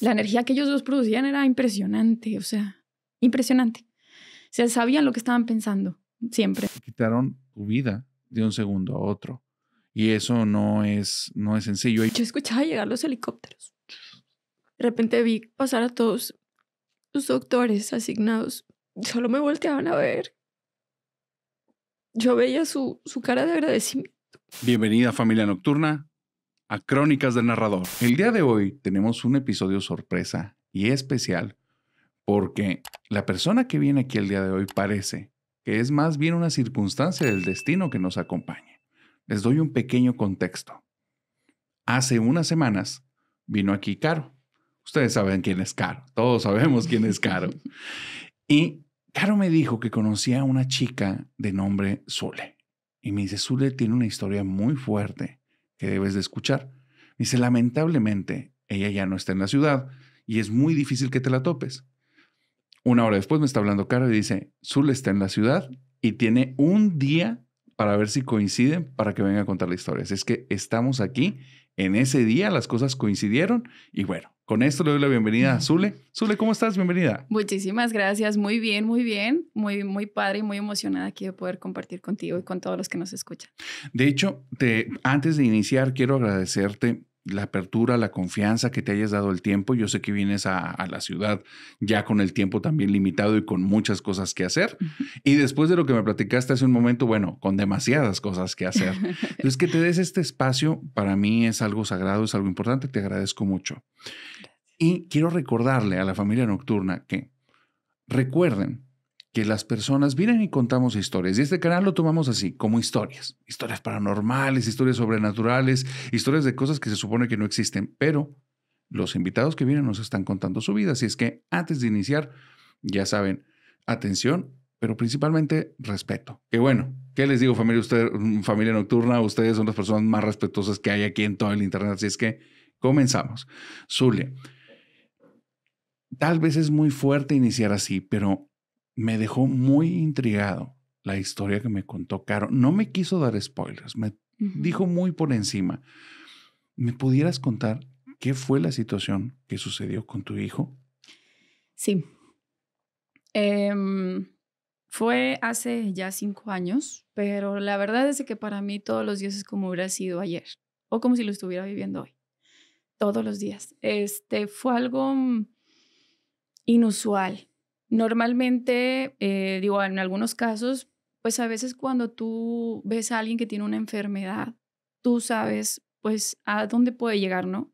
La energía que ellos dos producían era impresionante, o sea, impresionante. O sea, sabían lo que estaban pensando siempre. Quitaron tu vida de un segundo a otro y eso no es, no es sencillo. Yo escuchaba llegar los helicópteros. De repente vi pasar a todos los doctores asignados. Solo me volteaban a ver. Yo veía su, su cara de agradecimiento. Bienvenida familia nocturna a Crónicas del Narrador. El día de hoy tenemos un episodio sorpresa y especial porque la persona que viene aquí el día de hoy parece que es más bien una circunstancia del destino que nos acompaña. Les doy un pequeño contexto. Hace unas semanas vino aquí Caro. Ustedes saben quién es Caro, todos sabemos quién es Caro. Y Caro me dijo que conocía a una chica de nombre Zule. Y me dice, Zule tiene una historia muy fuerte debes de escuchar. Dice, lamentablemente, ella ya no está en la ciudad y es muy difícil que te la topes. Una hora después me está hablando Caro y dice, Zul está en la ciudad y tiene un día para ver si coinciden para que venga a contar la historia. es que estamos aquí en ese día las cosas coincidieron y bueno, con esto le doy la bienvenida a Zule. Zule, ¿cómo estás? Bienvenida. Muchísimas gracias. Muy bien, muy bien. Muy, muy padre y muy emocionada aquí de poder compartir contigo y con todos los que nos escuchan. De hecho, te, antes de iniciar, quiero agradecerte la apertura, la confianza, que te hayas dado el tiempo. Yo sé que vienes a, la ciudad ya con el tiempo también limitado y con muchas cosas que hacer. Y después de lo que me platicaste hace un momento, bueno, con demasiadas cosas que hacer. Entonces, que te des este espacio para mí es algo sagrado, es algo importante. Te agradezco mucho. Y quiero recordarle a la familia nocturna que recuerden que las personas vienen y contamos historias. Y este canal lo tomamos así, como historias. Historias paranormales, historias sobrenaturales, historias de cosas que se supone que no existen. Pero los invitados que vienen nos están contando su vida. Así es que antes de iniciar, ya saben, atención, pero principalmente respeto. Que bueno, ¿qué les digo familia? Usted, mm, familia nocturna, ustedes son las personas más respetuosas que hay aquí en todo el Internet. Así es que comenzamos. Zule tal vez es muy fuerte iniciar así, pero me dejó muy intrigado la historia que me contó Caro. No me quiso dar spoilers, me dijo muy por encima. ¿Me pudieras contar qué fue la situación que sucedió con tu hijo? Sí. Em, fue hace ya cinco años, pero la verdad es que para mí todos los días es como hubiera sido ayer o como si lo estuviera viviendo hoy. Todos los días. Este fue algo mm, inusual Normalmente, eh, digo, en algunos casos, pues a veces cuando tú ves a alguien que tiene una enfermedad, tú sabes, pues, a dónde puede llegar, ¿no?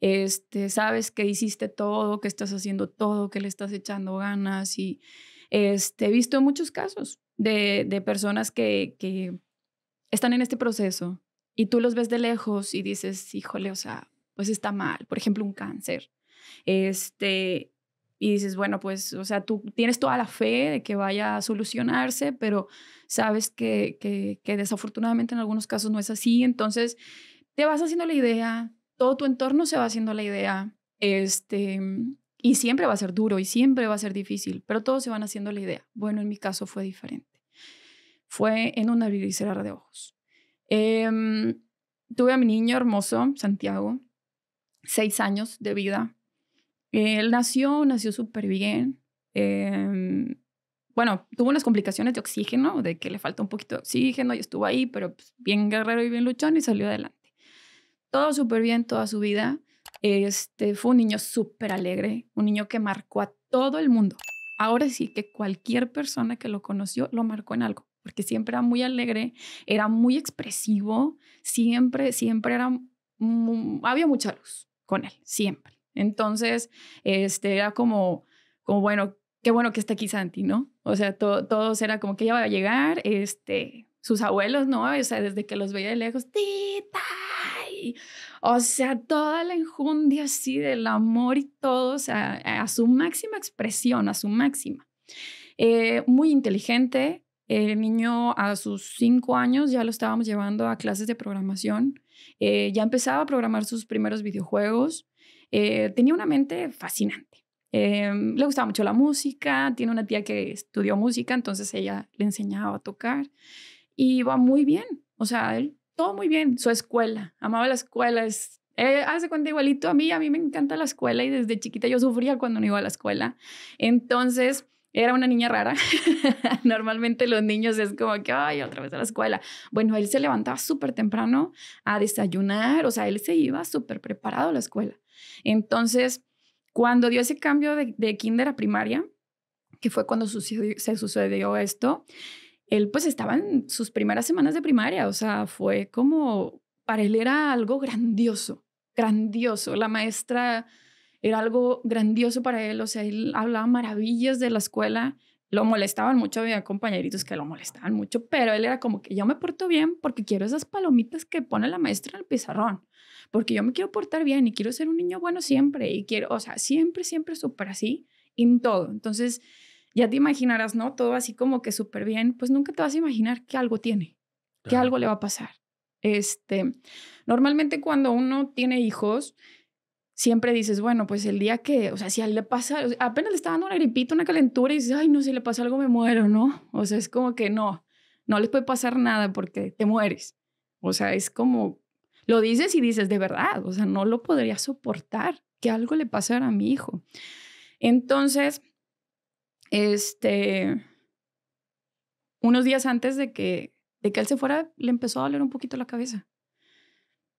Este, sabes que hiciste todo, que estás haciendo todo, que le estás echando ganas y este, he visto muchos casos de, personas que, que están en este proceso y tú los ves de lejos y dices, híjole, o sea, pues está mal, por ejemplo, un cáncer. Este, y dices, bueno, pues, o sea, tú tienes toda la fe de que vaya a solucionarse, pero sabes que, desafortunadamente en algunos casos no es así. Entonces, te vas haciendo la idea, todo tu entorno se va haciendo la idea, este, y siempre va a ser duro y siempre va a ser difícil, pero todos se van haciendo la idea. Bueno, en mi caso fue diferente. Fue en una abrir y cerrar de ojos. Em, tuve a mi niño hermoso, Santiago, seis años de vida, eh, él nació, nació súper bien. Em, bueno, tuvo unas complicaciones de oxígeno, de que le falta un poquito de oxígeno y estuvo ahí, pero pues, bien guerrero y bien luchón y salió adelante. Todo súper bien toda su vida. Este, fue un niño súper alegre, un niño que marcó a todo el mundo. Ahora sí que cualquier persona que lo conoció lo marcó en algo, porque siempre era muy alegre, era muy expresivo, siempre, siempre era, había mucha luz con él, siempre. Entonces, este, era como, como bueno, qué bueno que está aquí Santi, ¿no? O sea, todos era como que ella va a llegar, este, sus abuelos, ¿no? O sea, desde que los veía de lejos, tita, o sea, toda la enjundia así del amor y todo, o sea, a, su máxima expresión, a su máxima. Eh, muy inteligente, el niño a sus cinco años ya lo estábamos llevando a clases de programación, eh, ya empezaba a programar sus primeros videojuegos, eh, tenía una mente fascinante. Em, le gustaba mucho la música, tiene una tía que estudió música, entonces ella le enseñaba a tocar y iba muy bien, o sea, él, todo muy bien, su escuela, amaba la escuela, es, eh, hace cuenta igualito a mí, a mí me encanta la escuela y desde chiquita yo sufría cuando no iba a la escuela, entonces era una niña rara. Normalmente los niños es como que, ay, otra vez a la escuela. Bueno, él se levantaba súper temprano a desayunar, o sea, él se iba súper preparado a la escuela. Entonces, cuando dio ese cambio de, kinder a primaria, que fue cuando se sucedió esto, él pues estaba en sus primeras semanas de primaria, o sea, fue como, para él era algo grandioso, grandioso. La maestra era algo grandioso para él, o sea, él hablaba maravillas de la escuela, lo molestaban mucho, había compañeritos que lo molestaban mucho, pero él era como que yo me porto bien porque quiero esas palomitas que pone la maestra en el pizarrón porque yo me quiero portar bien y quiero ser un niño bueno siempre y quiero, o sea, siempre, siempre súper así en todo. Entonces, ya te imaginarás, ¿no? Todo así como que súper bien, pues nunca te vas a imaginar que algo tiene, que algo le va a pasar. Este, normalmente cuando uno tiene hijos, siempre dices, bueno, pues el día que, o sea, si a él le pasa, apenas le está dando una gripita, una calentura y dices, ay, no, si le pasa algo me muero, ¿no? O sea, es como que no, no les puede pasar nada porque te mueres. O sea, es como lo dices y dices, de verdad, o sea, no lo podría soportar que algo le pasara a mi hijo. Entonces, este, unos días antes de que, de que él se fuera, le empezó a doler un poquito la cabeza.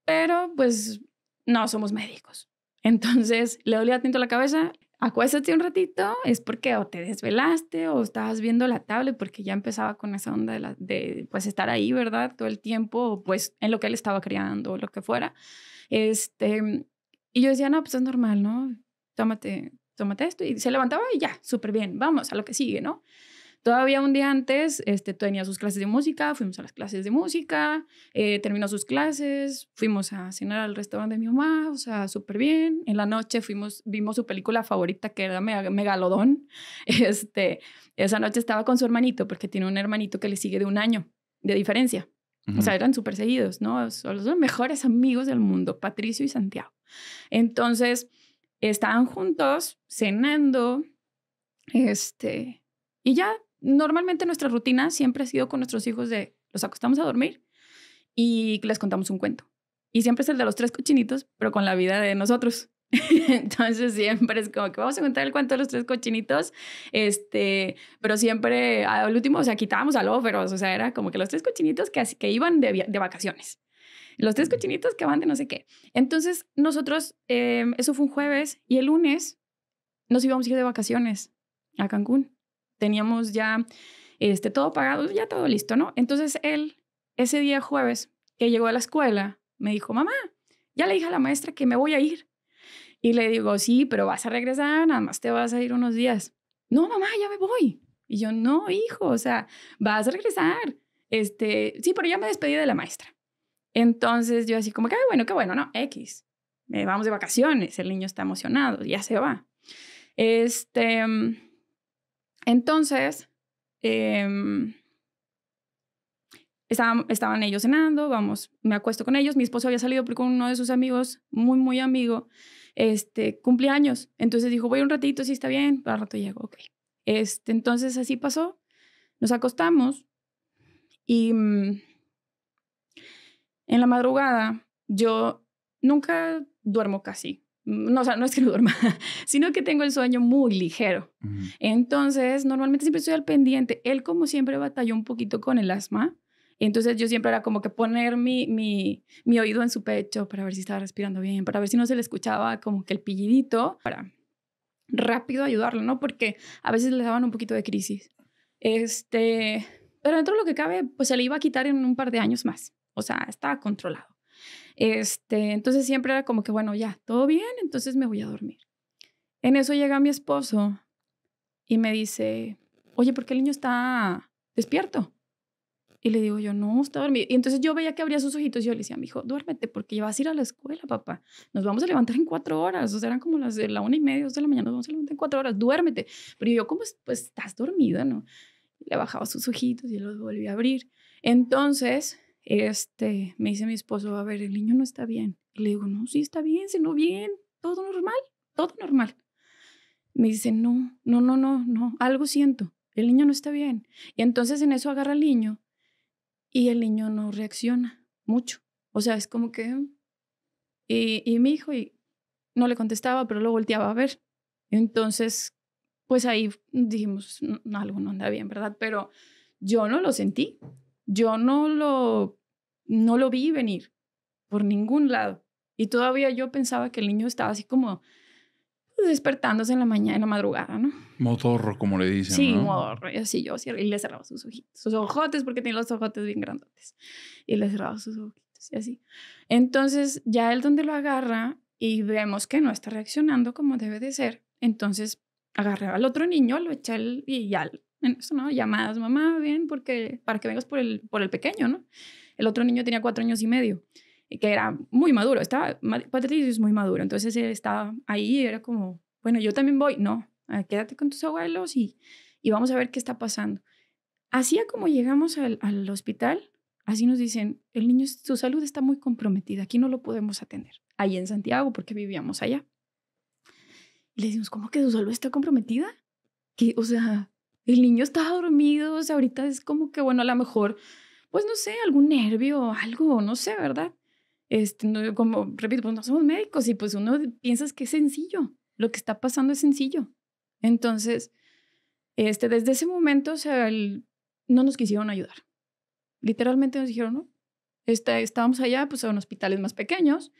Pero pues no somos médicos. Entonces le dolía tanto la cabeza, acuéstate un ratito, es porque o te desvelaste o estabas viendo la tablet, porque ya empezaba con esa onda de, pues estar ahí, ¿verdad? Todo el tiempo, pues en lo que él estaba creando o lo que fuera. Este, y yo decía, no, pues es normal, ¿no? Tómate, tómate esto. Y se levantaba y ya, súper bien, vamos a lo que sigue, ¿no? Todavía un día antes este, tenía sus clases de música, fuimos a las clases de música, eh, terminó sus clases, fuimos a cenar al restaurante de mi mamá, o sea, súper bien. En la noche fuimos, vimos su película favorita que era Megalodón. Este, esa noche estaba con su hermanito, porque tiene un hermanito que le sigue de un año de diferencia. O sea, eran súper seguidos, ¿no? Son los dos mejores amigos del mundo, Patricio y Santiago. Entonces, estaban juntos, cenando, este, y ya normalmente nuestra rutina siempre ha sido con nuestros hijos de los acostamos a dormir y les contamos un cuento. Y siempre es el de los tres cochinitos, pero con la vida de nosotros. Entonces siempre es como que vamos a contar el cuento de los tres cochinitos, este, pero siempre al último, o sea, quitábamos al lóferos, o sea, era como que los tres cochinitos que, que iban de, vacaciones, los tres cochinitos que van de no sé qué. Entonces nosotros, em, eso fue un jueves y el lunes nos íbamos a ir de vacaciones a Cancún teníamos ya este, todo pagado, ya todo listo, ¿no? Entonces él, ese día jueves que llegó a la escuela, me dijo, mamá, ya le dije a la maestra que me voy a ir. Y le digo, sí, pero vas a regresar, nada más te vas a ir unos días. No, mamá, ya me voy. Y yo, no, hijo, o sea, vas a regresar. Este, sí, pero ya me despedí de la maestra. Entonces yo así como, que bueno, qué bueno, no, X. Eh, vamos de vacaciones, el niño está emocionado, ya se va. Este, mm, entonces, em, estaban, ellos cenando, vamos, me acuesto con ellos, mi esposo había salido con uno de sus amigos, muy, muy amigo, este, cumpleaños, entonces dijo, voy un ratito, si está bien, para rato llego, ok. Este, entonces así pasó, nos acostamos y mm, en la madrugada yo nunca duermo casi, no, o sea, no es que no duerma, sino que tengo el sueño muy ligero. Entonces, normalmente siempre estoy al pendiente. Él, como siempre, batalló un poquito con el asma. Entonces yo siempre era como que poner mi, oído en su pecho para ver si estaba respirando bien, para ver si no se le escuchaba como que el pillidito, para rápido ayudarlo, ¿no? Porque a veces le daban un poquito de crisis. Este, pero dentro lo que cabe, pues se le iba a quitar en un par de años más. O sea, estaba controlado. Este, entonces siempre era como que, bueno, ya, todo bien, entonces me voy a dormir. En eso llega mi esposo y me dice, oye, ¿por qué el niño está despierto? Y le digo yo, no, está dormido. Y entonces yo veía que abría sus ojitos y yo le decía, mi hijo, duérmete porque ya vas a ir a la escuela, papá. Nos vamos a levantar en cuatro horas. O sea, eran como las de la una y media, dos de la mañana, nos vamos a levantar en cuatro horas, duérmete. Pero yo, como, pues estás dormida, ¿no? le bajaba sus ojitos y los volví a abrir. Entonces este, me dice mi esposo, a ver, el niño no está bien. le digo, no, sí está bien, sino no bien, todo normal, todo normal. Me dice, no, no, no, no, no, algo siento, el niño no está bien. Y entonces en eso agarra al niño y el niño no reacciona mucho. O sea, es como que... Y, y mi hijo y no le contestaba, pero lo volteaba a ver. Entonces, pues ahí dijimos, algo no anda bien, ¿verdad? Pero yo no lo sentí yo no lo, no lo vi venir por ningún lado. Y todavía yo pensaba que el niño estaba así como pues, despertándose en la mañana, en la madrugada, ¿no? Motorro, como le dicen. Sí, motorro. Y así yo, y le cerraba sus ojitos, sus ojotes, porque tiene los ojotes bien grandotes. Y le cerraba sus ojitos y así. Entonces, ya él donde lo agarra y vemos que no está reaccionando como debe de ser, entonces agarré al otro niño, lo eché y ya en eso, ¿no? Llamadas, mamá, bien, porque para que vengas por el, por el pequeño, ¿no? El otro niño tenía cuatro años y medio, y que era muy maduro, estaba, Patricio es muy maduro, entonces él estaba ahí era como, bueno, yo también voy, no, quédate con tus abuelos y, y vamos a ver qué está pasando. Así como llegamos al, al hospital, así nos dicen, el niño, su salud está muy comprometida, aquí no lo podemos atender, ahí en Santiago, porque vivíamos allá. Y le decimos, ¿cómo que su salud está comprometida? Que, o sea, el niño estaba dormido, o sea, ahorita es como que, bueno, a lo mejor, pues no sé, algún nervio, o algo, no sé, ¿verdad? Este, como, repito, pues no somos médicos y pues uno piensa que es sencillo, lo que está pasando es sencillo. Entonces, este, desde ese momento, o sea, no nos quisieron ayudar. Literalmente nos dijeron, no, este estábamos allá, pues en hospitales más pequeños,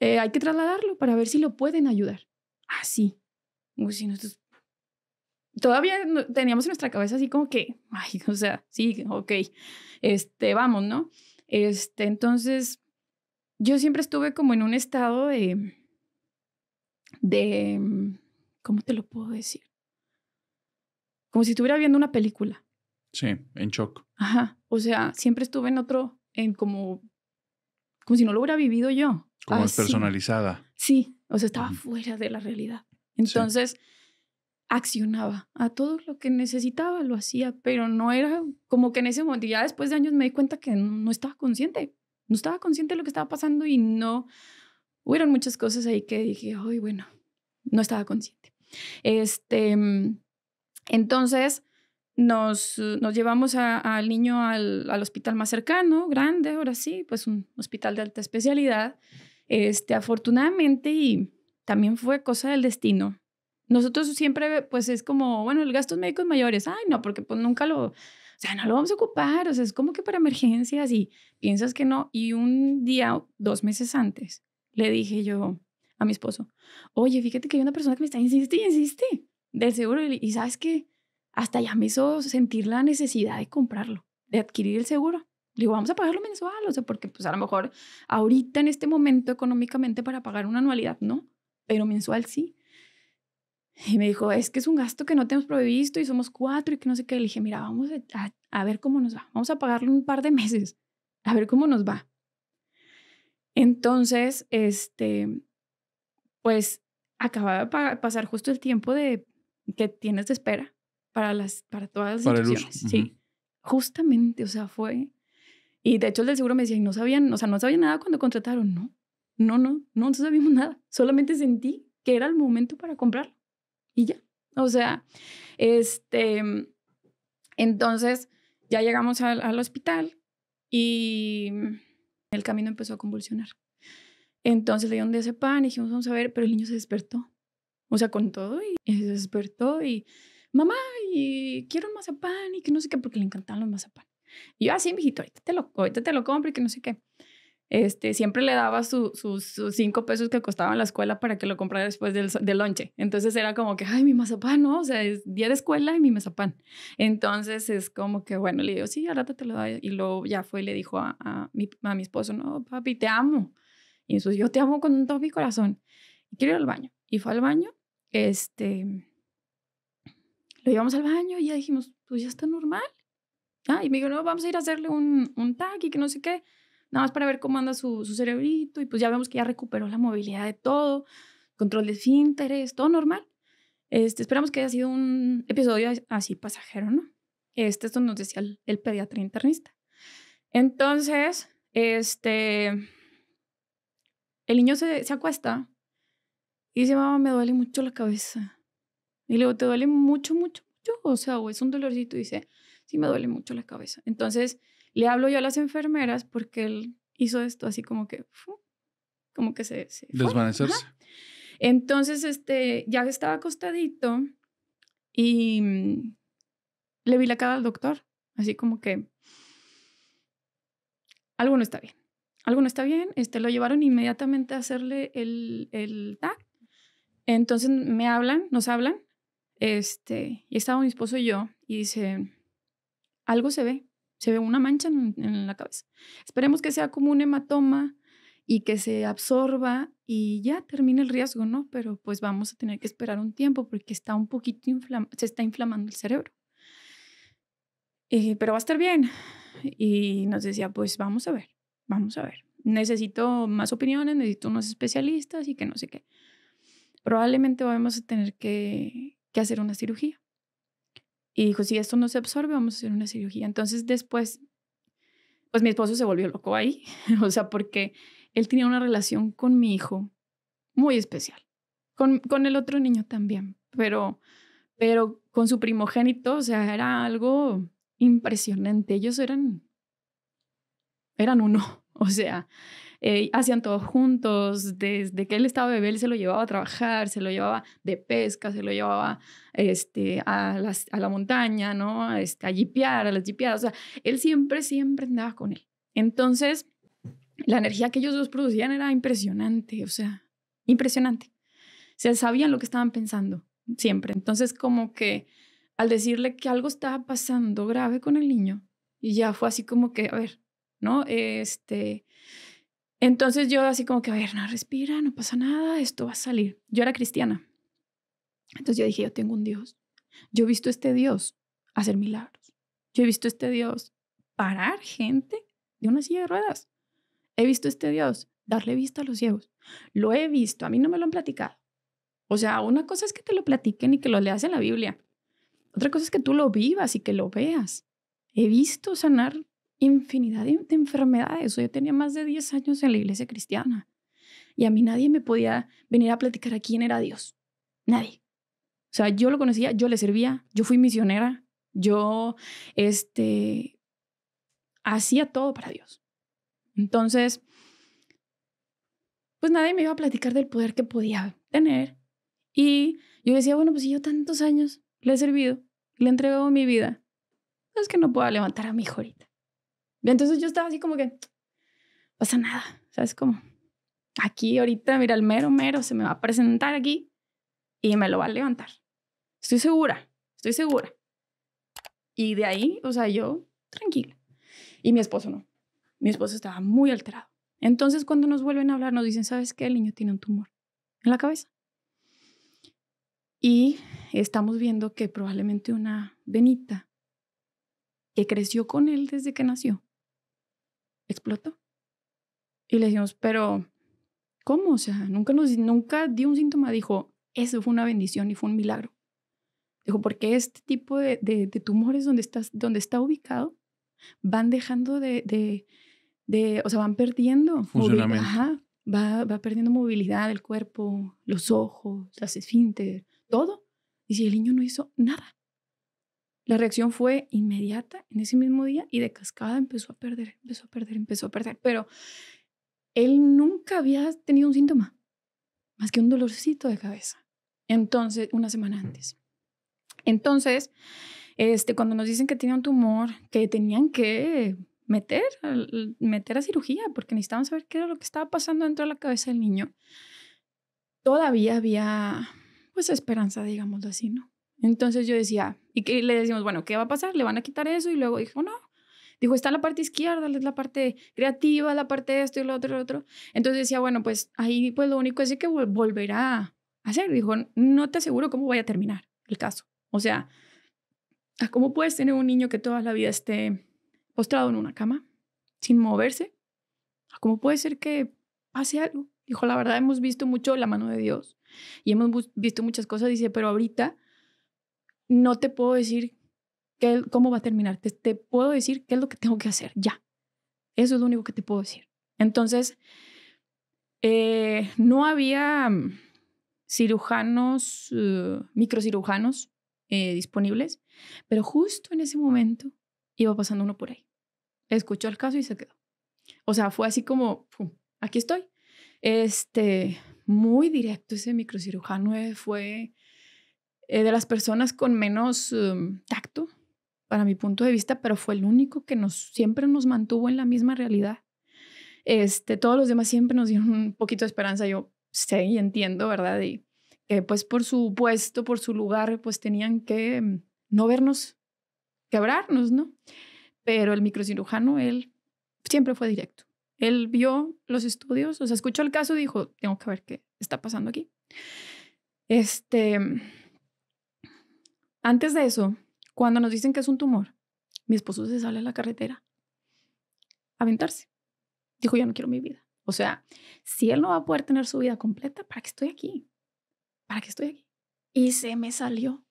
eh, hay que trasladarlo para ver si lo pueden ayudar. Así. Ah, sí. si nosotros, todavía teníamos en nuestra cabeza así como que, ay, o sea, sí, ok, este, vamos, ¿no? Este, entonces, yo siempre estuve como en un estado de, de, mm, ¿cómo te lo puedo decir? Como si estuviera viendo una película. Sí, en shock. Ajá, o sea, siempre estuve en otro, en como, como si no lo hubiera vivido yo. Como despersonalizada. personalizada. Sí, o sea, estaba fuera de la realidad. Entonces accionaba a todo lo que necesitaba, lo hacía, pero no era como que en ese momento, ya después de años me di cuenta que no, estaba consciente, no estaba consciente de lo que estaba pasando y no, hubieron muchas cosas ahí que dije, ay, bueno, no estaba consciente. Este, mm, entonces nos, eh, llevamos al niño al, al, hospital más cercano, grande, ahora sí, pues un hospital de alta especialidad. Este, afortunadamente, y también fue cosa del destino, nosotros siempre, pues es como, bueno, el gastos médicos mayores, ay, no, porque pues nunca lo, o sea, no lo vamos a ocupar, o sea, es como que para emergencias y piensas que no. Y un día, dos meses antes, le dije yo a mi esposo, oye, fíjate que hay una persona que me está, insiste y insiste, del seguro, y sabes que hasta ya me hizo sentir la necesidad de comprarlo, de adquirir el seguro. digo, vamos a pagarlo mensual, o sea, porque pues a lo mejor ahorita en este momento económicamente para pagar una anualidad, no, pero mensual sí. Y me dijo, es que es un gasto que no tenemos previsto y somos cuatro y que no sé qué. Le dije, mira, vamos a, ver cómo nos va. Vamos a pagarlo un par de meses, a ver cómo nos va. Entonces, este, pues acababa de pasar justo el tiempo de, que tienes de espera para, las, para todas las situaciones. Sí, justamente, o sea, fue... Y de hecho el del seguro me decía, y no sabían, o sea, no sabían nada cuando contrataron, no, no, no, no, no sabíamos nada. Solamente sentí que era el momento para comprar y ya. O sea, este, mm, entonces ya llegamos al, hospital y mm, el camino empezó a convulsionar. Entonces le dieron de ese pan y dijimos, vamos a ver, pero el niño se despertó. O sea, con todo y, se despertó y mamá, y quiero un mazapán y que no sé qué, porque le encantaban los mazapán. Y yo, así, ah, mijito, ahorita te, lo, ahorita te lo compro y que no sé qué este, siempre le daba sus, sus cinco pesos que costaba en la escuela para que lo comprara después del, del lonche. Entonces era como que, ay, mi mazapán, ¿no? O sea, es día de escuela y mi mazapán. Entonces es como que, bueno, le digo, sí, ahora te lo doy. Y luego ya fue y le dijo a, a, mi, a mi esposo, no, papi, te amo. Y entonces yo te amo con todo mi corazón. Y quiero ir al baño. Y fue al baño, este, lo llevamos al baño y ya dijimos, pues ya está normal. Ah, y me dijo, no, vamos a ir a hacerle un, un tag y que no sé qué nada más para ver cómo anda su, cerebrito y pues ya vemos que ya recuperó la movilidad de todo, control de esfínteres, todo normal. Este, esperamos que haya sido un episodio así pasajero, ¿no? Este, donde nos decía el, pediatra internista. Entonces, este, el niño se, se acuesta y dice, mamá, me duele mucho la cabeza. Y luego ¿te duele mucho, mucho, mucho? O sea, o es un dolorcito. Y dice, sí, me duele mucho la cabeza. Entonces, le hablo yo a las enfermeras porque él hizo esto así como que, como que se... Desvanecerse. Entonces, este, ya estaba acostadito y mm, le vi la cara al doctor, así como que algo no está bien. Algo no está bien, este, lo llevaron inmediatamente a hacerle el, el Entonces me hablan, nos hablan, este, y estaba mi esposo y yo, y dice, algo se ve, se ve una mancha en, la cabeza. Esperemos que sea como un hematoma y que se absorba y ya termine el riesgo, ¿no? Pero pues vamos a tener que esperar un tiempo porque está un poquito se está inflamando el cerebro. Eh, pero va a estar bien. Y nos decía, pues vamos a ver, vamos a ver. Necesito más opiniones, necesito unos especialistas y que no sé qué. Probablemente vamos a tener que hacer una cirugía. Y dijo, si esto no se absorbe, vamos a hacer una cirugía. Entonces después, pues mi esposo se volvió loco ahí, o sea, porque él tenía una relación con mi hijo muy especial, con, con el otro niño también, pero, pero con su primogénito, o sea, era algo impresionante. Ellos eran, eran uno, o sea, eh, hacían todos juntos, desde que él estaba bebé, él se lo llevaba a trabajar, se lo llevaba de pesca, se lo llevaba este, a, la montaña, ¿no? Este, a jipear, a las jipeadas, o sea, él siempre, siempre andaba con él. Entonces, la energía que ellos dos producían era impresionante, o sea, impresionante. O sea, sabían lo que estaban pensando siempre. Entonces, como que al decirle que algo estaba pasando grave con el niño, y ya fue así como que, a ver, ¿no? Este, entonces yo así como que, a ver, no, respira, no pasa nada, esto va a salir. Yo era cristiana. Entonces yo dije, yo tengo un Dios. Yo he visto este Dios hacer milagros. Yo he visto este Dios parar gente de una silla de ruedas. He visto este Dios darle vista a los ciegos. Lo he visto, a mí no me lo han platicado. O sea, una cosa es que te lo platiquen y que lo leas en la Biblia. Otra cosa es que tú lo vivas y que lo veas. He visto sanar infinidad de, enfermedades. Yo tenía más de 10 años en la iglesia cristiana y a mí nadie me podía venir a platicar a quién era Dios. Nadie. O sea, yo lo conocía, yo le servía, yo fui misionera, yo este hacía todo para Dios. Entonces, pues nadie me iba a platicar del poder que podía tener y yo decía, bueno, pues si yo tantos años le he servido, le he entregado mi vida, es que no puedo levantar a mi hijo ahorita. Entonces yo estaba así como que, pasa nada, ¿sabes cómo? Aquí ahorita, mira, el mero mero se me va a presentar aquí y me lo va a levantar. Estoy segura, estoy segura. Y de ahí, o sea, yo tranquila. Y mi esposo no. Mi esposo estaba muy alterado. Entonces cuando nos vuelven a hablar nos dicen, ¿sabes qué? El niño tiene un tumor en la cabeza. Y estamos viendo que probablemente una venita que creció con él desde que nació explotó. Y le dijimos, pero, ¿cómo? O sea, nunca, nos, nunca dio un síntoma. Dijo, eso fue una bendición y fue un milagro. Dijo, porque este tipo de, tumores donde, estás, donde está ubicado van dejando de, de, o sea, van perdiendo. Funcionamiento. Ajá, va, perdiendo movilidad del cuerpo, los ojos, las esfínteres, todo. Y si el niño no hizo nada. La reacción fue inmediata en ese mismo día y de cascada empezó a perder, empezó a perder, empezó a perder. Pero él nunca había tenido un síntoma, más que un dolorcito de cabeza. Entonces, una semana antes. Entonces, este, cuando nos dicen que tenía un tumor, que tenían que meter, meter a cirugía, porque necesitaban saber qué era lo que estaba pasando dentro de la cabeza del niño, todavía había, pues, esperanza, digámoslo así, ¿no? Entonces yo decía, y le decimos, bueno, ¿qué va a pasar? ¿Le van a quitar eso? Y luego dijo, no. Dijo, está en la parte izquierda, la parte creativa, la parte de esto y lo otro lo otro. Entonces decía, bueno, pues ahí pues lo único es que volverá a hacer. Dijo, no te aseguro cómo vaya a terminar el caso. O sea, ah, ¿cómo puedes tener un niño que toda la vida esté postrado en una cama, sin moverse? Ah, ¿Cómo puede ser que pase algo? Dijo, la verdad hemos visto mucho la mano de Dios y hemos visto muchas cosas. Dice, pero ahorita no te puedo decir qué, cómo va a terminar, te, puedo decir qué es lo que tengo que hacer, ya. Eso es lo único que te puedo decir. Entonces, eh, no había mm, cirujanos, eh, microcirujanos eh, disponibles, pero justo en ese momento iba pasando uno por ahí. Escuchó el caso y se quedó. O sea, fue así como, aquí estoy. Este, muy directo ese microcirujano fue eh, de las personas con menos em, tacto, para mi punto de vista, pero fue el único que nos, siempre nos mantuvo en la misma realidad. Este, todos los demás siempre nos dieron un poquito de esperanza, yo sé y entiendo, ¿verdad? Y que pues por su puesto, por su lugar, pues tenían que em, no vernos, quebrarnos, ¿no? Pero el microcirujano, él siempre fue directo. Él vio los estudios, o sea, escuchó el caso y dijo, tengo que ver qué está pasando aquí. Este, em, antes de eso, cuando nos dicen que es un tumor, mi esposo se sale a la carretera a aventarse. Dijo, yo no quiero mi vida. O sea, si él no va a poder tener su vida completa, ¿para qué estoy aquí? ¿Para qué estoy aquí? Y se me salió.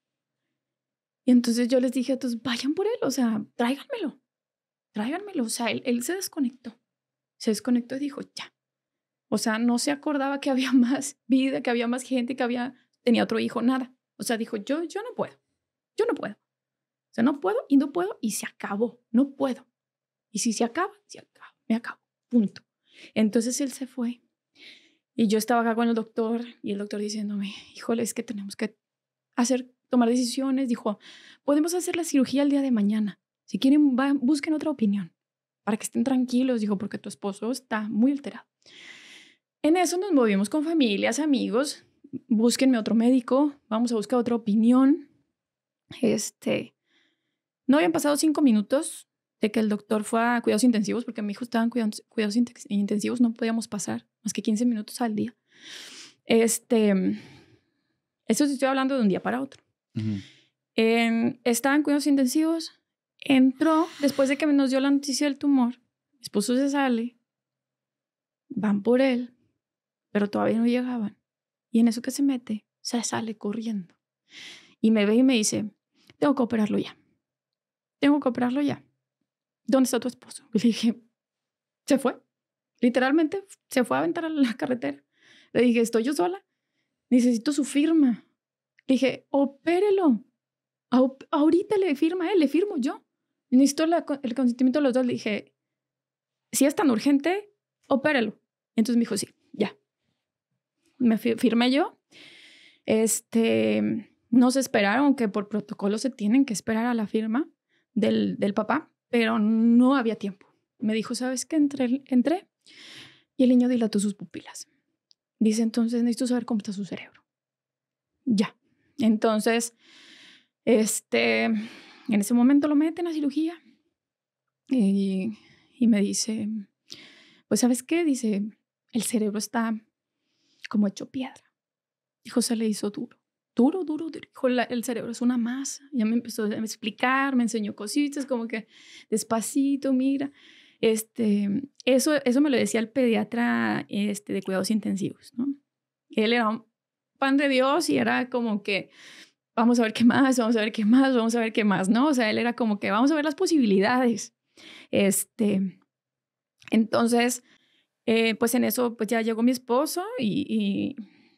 Y entonces yo les dije a vayan por él, o sea, tráiganmelo, tráiganmelo. O sea, él, él se desconectó. Se desconectó y dijo, ya. O sea, no se acordaba que había más vida, que había más gente, que había, tenía otro hijo, nada. O sea, dijo, yo, yo no puedo. Yo no puedo. O sea, no puedo y no puedo y se acabó. No puedo. Y si se acaba, se acaba. Me acabo. Punto. Entonces él se fue. Y yo estaba acá con el doctor y el doctor diciéndome, híjole, es que tenemos que hacer, tomar decisiones. Dijo, podemos hacer la cirugía el día de mañana. Si quieren, busquen otra opinión para que estén tranquilos, dijo, porque tu esposo está muy alterado. En eso nos movimos con familias, amigos, búsquenme otro médico, vamos a buscar otra opinión. Este, no habían pasado cinco minutos de que el doctor fue a cuidados intensivos, porque mi hijo estaba en cuidados, intensivos, no podíamos pasar más que 15 minutos al día. Este, eso estoy hablando de un día para otro. estaba en cuidados intensivos, entró, después de que nos dio la noticia del tumor, mi esposo se sale, van por él, pero todavía no llegaban. Y en eso que se mete, se sale corriendo y me ve y me dice, tengo que operarlo ya. Tengo que operarlo ya. ¿Dónde está tu esposo? le dije, se fue. Literalmente se fue a aventar a la carretera. Le dije, estoy yo sola. Necesito su firma. Le dije, opérelo. ahorita le firma él, le firmo yo. Necesito el consentimiento de los dos. Le dije, si es tan urgente, opérelo. entonces me dijo, sí, ya. Me firmé yo. Este, nos esperaron que por protocolo se tienen que esperar a la firma del, papá, pero no había tiempo. Me dijo, ¿sabes qué? Entré, entré y el niño dilató sus pupilas. Dice, entonces necesito saber cómo está su cerebro. Ya. Entonces, este, en ese momento lo meten a cirugía y, y me dice, pues sabes qué, dice, el cerebro está como hecho piedra. Dijo, se le hizo duro duro, duro, el cerebro es una masa. Ya me empezó a explicar, me enseñó cositas, como que despacito, mira. Este, eso, eso me lo decía el pediatra este, de cuidados intensivos, Él era un pan de Dios y era como que vamos a ver qué más, vamos a ver qué más, vamos a ver qué más, ¿no? O sea, él era como que vamos a ver las posibilidades. Este, entonces, eh, pues en eso pues ya llegó mi esposo y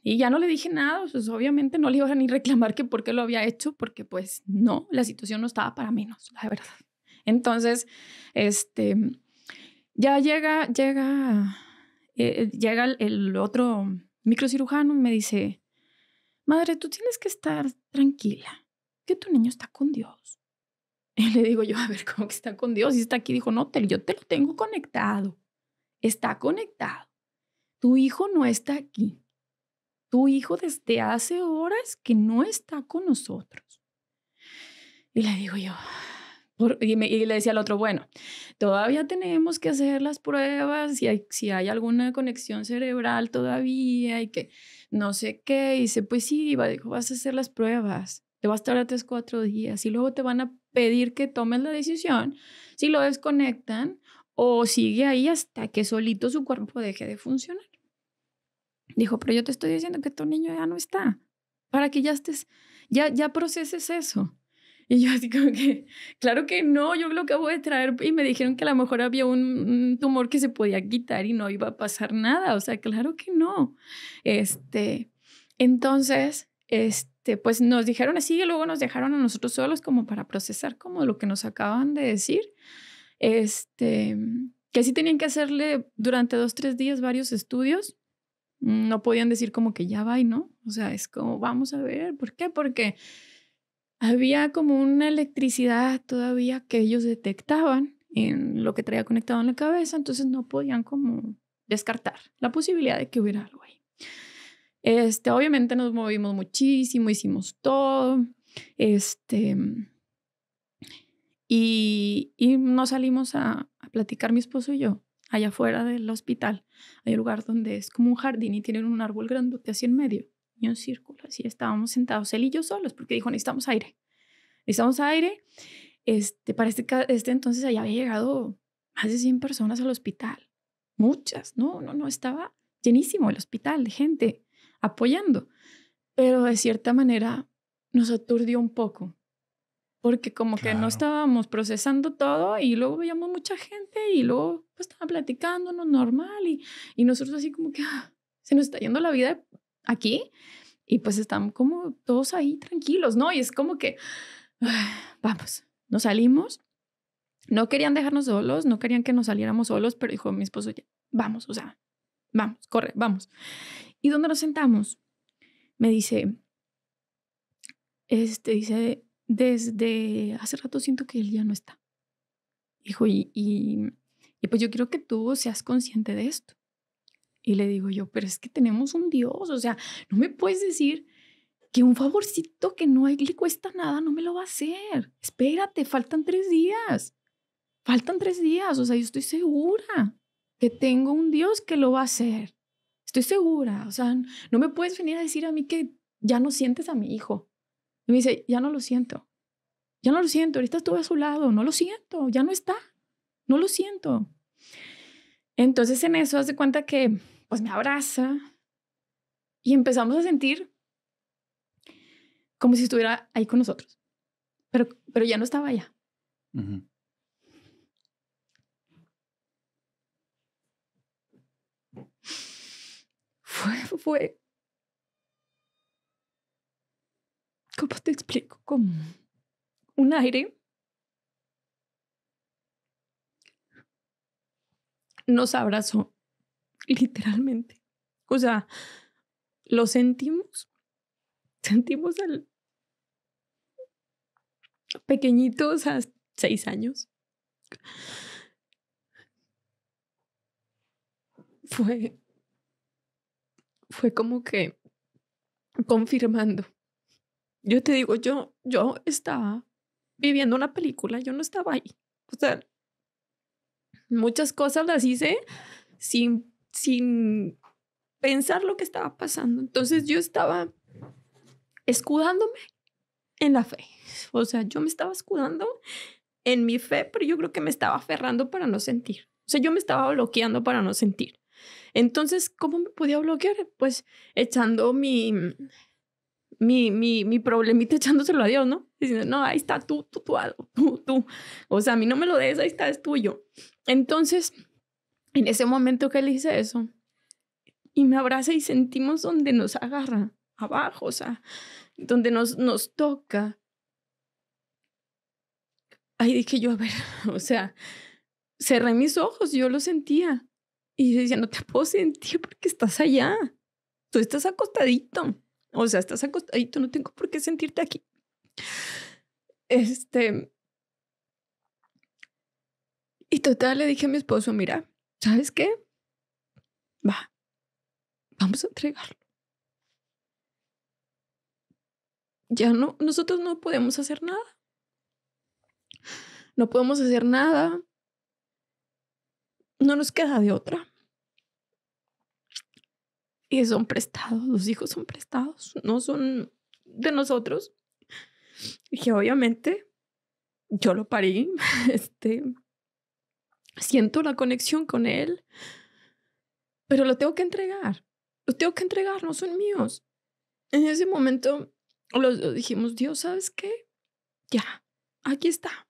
y ya no le dije nada, pues obviamente no le iba a ni reclamar que por qué lo había hecho, porque pues no, la situación no estaba para menos, la verdad. Entonces, este, ya llega, llega, eh, llega el, otro microcirujano y me dice, madre, tú tienes que estar tranquila, que tu niño está con Dios. Y le digo yo, a ver, ¿cómo que está con Dios? Y está aquí, dijo, no, te, yo te lo tengo conectado, está conectado. Tu hijo no está aquí tu hijo desde hace horas que no está con nosotros. Y le digo yo, y, le decía al otro, bueno, todavía tenemos que hacer las pruebas, si hay, si hay alguna conexión cerebral todavía y que no sé qué. Y dice, pues sí, dijo, vas a hacer las pruebas, te va a estar a tres, cuatro días y luego te van a pedir que tomes la decisión si lo desconectan o sigue ahí hasta que solito su cuerpo deje de funcionar. Dijo, pero yo te estoy diciendo que tu niño ya no está, para que ya estés, ya, ya proceses eso. Y yo así como que, claro que no, yo lo acabo de traer y me dijeron que a lo mejor había un, tumor que se podía quitar y no iba a pasar nada, o sea, claro que no. Este, entonces, este, pues nos dijeron así y luego nos dejaron a nosotros solos como para procesar como lo que nos acaban de decir. Este, que sí tenían que hacerle durante dos, tres días varios estudios Mm, no podían decir como que ya va y no. O sea, es como, vamos a ver, ¿por qué? Porque había como una electricidad todavía que ellos detectaban en lo que traía conectado en la cabeza, entonces no podían como descartar la posibilidad de que hubiera algo ahí. Este, obviamente nos movimos muchísimo, hicimos todo, este, y, no salimos a platicar mi esposo y yo allá afuera del hospital, hay un lugar donde es como un jardín y tienen un árbol grande que así en medio y un círculo. Así estábamos sentados él y yo solos porque dijo, necesitamos aire. Necesitamos aire. Este, para este, este entonces allá había llegado más de 100 personas al hospital. Muchas. No, no, no. Estaba llenísimo el hospital de gente apoyando. Pero de cierta manera nos aturdió un poco porque como que no estábamos procesando todo y luego veíamos mucha gente y luego pues, estaban platicándonos normal y, nosotros así como que ah, se nos está yendo la vida aquí y pues están como todos ahí tranquilos, ¿no? Y es como que, ah, vamos, nos salimos, no querían dejarnos solos, no querían que nos saliéramos solos, pero dijo mi esposo, vamos, o sea, vamos, corre, vamos. ¿Y dónde nos sentamos? Me dice, este, dice, desde hace rato siento que él ya no está. hijo. y, y, pues yo quiero que tú seas consciente de esto. Y le digo yo, pero es que tenemos un Dios, o sea, no me puedes decir que un favorcito que no le cuesta nada no me lo va a hacer. Espérate, faltan tres días. Faltan tres días, o sea, yo estoy segura que tengo un Dios que lo va a hacer. Estoy segura, o sea, no me puedes venir a decir a mí que ya no sientes a mi hijo. Y me dice, ya no lo siento. Ya no lo siento, ahorita estuve a su lado, no lo siento, ya no está, no lo siento. Entonces en eso hace cuenta que pues me abraza y empezamos a sentir como si estuviera ahí con nosotros, pero, pero ya no estaba allá. Fue, fue, ¿Cómo te explico? Como un aire nos abrazó, literalmente. O sea, lo sentimos, sentimos al pequeñitos a seis años. Fue, fue como que confirmando yo te digo, yo, yo estaba viviendo una película, yo no estaba ahí. O sea, muchas cosas las hice sin, sin pensar lo que estaba pasando. Entonces yo estaba escudándome en la fe. O sea, yo me estaba escudando en mi fe, pero yo creo que me estaba aferrando para no sentir. O sea, yo me estaba bloqueando para no sentir. Entonces, ¿cómo me podía bloquear? Pues echando mi, mi, mi, mi problemita echándoselo a Dios, ¿no? Diciendo, no, ahí está tú, tú, tú, tú, O sea, a mí no me lo des, ahí está, es tuyo. Entonces, en ese momento que él hice eso, y me abraza y sentimos donde nos agarra, abajo, o sea, donde nos, nos toca. Ahí dije yo, a ver, o sea, cerré mis ojos, yo lo sentía. Y decía, no te puedo sentir porque estás allá. Tú estás acostadito o sea, estás acostadito, no tengo por qué sentirte aquí. Este. Y total, le dije a mi esposo, mira, ¿sabes qué? Va, vamos a entregarlo. Ya no, nosotros no podemos hacer nada. No podemos hacer nada. No nos queda de otra. Y son prestados, los hijos son prestados, no son de nosotros. Y que obviamente yo lo parí, este, siento la conexión con él, pero lo tengo que entregar, lo tengo que entregar, no son míos. En ese momento los, dijimos, Dios, ¿sabes qué? Ya, aquí está.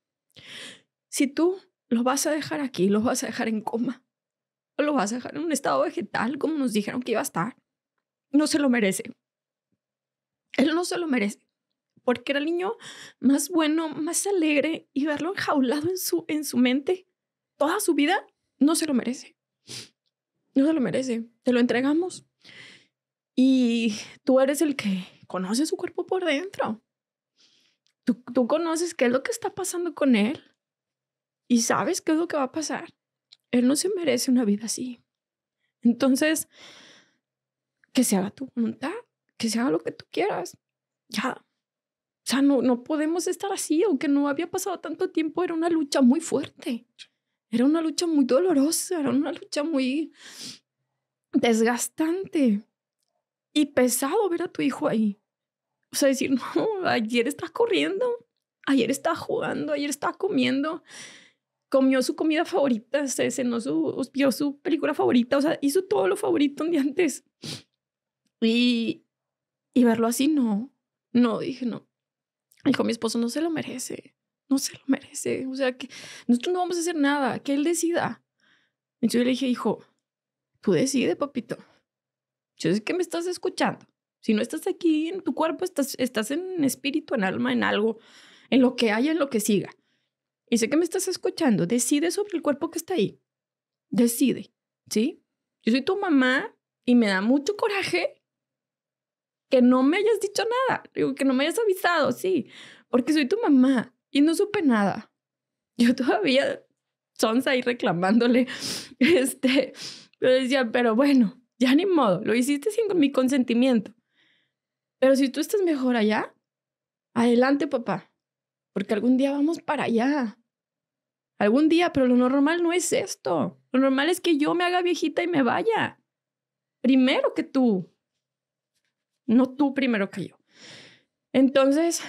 Si tú lo vas a dejar aquí, lo vas a dejar en coma, lo vas a dejar en un estado vegetal como nos dijeron que iba a estar. No se lo merece. Él no se lo merece. Porque era el niño más bueno, más alegre y verlo enjaulado en su, en su mente toda su vida, no se lo merece. No se lo merece. Te lo entregamos. Y tú eres el que conoce su cuerpo por dentro. Tú, tú conoces qué es lo que está pasando con él y sabes qué es lo que va a pasar. Él no se merece una vida así. Entonces, que se haga tu voluntad, que se haga lo que tú quieras. Ya. O sea, no, no podemos estar así, aunque no había pasado tanto tiempo, era una lucha muy fuerte. Era una lucha muy dolorosa, era una lucha muy desgastante y pesado ver a tu hijo ahí. O sea, decir, no, ayer estás corriendo, ayer está jugando, ayer está comiendo comió su comida favorita, se cenó su, su película favorita, o sea, hizo todo lo favorito un día antes. Y, y verlo así, no, no, dije, no. Dijo, mi esposo no se lo merece, no se lo merece, o sea, que nosotros no vamos a hacer nada, que él decida. Entonces yo le dije, hijo, tú decide, papito. Yo sé que me estás escuchando. Si no estás aquí en tu cuerpo, estás, estás en espíritu, en alma, en algo, en lo que haya, en lo que siga y sé que me estás escuchando, decide sobre el cuerpo que está ahí. Decide, ¿sí? Yo soy tu mamá y me da mucho coraje que no me hayas dicho nada, que no me hayas avisado, sí, porque soy tu mamá y no supe nada. Yo todavía sonza ahí reclamándole, este, pero decía, pero bueno, ya ni modo, lo hiciste sin mi consentimiento. Pero si tú estás mejor allá, adelante, papá, porque algún día vamos para allá. Algún día, pero lo normal no es esto. Lo normal es que yo me haga viejita y me vaya. Primero que tú. No tú primero que yo. Entonces,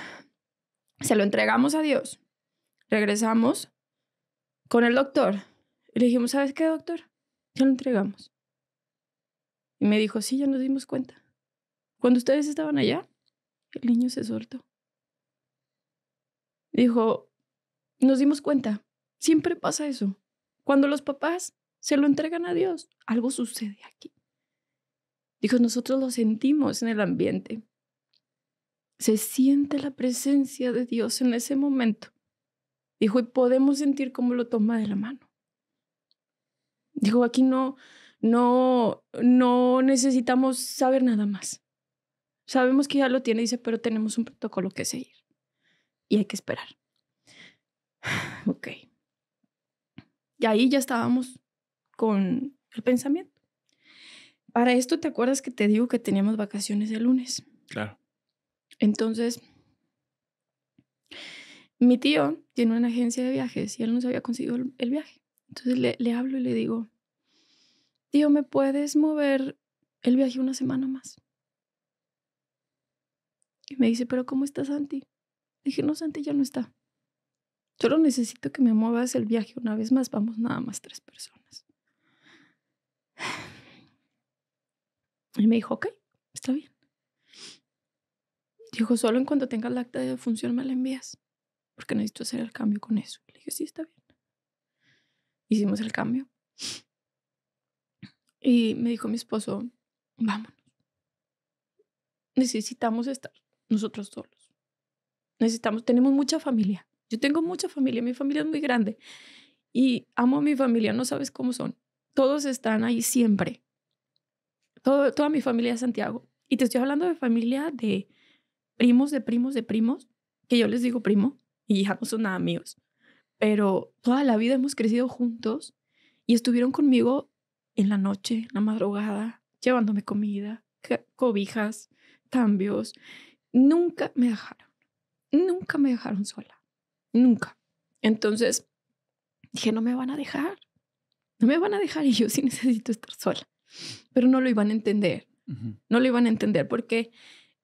se lo entregamos a Dios. Regresamos con el doctor. Y le dijimos, ¿sabes qué, doctor? Ya lo entregamos. Y me dijo, sí, ya nos dimos cuenta. Cuando ustedes estaban allá, el niño se soltó. Dijo, nos dimos cuenta, siempre pasa eso. Cuando los papás se lo entregan a Dios, algo sucede aquí. Dijo, nosotros lo sentimos en el ambiente. Se siente la presencia de Dios en ese momento. Dijo, y podemos sentir cómo lo toma de la mano. Dijo, aquí no, no, no necesitamos saber nada más. Sabemos que ya lo tiene, dice, pero tenemos un protocolo que seguir y hay que esperar. Ok. Y ahí ya estábamos con el pensamiento. Para esto, ¿te acuerdas que te digo que teníamos vacaciones el lunes? Claro. Entonces, mi tío tiene una agencia de viajes y él no se había conseguido el, viaje. Entonces le, le hablo y le digo, tío, ¿me puedes mover el viaje una semana más? Y me dice, pero ¿cómo estás, Santi? dije, no, Santi ya no está. Solo necesito que me muevas el viaje una vez más. Vamos nada más tres personas. Y me dijo, ok, está bien. Dijo, solo en cuanto tengas el acta de función me la envías. Porque necesito hacer el cambio con eso. Le dije, sí, está bien. Hicimos el cambio. Y me dijo mi esposo, vámonos. Necesitamos estar nosotros solos necesitamos, tenemos mucha familia. Yo tengo mucha familia, mi familia es muy grande y amo a mi familia, no sabes cómo son. Todos están ahí siempre. toda mi familia es Santiago. Y te estoy hablando de familia de primos, de primos, de primos, que yo les digo primo y ya no son nada míos. Pero toda la vida hemos crecido juntos y estuvieron conmigo en la noche, en la madrugada, llevándome comida, cobijas, cambios. Nunca me dejaron nunca me dejaron sola, nunca. Entonces dije, no me van a dejar, no me van a dejar y yo sí necesito estar sola, pero no lo iban a entender, no lo iban a entender porque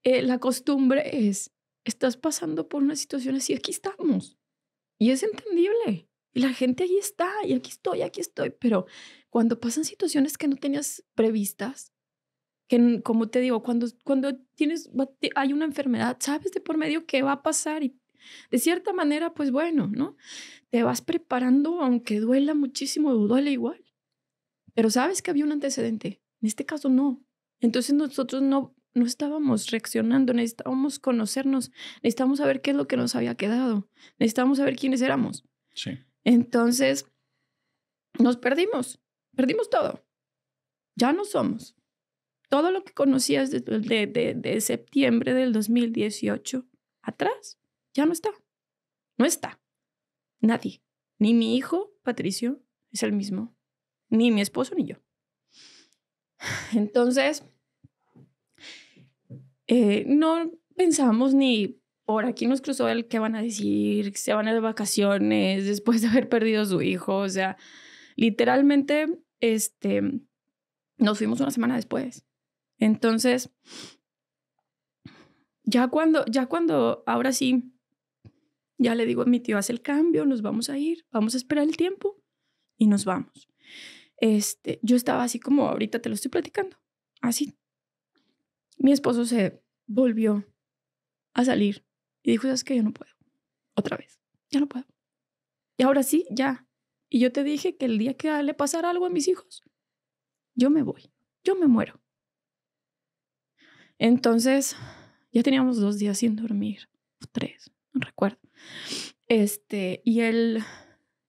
eh, la costumbre es, estás pasando por una situación así, aquí estamos y es entendible. Y la gente ahí está, y aquí estoy, aquí estoy. Pero cuando pasan situaciones que no tenías previstas, que como te digo, cuando, cuando tienes, hay una enfermedad, sabes de por medio qué va a pasar y de cierta manera, pues bueno, ¿no? Te vas preparando, aunque duela muchísimo, duele igual, pero sabes que había un antecedente, en este caso no. Entonces nosotros no, no estábamos reaccionando, necesitábamos conocernos, necesitábamos saber qué es lo que nos había quedado, necesitábamos saber quiénes éramos. Sí. Entonces, nos perdimos, perdimos todo. Ya no somos todo lo que conocías de, de, de, septiembre del 2018 atrás ya no está. No está. Nadie. Ni mi hijo, Patricio, es el mismo. Ni mi esposo, ni yo. Entonces, eh, no pensamos ni por aquí nos cruzó el qué van a decir, que se van a ir de vacaciones después de haber perdido a su hijo. O sea, literalmente, este, nos fuimos una semana después. Entonces, ya cuando, ya cuando, ahora sí, ya le digo a mi tío, hace el cambio, nos vamos a ir, vamos a esperar el tiempo y nos vamos. Este, yo estaba así como ahorita te lo estoy platicando, así. Mi esposo se volvió a salir y dijo, ¿sabes que Yo no puedo. Otra vez, ya no puedo. Y ahora sí, ya. Y yo te dije que el día que le pasara algo a mis hijos, yo me voy, yo me muero. Entonces, ya teníamos dos días sin dormir, tres, no recuerdo. Este, y él,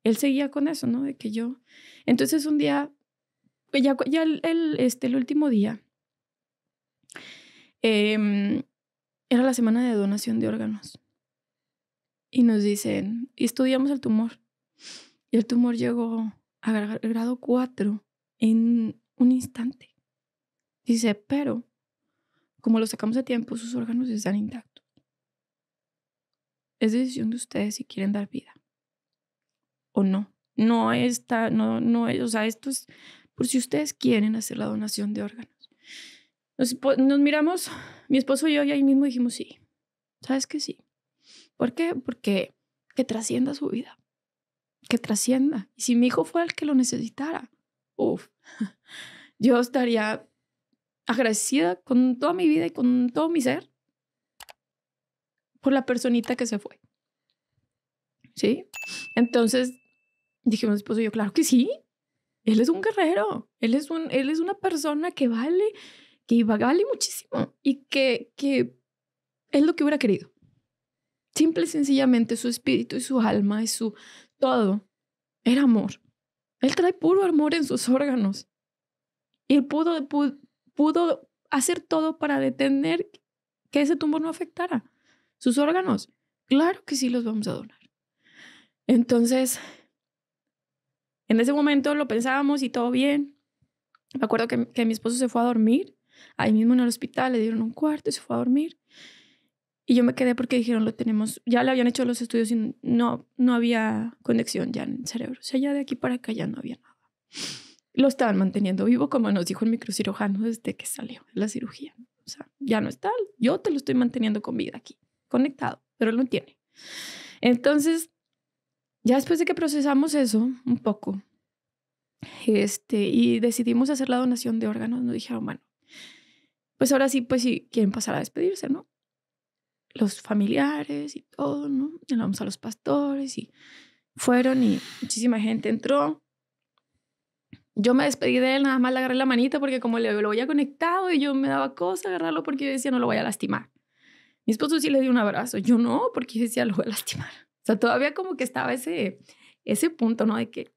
él seguía con eso, ¿no? De que yo. Entonces, un día, ya, ya el, este, el último día, em, era la semana de donación de órganos. Y nos dicen, estudiamos el tumor. Y el tumor llegó a grado cuatro en un instante. Dice, pero como lo sacamos a tiempo, sus órganos están intactos. Es decisión de ustedes si quieren dar vida o no. No está, no, no, o sea, esto es por si ustedes quieren hacer la donación de órganos. Nos, miramos, mi esposo y yo, y ahí mismo dijimos sí. ¿Sabes que sí? ¿Por qué? Porque que trascienda su vida, que trascienda. Y si mi hijo fuera el que lo necesitara, uff, yo estaría agradecida con toda mi vida y con todo mi ser por la personita que se fue. ¿Sí? Entonces dije mi esposo, yo, claro que sí. Él es un guerrero. Él es, un, él es una persona que vale, que vale muchísimo y que, que es lo que hubiera querido. Simple y sencillamente su espíritu y su alma y su todo era amor. Él trae puro amor en sus órganos. Y él pudo, pudo hacer todo para detener que ese tumor no afectara sus órganos. Claro que sí los vamos a donar. Entonces, en ese momento lo pensábamos y todo bien. Me acuerdo que, que mi esposo se fue a dormir, ahí mismo en el hospital, le dieron un cuarto y se fue a dormir. Y yo me quedé porque dijeron, lo tenemos, ya le habían hecho los estudios y no, no había conexión ya en el cerebro. O sea, ya de aquí para acá ya no había nada lo estaban manteniendo vivo, como nos dijo el microcirujano desde que salió la cirugía. O sea, ya no está, yo te lo estoy manteniendo con vida aquí, conectado, pero él lo tiene. Entonces, ya después de que procesamos eso un poco, este, y decidimos hacer la donación de órganos, nos dijeron, bueno, pues ahora sí, pues si sí, quieren pasar a despedirse, ¿no? Los familiares y todo, ¿no? Llamamos vamos a los pastores y fueron y muchísima gente entró yo me despedí de él, nada más le agarré la manita porque como le, lo había conectado y yo me daba cosa agarrarlo porque yo decía no lo voy a lastimar. Mi esposo sí le dio un abrazo, yo no, porque yo decía lo voy a lastimar. O sea, todavía como que estaba ese, ese punto, ¿no? De que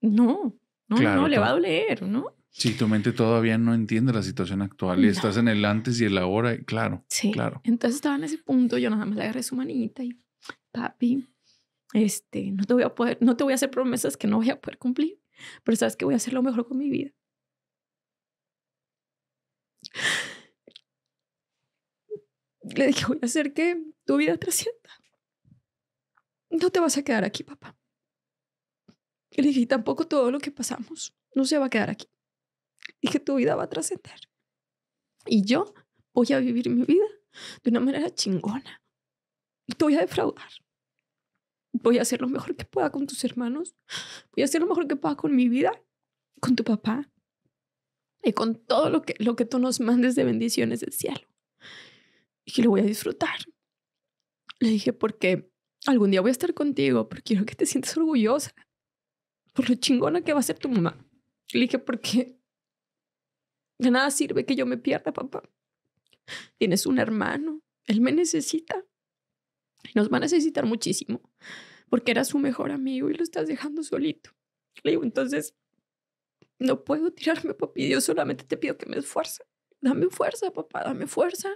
no, no, no, le va a doler, ¿no? Sí, tu mente todavía no entiende la situación actual y estás en el antes y el ahora, claro. Sí, claro. Entonces estaba en ese punto, yo nada más le agarré su manita y papi, este, no te voy a poder, no te voy a hacer promesas que no voy a poder cumplir pero sabes que voy a hacer lo mejor con mi vida. Le dije, voy a hacer que tu vida trascienda. No te vas a quedar aquí, papá. le dije, tampoco todo lo que pasamos no se va a quedar aquí. Y que tu vida va a trascender. Y yo voy a vivir mi vida de una manera chingona. Y te voy a defraudar voy a hacer lo mejor que pueda con tus hermanos, voy a hacer lo mejor que pueda con mi vida, con tu papá y con todo lo que, lo que tú nos mandes de bendiciones del cielo. Y lo voy a disfrutar. Le dije, porque algún día voy a estar contigo, porque quiero que te sientas orgullosa por lo chingona que va a ser tu mamá. Le dije, porque de nada sirve que yo me pierda, papá. Tienes un hermano, él me necesita. Y Nos va a necesitar muchísimo porque era su mejor amigo y lo estás dejando solito. Le digo, entonces, no puedo tirarme, papi, yo solamente te pido que me esfuerce. Dame fuerza, papá, dame fuerza.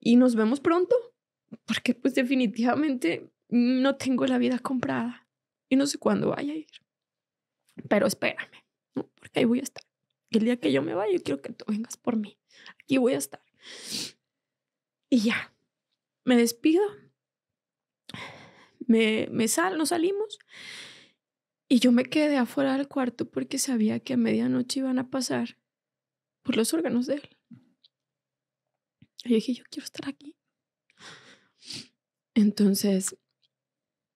Y nos vemos pronto, porque pues definitivamente no tengo la vida comprada y no sé cuándo vaya a ir. Pero espérame, porque ahí voy a estar. El día que yo me vaya, yo quiero que tú vengas por mí. Aquí voy a estar. Y ya, me despido me, sal, nos salimos. Y yo me quedé afuera del cuarto porque sabía que a medianoche iban a pasar por los órganos de él. Y dije, yo quiero estar aquí. Entonces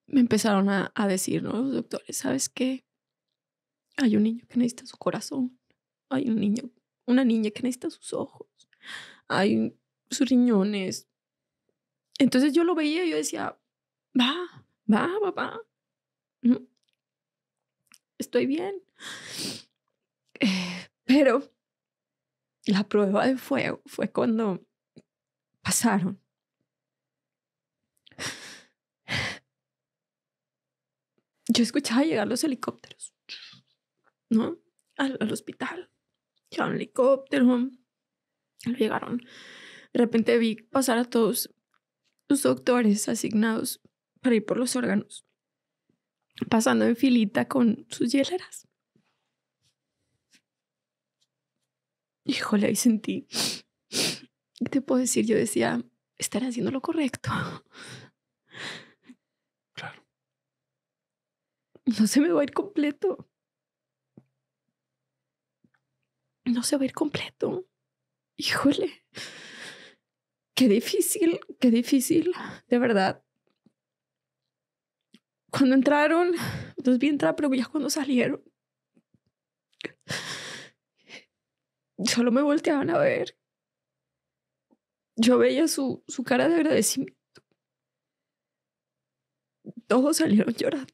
me empezaron a, a decir, ¿no? Los doctores, ¿sabes qué? Hay un niño que necesita su corazón. Hay un niño, una niña que necesita sus ojos. Hay sus riñones. Entonces yo lo veía y yo decía, va, va, papá, Estoy bien. pero la prueba de fuego fue cuando pasaron. Yo escuchaba llegar los helicópteros, ¿no? Al, hospital, hospital. Llegaron helicóptero. Llegaron. De repente vi pasar a todos los doctores asignados para ir por los órganos, pasando en filita con sus hieleras. Híjole, ahí sentí. ¿Qué te puedo decir? Yo decía, estaré haciendo lo correcto. Claro. No se me va a ir completo. No se va a ir completo. Híjole. Qué difícil, qué difícil. De verdad, cuando entraron, los vi entrar, pero ya cuando salieron, solo me volteaban a ver. Yo veía su, su cara de agradecimiento. Todos salieron llorando.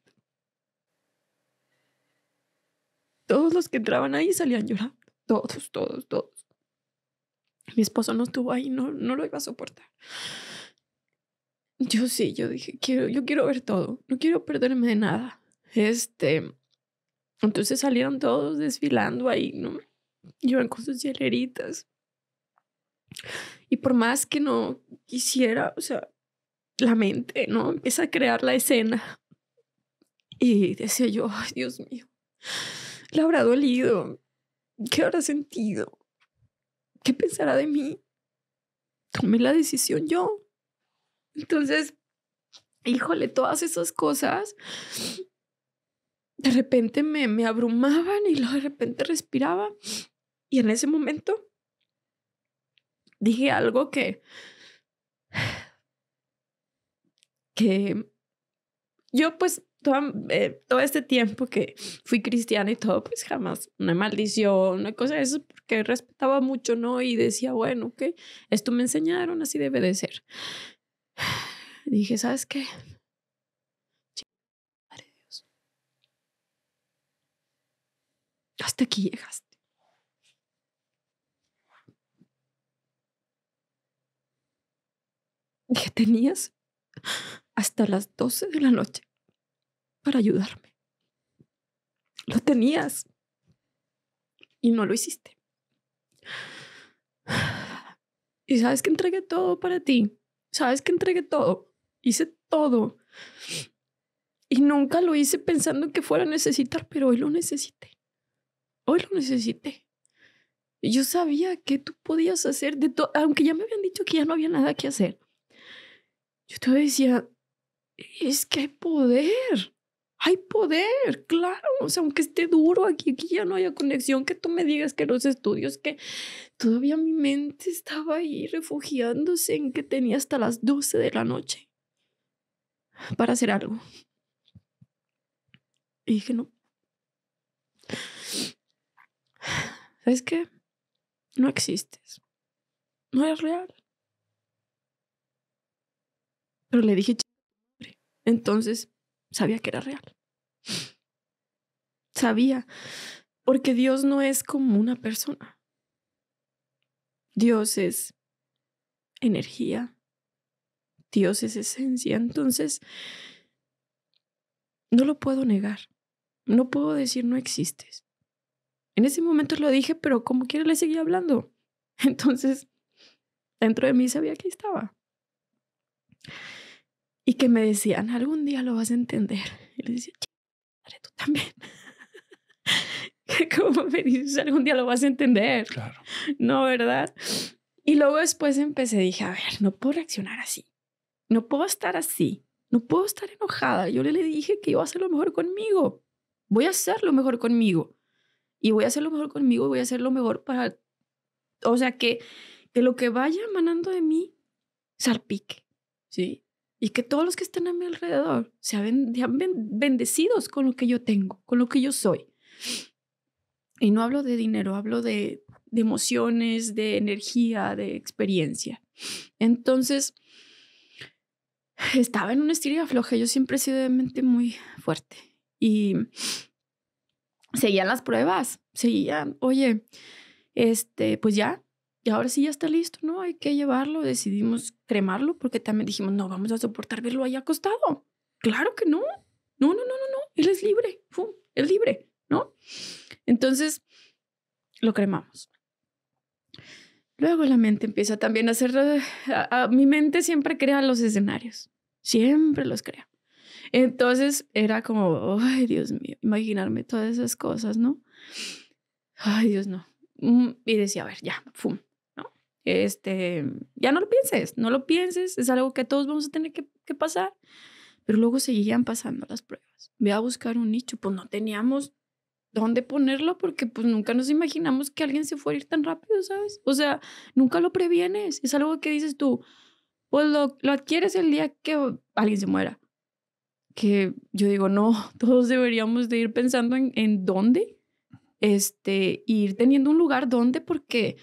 Todos los que entraban ahí salían llorando. Todos, todos, todos. Mi esposo no estuvo ahí, no, no lo iba a soportar. Yo sí, yo dije, quiero, yo quiero ver todo, no quiero perderme de nada. Este, entonces salieron todos desfilando ahí, ¿no? Llevan con sus hieleritas. Y por más que no quisiera, o sea, la mente, ¿no? Empieza a crear la escena. Y decía yo, Dios mío, le habrá dolido, ¿qué habrá sentido? ¿Qué pensará de mí? Tomé la decisión yo. Entonces, híjole, todas esas cosas de repente me, me abrumaban y luego de repente respiraba. Y en ese momento dije algo que, que yo pues eh, todo, este tiempo que fui cristiana y todo, pues jamás una maldición, una cosa de eso, porque respetaba mucho, ¿no? Y decía, bueno, que esto me enseñaron, así debe de ser dije, ¿sabes qué? Madre Dios. Hasta aquí llegaste. Dije, tenías hasta las 12 de la noche para ayudarme. Lo tenías y no lo hiciste. Y sabes que entregué todo para ti sabes que entregué todo, hice todo. Y nunca lo hice pensando que fuera a necesitar, pero hoy lo necesité. Hoy lo necesité. Yo sabía que tú podías hacer de todo, aunque ya me habían dicho que ya no había nada que hacer. Yo te decía, es que hay poder hay poder, claro, o sea, aunque esté duro aquí, aquí ya no haya conexión, que tú me digas que los estudios, que todavía mi mente estaba ahí refugiándose en que tenía hasta las 12 de la noche para hacer algo. Y dije, no. ¿Sabes qué? No existes. No eres real. Pero le dije, entonces sabía que era real. Sabía, porque Dios no es como una persona. Dios es energía, Dios es esencia, entonces no lo puedo negar, no puedo decir no existes. En ese momento lo dije, pero como quiera le seguía hablando. Entonces, dentro de mí sabía que estaba y que me decían, algún día lo vas a entender. Y le decía, haré tú también. ¿Cómo me dices, algún día lo vas a entender? Claro. No, ¿verdad? Y luego después empecé, dije, a ver, no puedo reaccionar así. No puedo estar así. No puedo estar enojada. Yo le dije que iba a hacer lo mejor conmigo. Voy a hacer lo mejor conmigo. Y voy a hacer lo mejor conmigo y voy a hacer lo mejor para... O sea, que, que lo que vaya emanando de mí salpique. ¿Sí? y que todos los que están a mi alrededor sean bendecidos con lo que yo tengo, con lo que yo soy. Y no hablo de dinero, hablo de, emociones, de energía, de experiencia. Entonces, estaba en un estilo floja. Yo siempre he sido de mente muy fuerte. Y seguían las pruebas, seguían, oye, este, pues ya, y ahora sí ya está listo, ¿no? Hay que llevarlo. Decidimos cremarlo porque también dijimos, no, vamos a soportar verlo ahí acostado. Claro que no. No, no, no, no, no. Él es libre. Fum, es libre, ¿no? Entonces, lo cremamos. Luego la mente empieza también a hacer... mi mente siempre crea los escenarios. Siempre los crea. Entonces era como, ay, Dios mío, imaginarme todas esas cosas, ¿no? Ay, Dios, no. Mm, y decía, a ver, ya, fum este, ya no lo pienses, no lo pienses, es algo que todos vamos a tener que, pasar. Pero luego seguían pasando las pruebas. Ve a buscar un nicho, pues no teníamos dónde ponerlo porque pues nunca nos imaginamos que alguien se fuera a ir tan rápido, ¿sabes? O sea, nunca lo previenes, es algo que dices tú, pues lo, adquieres el día que alguien se muera. Que yo digo, no, todos deberíamos de ir pensando en, en dónde, este, ir teniendo un lugar donde porque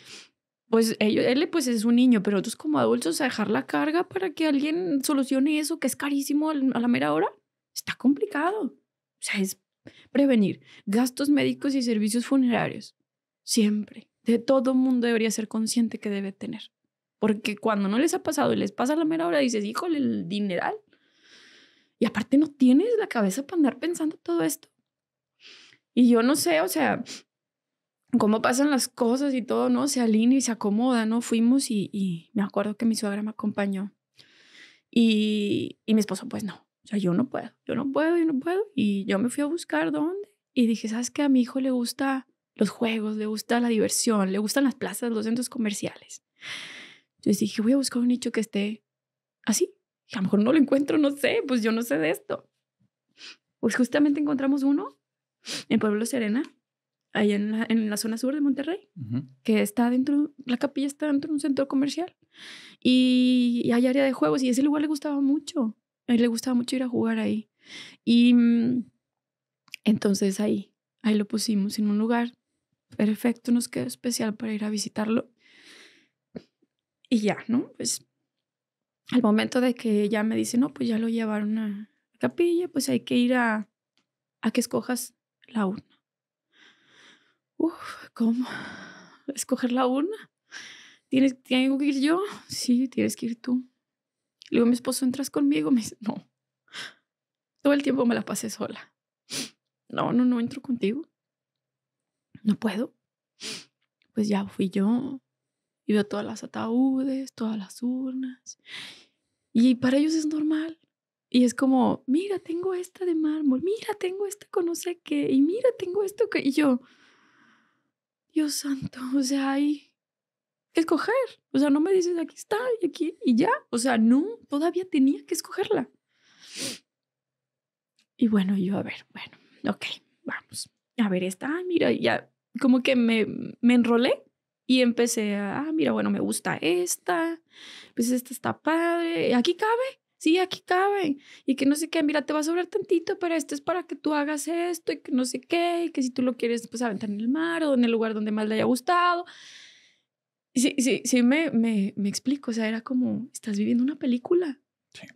pues él pues es un niño, pero otros como adultos sea, dejar la carga para que alguien solucione eso que es carísimo a la mera hora, está complicado. O sea, es prevenir gastos médicos y servicios funerarios. Siempre. De todo mundo debería ser consciente que debe tener. Porque cuando no les ha pasado y les pasa a la mera hora, dices, híjole, el dineral. Y aparte no tienes la cabeza para andar pensando todo esto. Y yo no sé, o sea, cómo pasan las cosas y todo, ¿no? Se alinea y se acomoda, ¿no? Fuimos y, me acuerdo que mi suegra me acompañó y, mi esposo, pues no, o sea, yo no puedo, yo no puedo, yo no puedo. Y yo me fui a buscar dónde y dije, ¿sabes qué? A mi hijo le gusta los juegos, le gusta la diversión, le gustan las plazas, los centros comerciales. Entonces dije, voy a buscar un nicho que esté así. Y a lo mejor no lo encuentro, no sé, pues yo no sé de esto. Pues justamente encontramos uno en Pueblo Serena, ahí en la, zona sur de Monterrey, que está dentro, la capilla está dentro de un centro comercial y, hay área de juegos y ese lugar le gustaba mucho, a él le gustaba mucho ir a jugar ahí. Y mm, entonces ahí, ahí lo pusimos en un lugar perfecto, nos quedó especial para ir a visitarlo. Y ya, ¿no? Pues al momento de que ya me dice, no, pues ya lo llevaron a la capilla, pues hay que ir a, a que escojas la urna. Uf, ¿cómo? ¿Escoger la urna? ¿Tienes, ¿Tengo que ir yo? Sí, tienes que ir tú. Luego mi esposo, ¿entras conmigo? Me dice, no. Todo el tiempo me la pasé sola. No, no, no entro contigo. No puedo. Pues ya fui yo. Y veo todas las ataúdes, todas las urnas. Y para ellos es normal. Y es como, mira, tengo esta de mármol, mira, tengo esta con no sé qué, y mira, tengo esto que... Y yo, Dios santo, o sea, hay escoger. O sea, no me dices aquí está y aquí y ya. O sea, no, todavía tenía que escogerla. Y bueno, yo a ver, bueno, ok, vamos. A ver, esta, ah, mira, ya como que me, me enrolé y empecé a, ah, mira, bueno, me gusta esta, pues esta está padre, aquí cabe sí, aquí cabe y que no sé qué, mira, te va a sobrar tantito, pero esto es para que tú hagas esto, y que no sé qué, y que si tú lo quieres, pues aventar en el mar o en el lugar donde más le haya gustado. Sí, sí, sí, me, me, explico, o sea, era como, estás viviendo una película. Sí.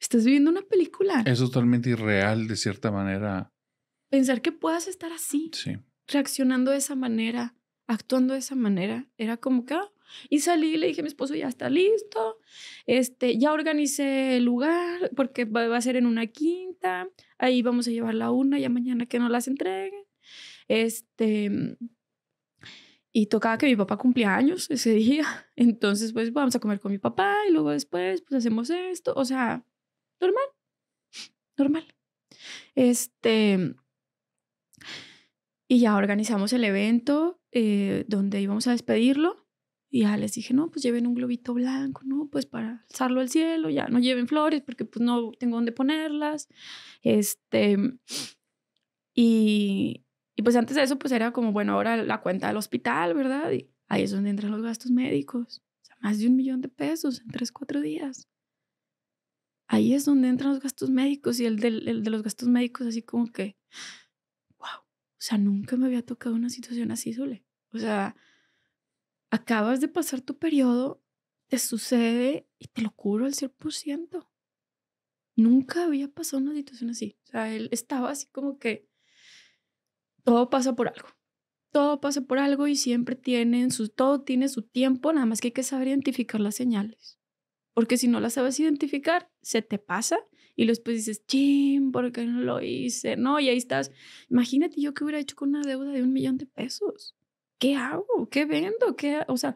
Estás viviendo una película. Es totalmente irreal, de cierta manera. Pensar que puedas estar así. Sí. Reaccionando de esa manera, actuando de esa manera, era como que, ah, y salí le dije a mi esposo, ya está listo, este, ya organicé el lugar porque va, a ser en una quinta, ahí vamos a llevar la una ya mañana que nos las entreguen. Este, y tocaba que mi papá cumplía años ese día, entonces pues vamos a comer con mi papá y luego después pues hacemos esto, o sea, normal, normal. Este, y ya organizamos el evento eh, donde íbamos a despedirlo y ya les dije, no, pues lleven un globito blanco, ¿no? Pues para alzarlo al cielo, ya no lleven flores porque pues no tengo dónde ponerlas. Este, y, y pues antes de eso, pues era como, bueno, ahora la cuenta del hospital, ¿verdad? Y ahí es donde entran los gastos médicos. O sea, más de un millón de pesos en tres, cuatro días. Ahí es donde entran los gastos médicos y el, del, de los gastos médicos así como que, wow, o sea, nunca me había tocado una situación así, Sule. O sea, acabas de pasar tu periodo, te sucede y te lo curo al 100%. Nunca había pasado una situación así. O sea, él estaba así como que todo pasa por algo. Todo pasa por algo y siempre tienen su, todo tiene su tiempo, nada más que hay que saber identificar las señales. Porque si no las sabes identificar, se te pasa y después dices, chin, ¿por qué no lo hice? No, y ahí estás. Imagínate yo que hubiera hecho con una deuda de un millón de pesos. ¿qué hago? ¿Qué vendo? ¿Qué, o sea,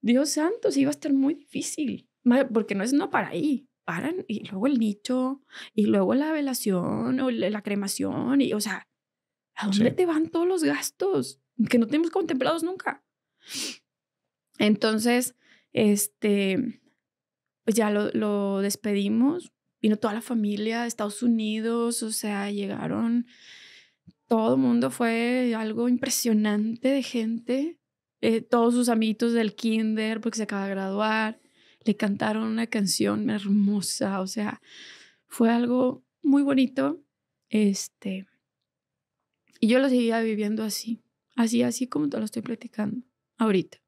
Dios santo, sí iba a estar muy difícil, porque no es no para ahí, paran y luego el nicho y luego la velación o la cremación y o sea, ¿a dónde te van todos los gastos que no tenemos contemplados nunca? Entonces, este, pues ya lo, lo despedimos, vino toda la familia de Estados Unidos, o sea, llegaron todo el mundo fue algo impresionante de gente. Eh, todos sus amiguitos del kinder, porque se acaba de graduar, le cantaron una canción hermosa, o sea, fue algo muy bonito. Este, y yo lo seguía viviendo así, así, así como te lo estoy platicando ahorita.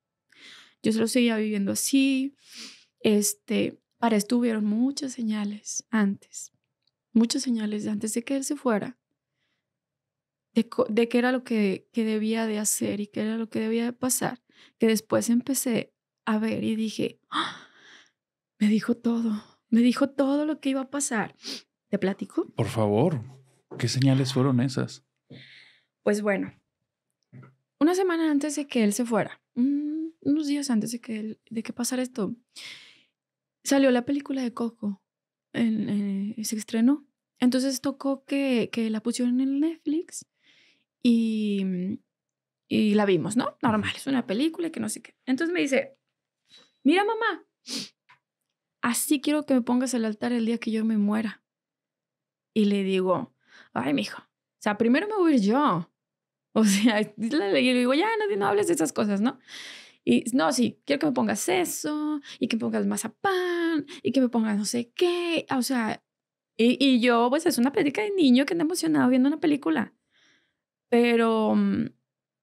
Yo se lo seguía viviendo así. Este, para hubieron muchas señales antes, muchas señales antes de que él se fuera de, qué era lo que, debía de hacer y qué era lo que debía de pasar, que después empecé a ver y dije, ¡ah! me dijo todo, me dijo todo lo que iba a pasar. ¿Te platico? Por favor, ¿qué señales fueron esas? Pues bueno, una semana antes de que él se fuera, unos días antes de que, de que pasara esto, salió la película de Coco, en, eh, se estrenó. Entonces tocó que, que la pusieron en Netflix Mm, y, la vimos, ¿no? Normal, es una película que no sé qué. Entonces me dice, mira mamá, así quiero que me pongas el altar el día que yo me muera. Y le digo, ay, mi hijo, o sea, primero me voy a yo. O sea, le digo, ya, no, no hables de esas cosas, ¿no? Y no, sí, quiero que me pongas eso, y que me pongas mazapán, y que me pongas no sé qué. O sea, y, y yo, pues es una plática de niño que anda emocionado viendo una película. Pero, mm,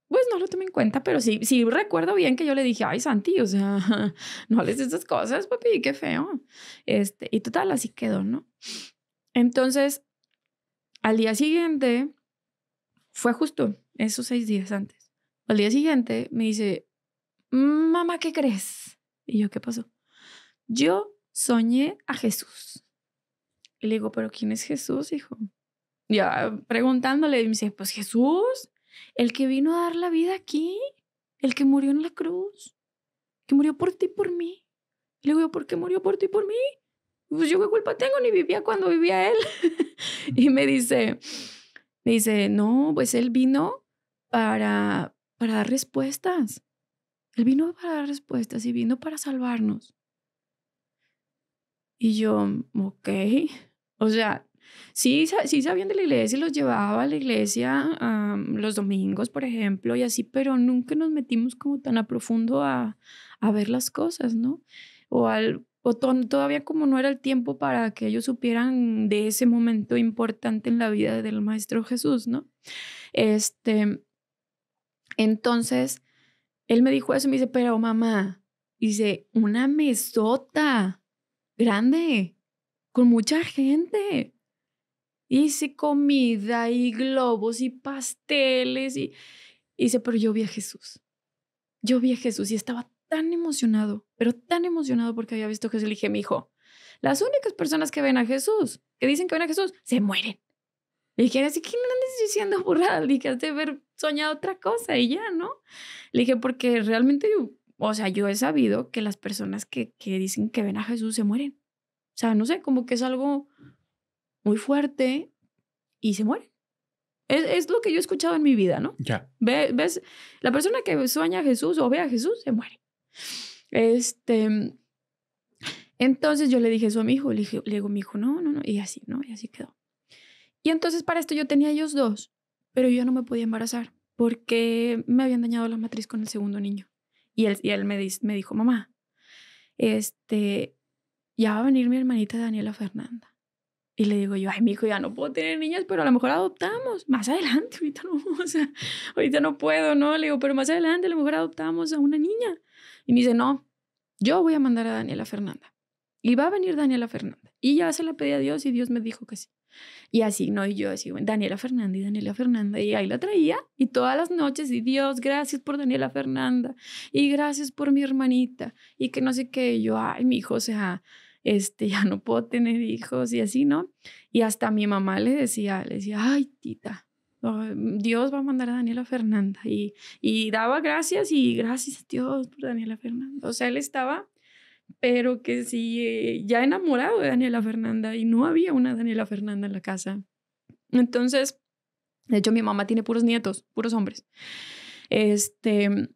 pues no lo tomé en cuenta, pero sí, sí recuerdo bien que yo le dije, ay Santi, o sea, no hables de esas cosas, papi, qué feo. Este, y total, así quedó, ¿no? Entonces, al día siguiente, fue justo esos seis días antes. Al día siguiente me dice, mamá, ¿qué crees? Y yo, ¿qué pasó? Yo soñé a Jesús. Y le digo, ¿pero quién es Jesús, hijo? ya preguntándole, me dice, pues Jesús, el que vino a dar la vida aquí, el que murió en la cruz, que murió por ti y por mí. Y le digo, ¿por qué murió por ti y por mí? Pues yo qué culpa tengo, ni vivía cuando vivía él. y me dice, me dice, no, pues él vino para, para dar respuestas. Él vino para dar respuestas y vino para salvarnos. Y yo, ok. O sea, Sí, sí sabían de la iglesia y los llevaba a la iglesia los domingos, por ejemplo, y así, pero nunca nos metimos como tan a profundo a, a ver las cosas, ¿no? O al o todavía como no era el tiempo para que ellos supieran de ese momento importante en la vida del maestro Jesús, ¿no? Este, entonces, él me dijo eso, me dice, pero mamá, dice, una mesota grande, con mucha gente hice comida y globos y pasteles y, hice pero yo vi a Jesús. Yo vi a Jesús y estaba tan emocionado, pero tan emocionado porque había visto a Jesús. Le dije, mi hijo, las únicas personas que ven a Jesús, que dicen que ven a Jesús, se mueren. Le dije, así que no andes diciendo burrada, le dije, has de haber soñado otra cosa y ya, ¿no? Le dije, porque realmente, o sea, yo he sabido que las personas que, que dicen que ven a Jesús se mueren. O sea, no sé, como que es algo muy fuerte y se muere. Es, lo que yo he escuchado en mi vida, ¿no? Ya. Ve, ves, la persona que sueña a Jesús o ve a Jesús se muere. Este. Entonces yo le dije eso a mi hijo, le, digo, mi hijo, no, no, no, y así, ¿no? Y así quedó. Y entonces para esto yo tenía ellos dos, pero yo no me podía embarazar porque me habían dañado la matriz con el segundo niño. Y él, y él me, me dijo, mamá, este, ya va a venir mi hermanita Daniela Fernanda. Y le digo yo, ay, mi hijo, ya no puedo tener niñas, pero a lo mejor adoptamos. Más adelante, ahorita no, o sea, ahorita no puedo, ¿no? Le digo, pero más adelante a lo mejor adoptamos a una niña. Y me dice, no, yo voy a mandar a Daniela Fernanda. Y va a venir Daniela Fernanda. Y ya se la pedí a Dios y Dios me dijo que sí. Y así, ¿no? Y yo así, Daniela Fernanda y Daniela Fernanda. Y ahí la traía. Y todas las noches, y Dios, gracias por Daniela Fernanda. Y gracias por mi hermanita. Y que no sé qué. yo, ay, mi hijo, o sea, este, ya no puedo tener hijos y así, ¿no? Y hasta mi mamá le decía, le decía, ay, tita, Dios va a mandar a Daniela Fernanda. Y, y daba gracias y gracias a Dios por Daniela Fernanda. O sea, él estaba, pero que sí, eh, ya enamorado de Daniela Fernanda y no había una Daniela Fernanda en la casa. Entonces, de hecho, mi mamá tiene puros nietos, puros hombres. Este,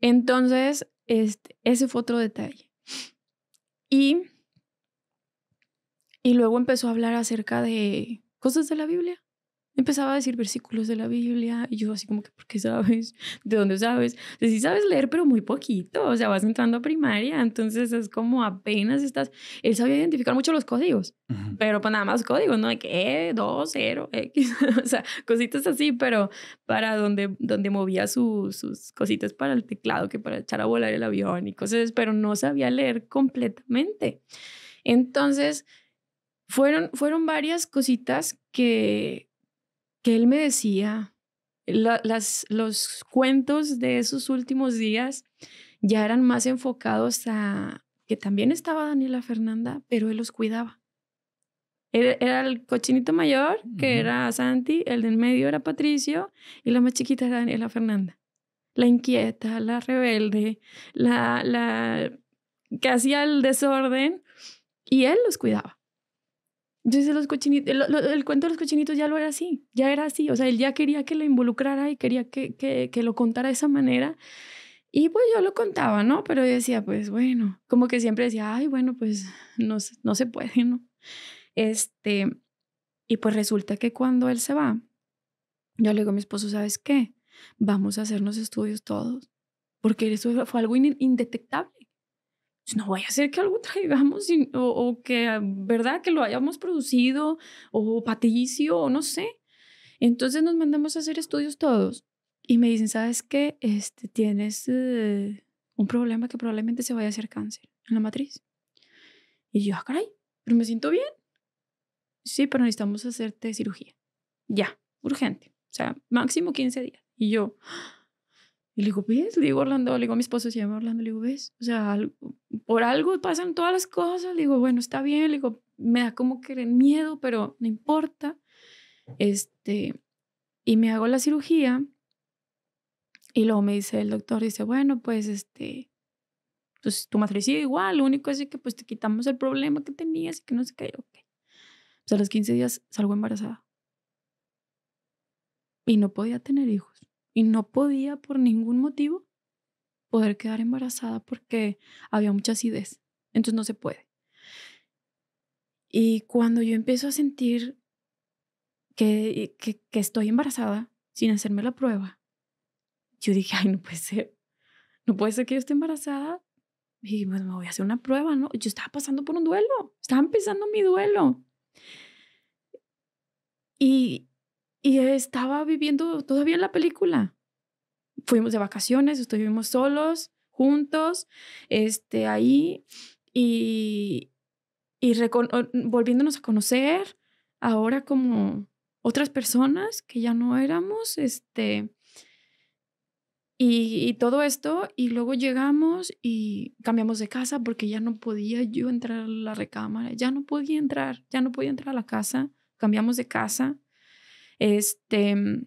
entonces, este, ese fue otro detalle. Y y luego empezó a hablar acerca de cosas de la Biblia. Empezaba a decir versículos de la Biblia y yo así como que, ¿por qué sabes? ¿De dónde sabes? de sabes leer, pero muy poquito. O sea, vas entrando a primaria, entonces es como apenas estás... Él sabía identificar mucho los códigos, pero pues nada más códigos, ¿no? De que E, X, o sea, cositas así, pero para donde, donde movía sus cositas para el teclado, que para echar a volar el avión y cosas, pero no sabía leer completamente. Entonces fueron, varias cositas que, que él me decía. las, los cuentos de esos últimos días ya eran más enfocados a que también estaba Daniela Fernanda, pero él los cuidaba. Era, el cochinito mayor, que era Santi, el del medio era Patricio y la más chiquita era Daniela Fernanda. La inquieta, la rebelde, la, la que hacía el desorden y él los cuidaba. Entonces los cochinitos, el, cuento de los cochinitos ya lo era así, ya era así, o sea, él ya quería que lo involucrara y quería que, que, lo contara de esa manera. Y pues yo lo contaba, ¿no? Pero yo decía, pues bueno, como que siempre decía, ay, bueno, pues no, no se puede, ¿no? Este, y pues resulta que cuando él se va, yo le digo a mi esposo, ¿sabes qué? Vamos a hacernos estudios todos, porque eso fue algo indetectable. Pues no vaya a ser que algo traigamos o, que, ah, ¿verdad? Que lo hayamos producido o patricio o no sé. Entonces nos mandamos a hacer estudios todos y me dicen, ¿sabes qué? Este, tienes eh, un problema que probablemente se vaya a hacer cáncer en la matriz. Y yo, ah, caray, pero me siento bien. Sí, pero necesitamos hacerte cirugía. Ya, urgente. O sea, máximo 15 días. Y yo, y le digo, ¿ves? Le digo, Orlando, le digo, mi esposo se llama Orlando, le digo, ¿ves? O sea, por algo pasan todas las cosas. Le digo, bueno, está bien, le digo, me da como que miedo, pero no importa. Este, y me hago la cirugía. Y luego me dice el doctor, dice, bueno, pues este, pues tu matriz sigue igual, lo único es que pues te quitamos el problema que tenías y que no se qué. Ok. Pues a los 15 días salgo embarazada. Y no podía tener hijos y no podía por ningún motivo poder quedar embarazada porque había mucha acidez. Entonces no se puede. Y cuando yo empiezo a sentir que, que, estoy embarazada sin hacerme la prueba, yo dije, ay, no puede ser. No puede ser que yo esté embarazada y pues, me voy a hacer una prueba, ¿no? Yo estaba pasando por un duelo, estaba empezando mi duelo. Y, y estaba viviendo todavía en la película. Fuimos de vacaciones, estuvimos solos, juntos, este, ahí y, volviéndonos a conocer ahora como otras personas que ya no éramos, este, y, y, todo esto, y luego llegamos y cambiamos de casa porque ya no podía yo entrar a la recámara, ya no podía entrar, ya no podía entrar a la casa, cambiamos de casa, este.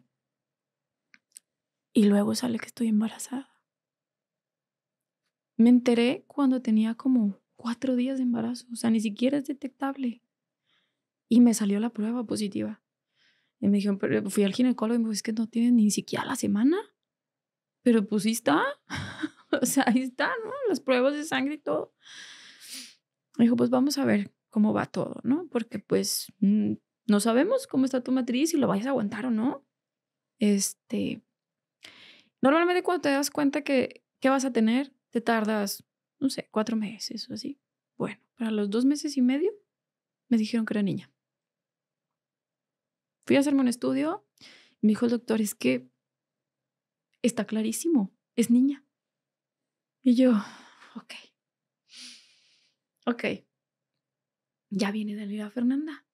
Y luego sale que estoy embarazada. Me enteré cuando tenía como cuatro días de embarazo, o sea, ni siquiera es detectable. Y me salió la prueba positiva. Y me dijeron, pero fui al ginecólogo y me dijo, es que no tiene ni siquiera la semana. Pero pues sí está. o sea, ahí está, ¿no? Las pruebas de sangre y todo. Me dijo, pues vamos a ver cómo va todo, ¿no? Porque pues mm, no sabemos cómo está tu matriz, y lo vayas a aguantar o no. Este, normalmente cuando te das cuenta que, vas a tener, te tardas, no sé, cuatro meses o así. Bueno, para los dos meses y medio me dijeron que era niña. Fui a hacerme un estudio y me dijo el doctor, es que está clarísimo, es niña. Y yo, ok, ok, ya viene vida Fernanda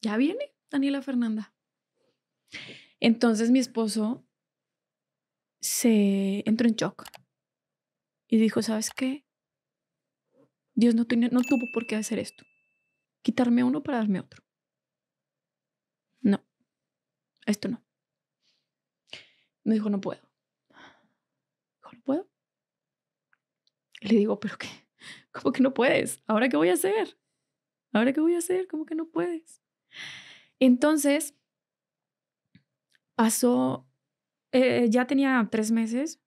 ya viene Daniela Fernanda. Entonces mi esposo se entró en shock y dijo, ¿sabes qué? Dios no, no tuvo por qué hacer esto. Quitarme uno para darme otro. No, esto no. Me dijo, no puedo. Dijo, no puedo. le digo, ¿pero qué? ¿Cómo que no puedes? ¿Ahora qué voy a hacer? ¿Ahora qué voy a hacer? ¿Cómo que no puedes? Entonces, pasó, eh, ya tenía tres meses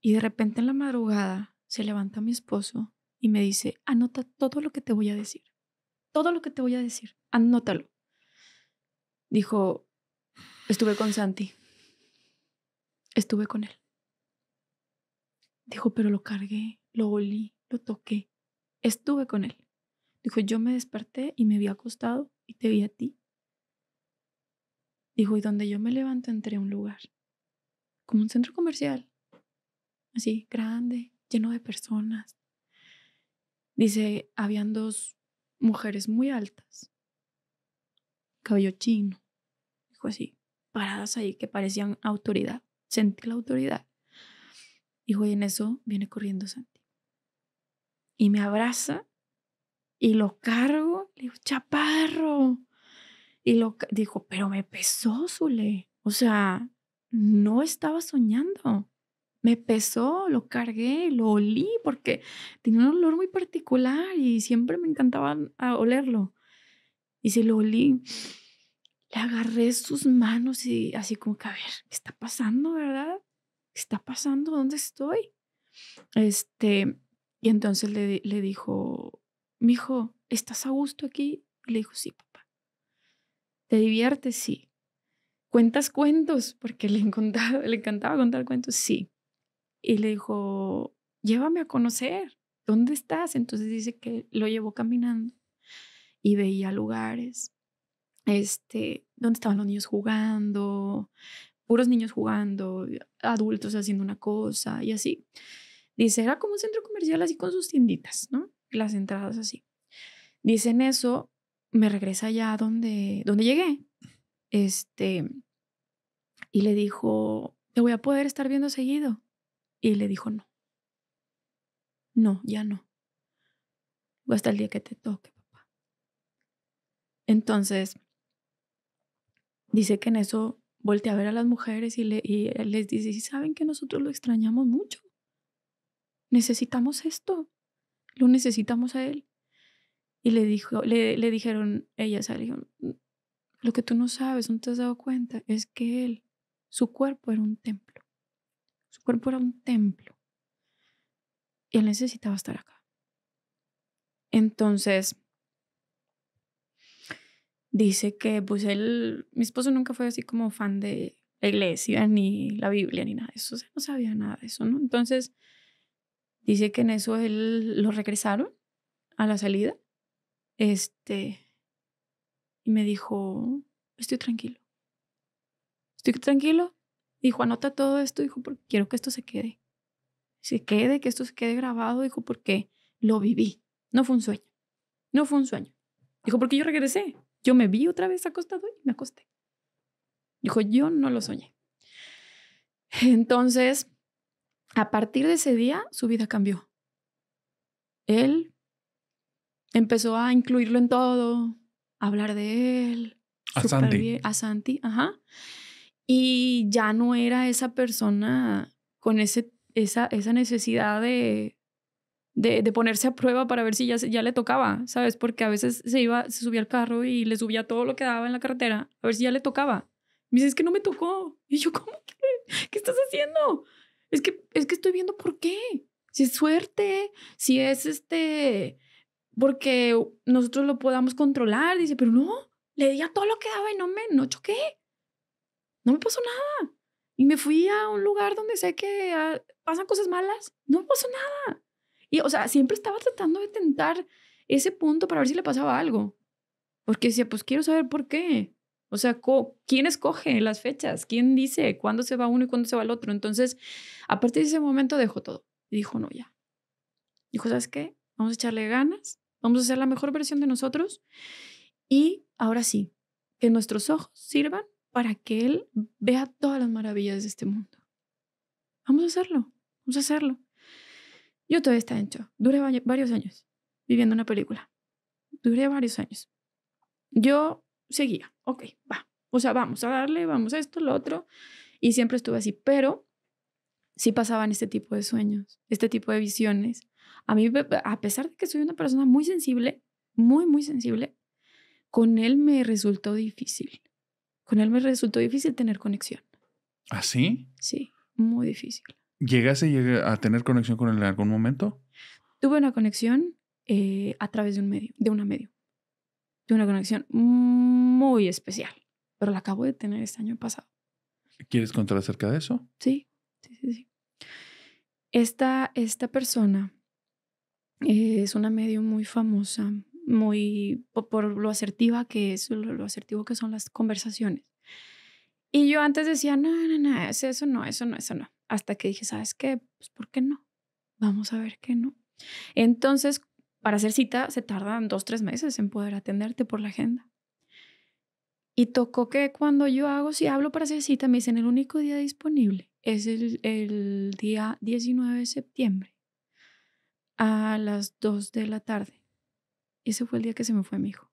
y de repente en la madrugada se levanta mi esposo y me dice, anota todo lo que te voy a decir, todo lo que te voy a decir, anótalo. Dijo, estuve con Santi, estuve con él. Dijo, pero lo cargué, lo olí, lo toqué, estuve con él. Dijo, yo me desperté y me vi acostado y te vi a ti. Dijo, y donde yo me levanto entré a un lugar, como un centro comercial, así grande, lleno de personas. Dice, habían dos mujeres muy altas, cabello chino, dijo así, paradas ahí que parecían autoridad, sentí la autoridad. Dijo, y en eso viene corriendo Santi. Y me abraza y lo cargo, le digo, chaparro. Y lo dijo, pero me pesó, Zule. O sea, no estaba soñando. Me pesó, lo cargué, lo olí porque tenía un olor muy particular y siempre me encantaba olerlo. Y si lo olí. Le agarré sus manos y así como que, a ver, ¿qué está pasando, verdad? ¿Qué está pasando? ¿Dónde estoy? Este, y entonces le, le dijo, me dijo, ¿estás a gusto aquí? le dijo, sí, papá. ¿Te diviertes? Sí. ¿Cuentas cuentos? Porque le encantaba, le encantaba contar cuentos, sí. Y le dijo, llévame a conocer, ¿dónde estás? Entonces dice que lo llevó caminando y veía lugares, este, donde estaban los niños jugando, puros niños jugando, adultos haciendo una cosa y así. Dice, era como un centro comercial así con sus tienditas, ¿no? las entradas así. Dicen eso, me regresa ya donde, donde llegué. Este, y le dijo, ¿te voy a poder estar viendo seguido? Y le dijo, no. No, ya no. O hasta el día que te toque, papá. Entonces, dice que en eso voltea a ver a las mujeres y, le, y les dice, ¿saben que nosotros lo extrañamos mucho? Necesitamos esto lo necesitamos a él. Y le, dijo, le, le dijeron, ella salió. lo que tú no sabes, no te has dado cuenta, es que él, su cuerpo era un templo. Su cuerpo era un templo. Y él necesitaba estar acá. Entonces, dice que pues él, mi esposo nunca fue así como fan de la iglesia, ni la Biblia, ni nada de eso. sea, no sabía nada de eso, ¿no? Entonces, Dice que en eso él lo regresaron a la salida. Este. Y me dijo, estoy tranquilo. Estoy tranquilo. Dijo, anota todo esto. Dijo, porque quiero que esto se quede. Se quede, que esto se quede grabado. Dijo, porque lo viví. No fue un sueño. No fue un sueño. Dijo, porque yo regresé. Yo me vi otra vez acostado y me acosté. Dijo, yo no lo soñé. Entonces, a partir de ese día su vida cambió. Él empezó a incluirlo en todo, a hablar de él. A Santi. a Santi, ajá. Y ya no era esa persona con ese, esa, esa necesidad de, de, ponerse a prueba para ver si ya, ya le tocaba, ¿sabes? Porque a veces se iba, se subía al carro y le subía todo lo que daba en la carretera, a ver si ya le tocaba. Me dice, es que no me tocó. Y yo, ¿cómo? ¿Qué, ¿Qué estás haciendo? Es que, es que estoy viendo por qué. Si es suerte, si es este, porque nosotros lo podamos controlar. Dice, pero no, le di a todo lo que daba y no me, choqué. No me pasó nada. Y me fui a un lugar donde sé que ah, pasan cosas malas. No me pasó nada. Y, o sea, siempre estaba tratando de tentar ese punto para ver si le pasaba algo. Porque decía, pues quiero saber por qué. O sea, ¿quién escoge las fechas? ¿Quién dice cuándo se va uno y cuándo se va el otro? Entonces, a partir de ese momento dejó todo dijo, no, ya. Dijo, ¿sabes qué? Vamos a echarle ganas, vamos a hacer la mejor versión de nosotros y ahora sí, que nuestros ojos sirvan para que Él vea todas las maravillas de este mundo. Vamos a hacerlo, vamos a hacerlo. Yo todavía está hecho. Duré varios años viviendo una película. Duré varios años. Yo seguía, ok, va, o sea, vamos a darle, vamos a esto, lo otro, y siempre estuve así, pero sí pasaban este tipo de sueños, este tipo de visiones. A mí, a pesar de que soy una persona muy sensible, muy, muy sensible, con él me resultó difícil. Con él me resultó difícil tener conexión. ¿Ah, sí? Sí, muy difícil. ¿Llegaste a tener conexión con él en algún momento? Tuve una conexión eh, a través de un medio, de una medio. Tuve una conexión muy muy especial, pero la acabo de tener este año pasado. ¿Quieres contar acerca de eso? Sí, sí, sí, Esta, esta persona es una medio muy famosa, muy por, lo asertiva que es, lo, asertivo que son las conversaciones. Y yo antes decía, no, no, no, eso no, eso no, eso no. Hasta que dije, ¿sabes qué? Pues, ¿por qué no? Vamos a ver qué no. Entonces, para hacer cita se tardan dos, tres meses en poder atenderte por la agenda. Y tocó que cuando yo hago, si hablo para hacer cita, me dicen el único día disponible es el, día 19 de septiembre a las 2 de la tarde. Ese fue el día que se me fue mi hijo.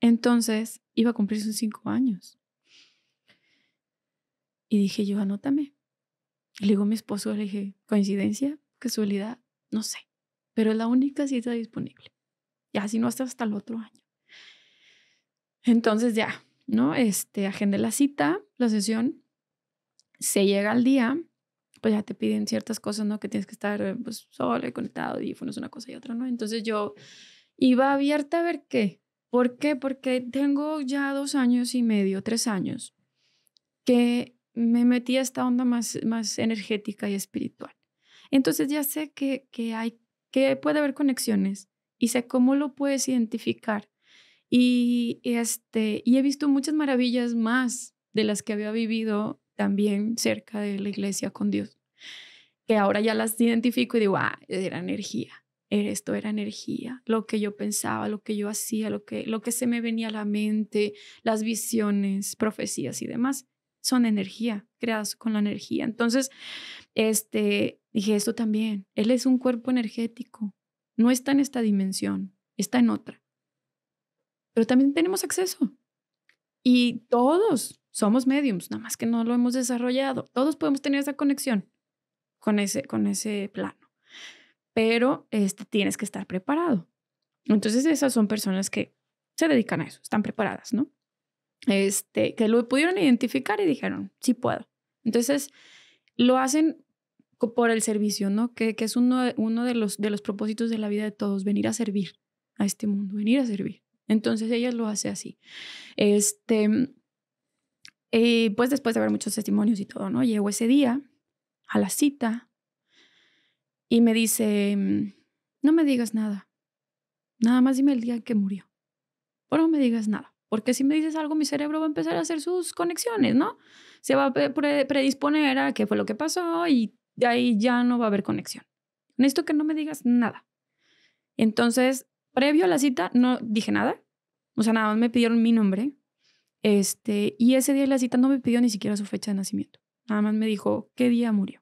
Entonces iba a cumplir sus cinco años. Y dije, yo anótame. Y le digo mi esposo, le dije, coincidencia, casualidad, no sé, pero es la única cita disponible. Y así no hasta hasta el otro año. Entonces ya, ¿no? Este, agendé la cita, la sesión, se llega al día, pues ya te piden ciertas cosas, ¿no? Que tienes que estar eh, pues, solo y conectado, audífonos, una cosa y otra, ¿no? Entonces yo iba abierta a ver qué. ¿Por qué? Porque tengo ya dos años y medio, tres años, que me metí a esta onda más, más energética y espiritual. Entonces ya sé que, que hay, que puede haber conexiones y sé cómo lo puedes identificar y, este, y he visto muchas maravillas más de las que había vivido también cerca de la iglesia con Dios, que ahora ya las identifico y digo, ah, era energía, esto era energía, lo que yo pensaba, lo que yo hacía, lo que, lo que se me venía a la mente, las visiones, profecías y demás, son energía, creadas con la energía. Entonces, este, dije, esto también, Él es un cuerpo energético, no está en esta dimensión, está en otra pero también tenemos acceso. Y todos somos mediums, nada más que no lo hemos desarrollado. Todos podemos tener esa conexión con ese, con ese plano, pero este, tienes que estar preparado. Entonces esas son personas que se dedican a eso, están preparadas, ¿no? Este, que lo pudieron identificar y dijeron, sí puedo. Entonces lo hacen por el servicio, ¿no? Que, que es uno, uno de, los, de los propósitos de la vida de todos, venir a servir a este mundo, venir a servir. Entonces ella lo hace así. Este, eh, pues después de haber muchos testimonios y todo, ¿no? Llego ese día a la cita y me dice, no me digas nada, nada más dime el día en que murió, pero no me digas nada, porque si me dices algo mi cerebro va a empezar a hacer sus conexiones, ¿no? Se va a predisponer a qué fue lo que pasó y de ahí ya no va a haber conexión. Necesito que no me digas nada. Entonces Previo a la cita no dije nada. O sea, nada más me pidieron mi nombre. Este, y ese día de la cita no me pidió ni siquiera su fecha de nacimiento. Nada más me dijo qué día murió.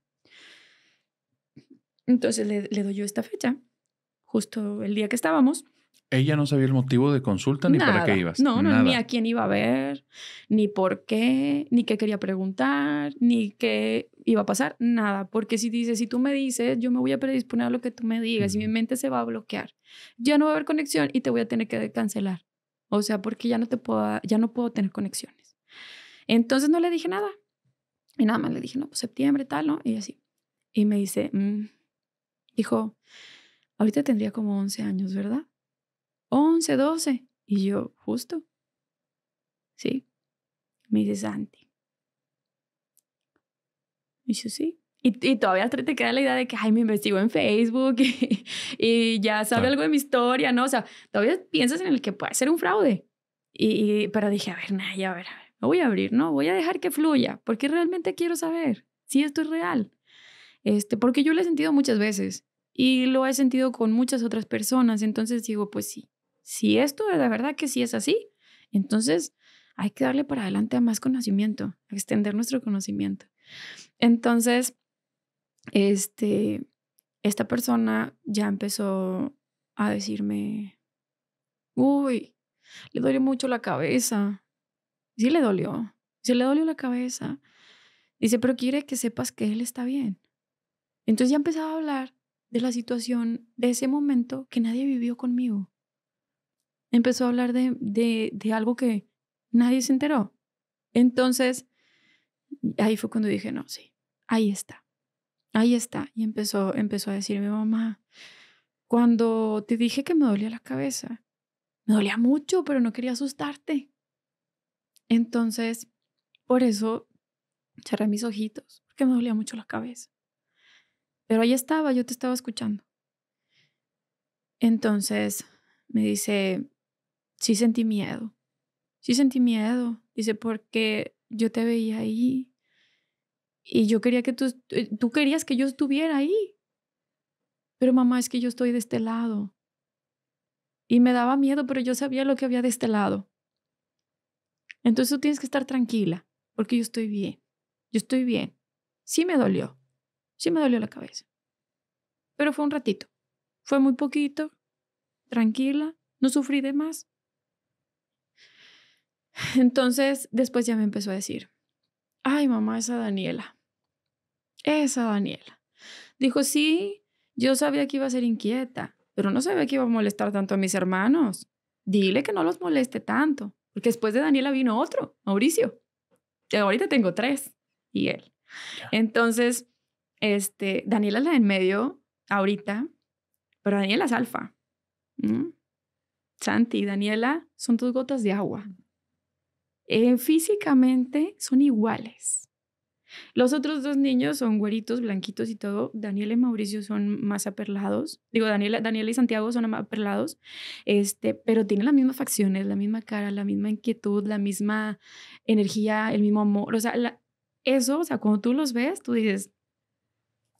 Entonces le, doy yo esta fecha, justo el día que estábamos. Ella no sabía el motivo de consulta ni para qué ibas. No, no, ni a quién iba a ver, ni por qué, ni qué quería preguntar, ni qué iba a pasar? Nada, porque si dices, si tú me dices, yo me voy a predisponer a lo que tú me digas y mi mente se va a bloquear, ya no va a haber conexión y te voy a tener que cancelar. O sea, porque ya no te puedo, ya no puedo tener conexiones. Entonces no le dije nada. Y nada más le dije, no, pues septiembre, tal, ¿no? Y así. Y me dice, hijo, mm", ahorita tendría como 11 años, ¿verdad? 11, 12. Y yo, justo. Sí. Me dice, Santi, y sí. Y, todavía te queda la idea de que, ay, me investigo en Facebook y, ya sabe algo de mi historia, ¿no? O sea, todavía piensas en el que puede ser un fraude. Y, pero dije, a ver, nada, ya, a ver, a ver, no voy a abrir, no, voy a dejar que fluya, porque realmente quiero saber si esto es real. Este, porque yo lo he sentido muchas veces y lo he sentido con muchas otras personas, entonces digo, pues sí, si esto de verdad que sí es así, entonces hay que darle para adelante a más conocimiento, extender nuestro conocimiento. Entonces, este, esta persona ya empezó a decirme, uy, le dolió mucho la cabeza. Sí le dolió, sí le dolió la cabeza. Dice, pero quiere que sepas que él está bien. Entonces ya empezaba a hablar de la situación de ese momento que nadie vivió conmigo. Empezó a hablar de, de, de algo que nadie se enteró. Entonces, ahí fue cuando dije, no, sí, ahí está, ahí está. Y empezó, empezó a decirme, mamá, cuando te dije que me dolía la cabeza, me dolía mucho, pero no quería asustarte. Entonces, por eso cerré mis ojitos, porque me dolía mucho la cabeza. Pero ahí estaba, yo te estaba escuchando. Entonces me dice, sí sentí miedo, sí sentí miedo. Dice, porque yo te veía ahí y yo quería que tú, eh, tú querías que yo estuviera ahí. Pero mamá, es que yo estoy de este lado. Y me daba miedo, pero yo sabía lo que había de este lado. Entonces tú tienes que estar tranquila, porque yo estoy bien. Yo estoy bien. Sí me dolió. Sí me dolió la cabeza. Pero fue un ratito. Fue muy poquito. Tranquila. No sufrí de más. Entonces, después ya me empezó a decir, ay mamá, esa Daniela, esa Daniela. Dijo, sí, yo sabía que iba a ser inquieta, pero no sabía que iba a molestar tanto a mis hermanos. Dile que no los moleste tanto, porque después de Daniela vino otro, Mauricio. Y ahorita tengo tres y él. Entonces, este, Daniela es la en medio ahorita, pero Daniela es alfa. Santi y Daniela son dos gotas de agua. Eh, físicamente son iguales. Los otros dos niños son güeritos, blanquitos y todo. Daniel y Mauricio son más aperlados. Digo, Daniela, Daniel y Santiago son más aperlados, este, pero tienen las mismas facciones, la misma cara, la misma inquietud, la misma energía, el mismo amor. O sea, eso, o sea, cuando tú los ves, tú dices,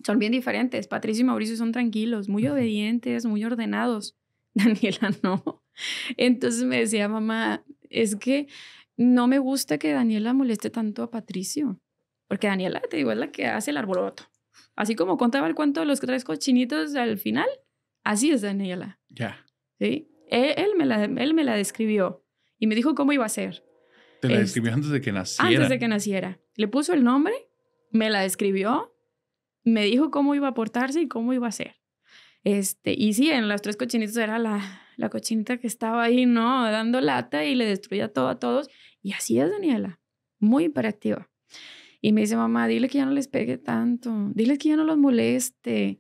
son bien diferentes. Patricio y Mauricio son tranquilos, muy obedientes, muy ordenados. Daniela no. Entonces me decía, mamá, es que no me gusta que Daniela moleste tanto a Patricio, porque Daniela, te digo, es la que hace el arboloto. Así como contaba el cuento de los tres cochinitos al final, así es Daniela. Ya. Sí. E, él, me la, él me la describió y me dijo cómo iba a ser. Te la este, describió antes de que naciera. Antes de que naciera. Le puso el nombre, me la describió, me dijo cómo iba a portarse y cómo iba a ser. Este, y sí, en las tres cochinitas era la, la cochinita que estaba ahí, ¿no? Dando lata y le destruía todo a todos. Y así es Daniela, muy imperativa. Y me dice, mamá, dile que ya no les pegue tanto, dile que ya no los moleste,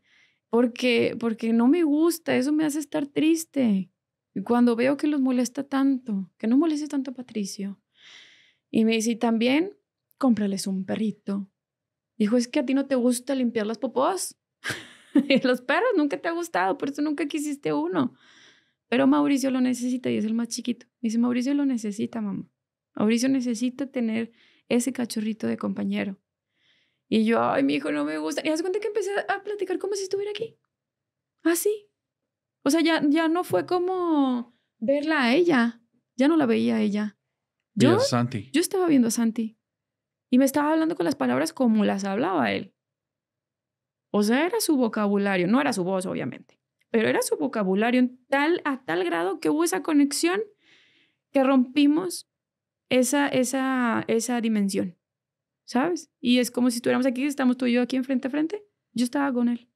porque, porque no me gusta, eso me hace estar triste. y Cuando veo que los molesta tanto, que no moleste tanto a Patricio. Y me dice, también cómprales un perrito. Dijo, es que a ti no te gusta limpiar las popós. los perros nunca te ha gustado, por eso nunca quisiste uno. Pero Mauricio lo necesita y es el más chiquito. dice, Mauricio lo necesita, mamá. Mauricio necesita tener ese cachorrito de compañero. Y yo, ay, mi hijo, no me gusta. Y hace cuenta que empecé a platicar como si estuviera aquí. Así. Ah, o sea, ya, ya no fue como verla a ella. Ya no la veía a ella. Yo, Santi. yo estaba viendo a Santi. Y me estaba hablando con las palabras como las hablaba él. O sea, era su vocabulario, no era su voz, obviamente, pero era su vocabulario en tal, a tal grado que hubo esa conexión que rompimos esa, esa, esa dimensión, ¿sabes? Y es como si estuviéramos aquí, estamos tú y yo aquí en frente a frente. Yo estaba con él.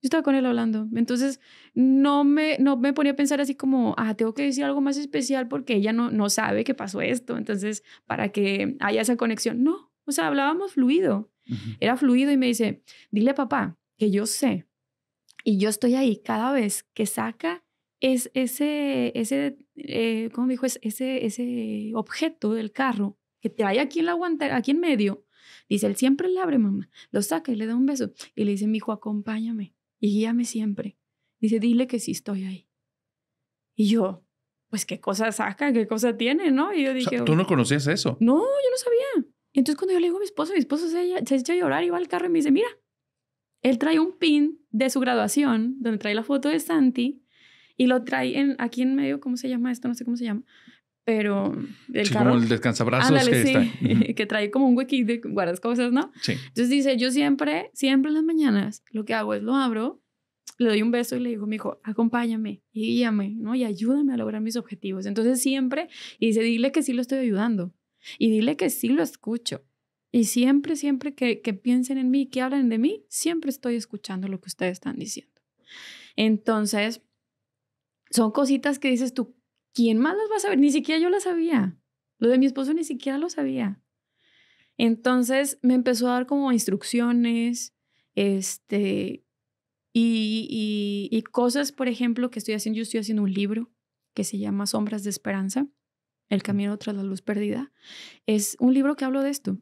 Yo estaba con él hablando. Entonces, no me, no me ponía a pensar así como, ah, tengo que decir algo más especial porque ella no, no sabe que pasó esto. Entonces, para que haya esa conexión. No, o sea, hablábamos fluido era fluido y me dice, dile papá que yo sé y yo estoy ahí cada vez que saca es ese, ese eh, ¿cómo dijo? ese, ese objeto del carro que trae aquí en la aquí en medio. Dice, él siempre le abre, mamá, lo saca y le da un beso. Y le dice, mi hijo, acompáñame y guíame siempre. Dice, dile que sí estoy ahí. Y yo, pues, ¿qué cosa saca? ¿Qué cosa tiene? ¿No? Y yo dije... ¿Tú no conocías eso? No, yo no sabía. Entonces cuando yo le digo a mi esposo, mi esposo se, se echa a llorar y va al carro y me dice, mira, él trae un pin de su graduación, donde trae la foto de Santi, y lo trae en, aquí en medio, ¿cómo se llama esto? No sé cómo se llama. Pero el carro, como el descansabrazos que, está. que trae como un wiki de guardas cosas, ¿no? Entonces dice, yo siempre, siempre en las mañanas, lo que hago es lo abro, le doy un beso y le digo, mi hijo, acompáñame y guíame, ¿no? Y ayúdame a lograr mis objetivos. Entonces siempre, y dice, dile que sí lo estoy ayudando y dile que sí lo escucho. Y siempre, siempre que, piensen en mí, que hablen de mí, siempre estoy escuchando lo que ustedes están diciendo. Entonces, son cositas que dices tú, ¿quién más las va a saber? Ni siquiera yo las sabía. Lo de mi esposo ni siquiera lo sabía. Entonces me empezó a dar como instrucciones, este, y, cosas, por ejemplo, que estoy haciendo, yo estoy haciendo un libro que se llama Sombras de Esperanza. El camino tras la luz perdida. Es un libro que hablo de esto,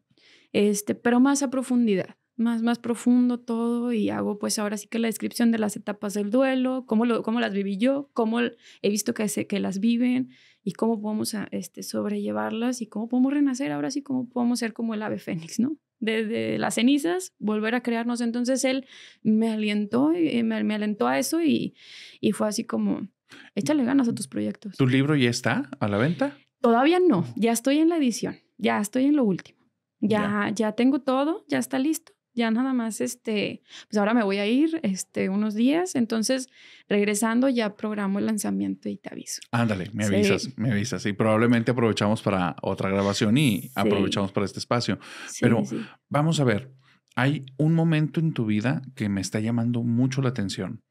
este, pero más a profundidad, más, más profundo todo y hago pues ahora sí que la descripción de las etapas del duelo, cómo, lo, cómo las viví yo, cómo he visto que, que las viven y cómo podemos ah, este, sobrellevarlas y cómo podemos renacer ahora sí, cómo podemos ser como el ave fénix, ¿no? desde las cenizas, volver a crearnos. Entonces él me alientó, eh, me, me alentó a eso y, y, fue así como, échale ganas a tus proyectos. ¿Tu libro ya está a la venta? Todavía no, ya estoy en la edición, ya estoy en lo último. Ya, ya, tengo todo, ya está listo. Ya nada más, este, pues ahora me voy a ir, este, unos días. Entonces, regresando, ya programo el lanzamiento y te aviso. Ándale, me avisas, me avisas. Y probablemente aprovechamos para otra grabación y aprovechamos para este espacio. Pero vamos a ver, hay un momento en tu vida que me está llamando mucho la atención.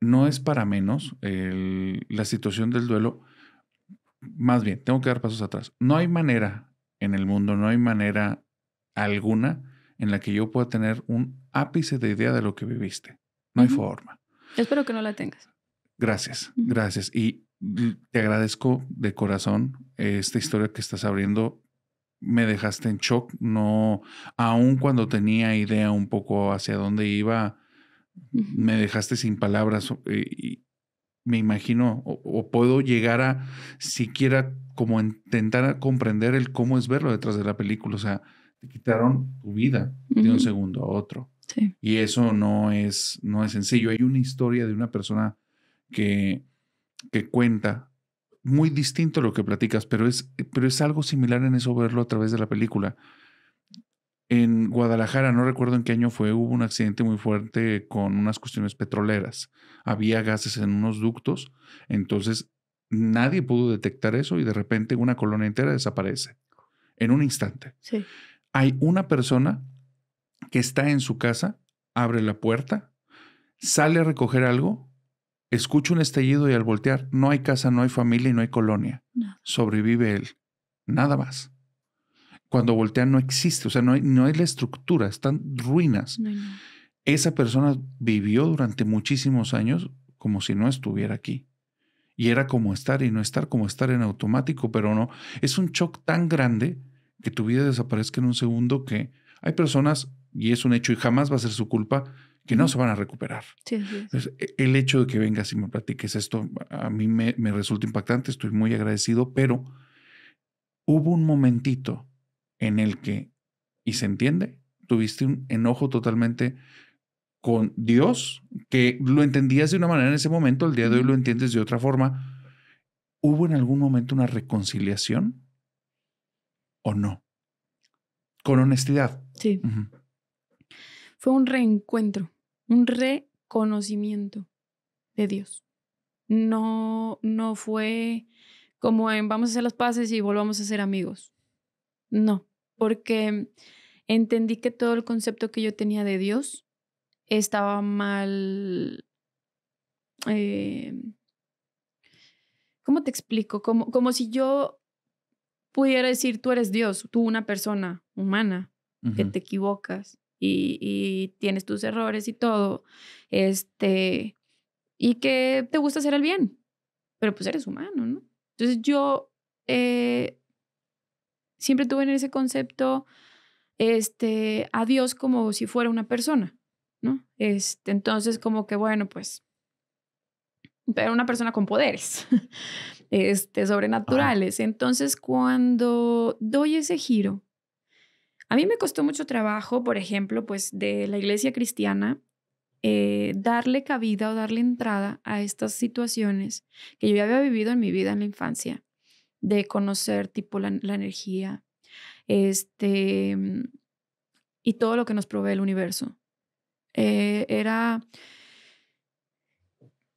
No es para menos la situación del duelo más bien, tengo que dar pasos atrás. No hay manera en el mundo, no hay manera alguna en la que yo pueda tener un ápice de idea de lo que viviste. No hay forma. Espero que no la tengas. Gracias, gracias. Y te agradezco de corazón esta historia que estás abriendo. Me dejaste en shock, no, aun cuando tenía idea un poco hacia dónde iba, me dejaste sin palabras eh, y, me imagino, o, puedo llegar a siquiera como intentar comprender el cómo es verlo detrás de la película. O sea, te quitaron tu vida de un segundo a otro. Y eso no es, no es sencillo. Hay una historia de una persona que, que cuenta muy distinto a lo que platicas, pero es, pero es algo similar en eso verlo a través de la película en Guadalajara, no recuerdo en qué año fue, hubo un accidente muy fuerte con unas cuestiones petroleras. Había gases en unos ductos, entonces nadie pudo detectar eso y de repente una colonia entera desaparece en un instante. Sí. Hay una persona que está en su casa, abre la puerta, sale a recoger algo, escucha un estallido y al voltear no hay casa, no hay familia y no hay colonia. Sobrevive él, nada más cuando voltean no existe, o sea, no hay, no hay la estructura, están ruinas. Esa persona vivió durante muchísimos años como si no estuviera aquí. Y era como estar y no estar, como estar en automático, pero no. Es un shock tan grande que tu vida desaparezca en un segundo que hay personas, y es un hecho y jamás va a ser su culpa, que no se van a recuperar. E, el hecho de que vengas y me platiques esto, a mí me, me resulta impactante, estoy muy agradecido, pero hubo un momentito en el que, y se entiende, tuviste un enojo totalmente con Dios, que lo entendías de una manera en ese momento, el día de hoy lo entiendes de otra forma. ¿Hubo en algún momento una reconciliación o no? Con honestidad. Sí. Fue un reencuentro, un reconocimiento de Dios. No, no fue como en vamos a hacer las paces y volvamos a ser amigos. No, porque entendí que todo el concepto que yo tenía de Dios estaba mal... Eh, ¿Cómo te explico? Como, como si yo pudiera decir, tú eres Dios, tú una persona humana, que te equivocas y, tienes tus errores y todo, este, y que te gusta hacer el bien, pero pues eres humano, ¿no? Entonces yo eh, siempre tuve en ese concepto este, a Dios como si fuera una persona, ¿no? Este, entonces, como que, bueno, pues, pero una persona con poderes este, sobrenaturales. Entonces, cuando doy ese giro, a mí me costó mucho trabajo, por ejemplo, pues de la iglesia cristiana, eh, darle cabida o darle entrada a estas situaciones que yo ya había vivido en mi vida en la infancia de conocer tipo la, energía, este, mm, y todo lo que nos provee el universo. Eh, era...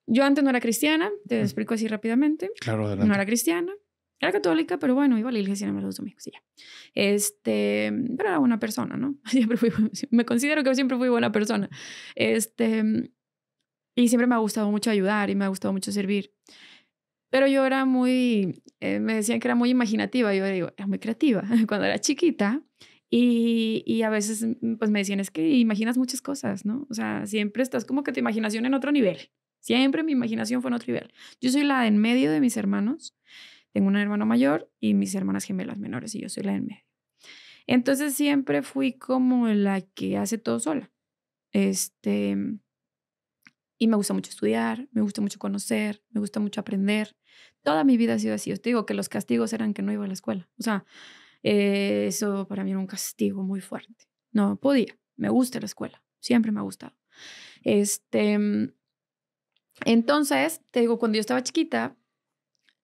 Yo antes no era cristiana, te mm. explico así rápidamente. Claro, No era cristiana. Era católica, pero bueno, iba a la iglesia nada más los domingos y ya. Este, mm, pero era buena persona, ¿no? Siempre me considero que siempre fui buena persona. Este, y siempre me ha gustado mucho ayudar y me ha gustado mucho servir. Pero yo era muy, eh, me decían que era muy imaginativa, yo digo, era muy creativa cuando era chiquita. Y, y, a veces mm, pues me decían, es que imaginas muchas cosas, ¿no? O sea, siempre estás como que tu imaginación en otro nivel. Siempre mi imaginación fue en otro nivel. Yo soy la en medio de mis hermanos. Tengo un hermano mayor y mis hermanas gemelas menores y yo soy la en medio. Entonces siempre fui como la que hace todo sola. Este, y me gusta mucho estudiar, me gusta mucho conocer, me gusta mucho aprender. Toda mi vida ha sido así. Os digo que los castigos eran que no iba a la escuela. O sea, eh, eso para mí era un castigo muy fuerte. No podía. Me gusta la escuela. Siempre me ha gustado. Este, mm, entonces, te digo, cuando yo estaba chiquita,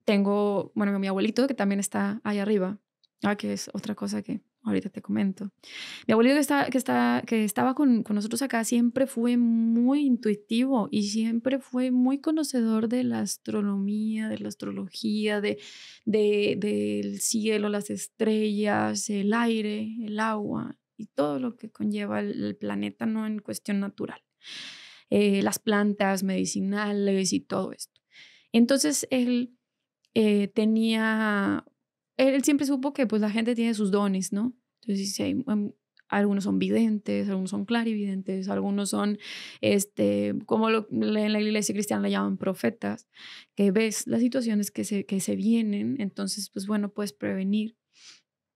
tengo, bueno, mi abuelito que también está ahí arriba, ah, que es otra cosa que Ahorita te comento. Mi abuelito que, está, que, está, que estaba con, nosotros acá siempre fue muy intuitivo y siempre fue muy conocedor de la astronomía, de la astrología, de, del cielo, las estrellas, el aire, el agua y todo lo que conlleva el, planeta no en cuestión natural. Eh, las plantas medicinales y todo esto. Entonces él eh, tenía él siempre supo que pues la gente tiene sus dones, ¿no? Entonces, algunos son videntes, algunos son clarividentes, algunos son, este, como en la iglesia cristiana la llaman profetas, que ves las situaciones que se, que se vienen, entonces, pues bueno, puedes prevenir.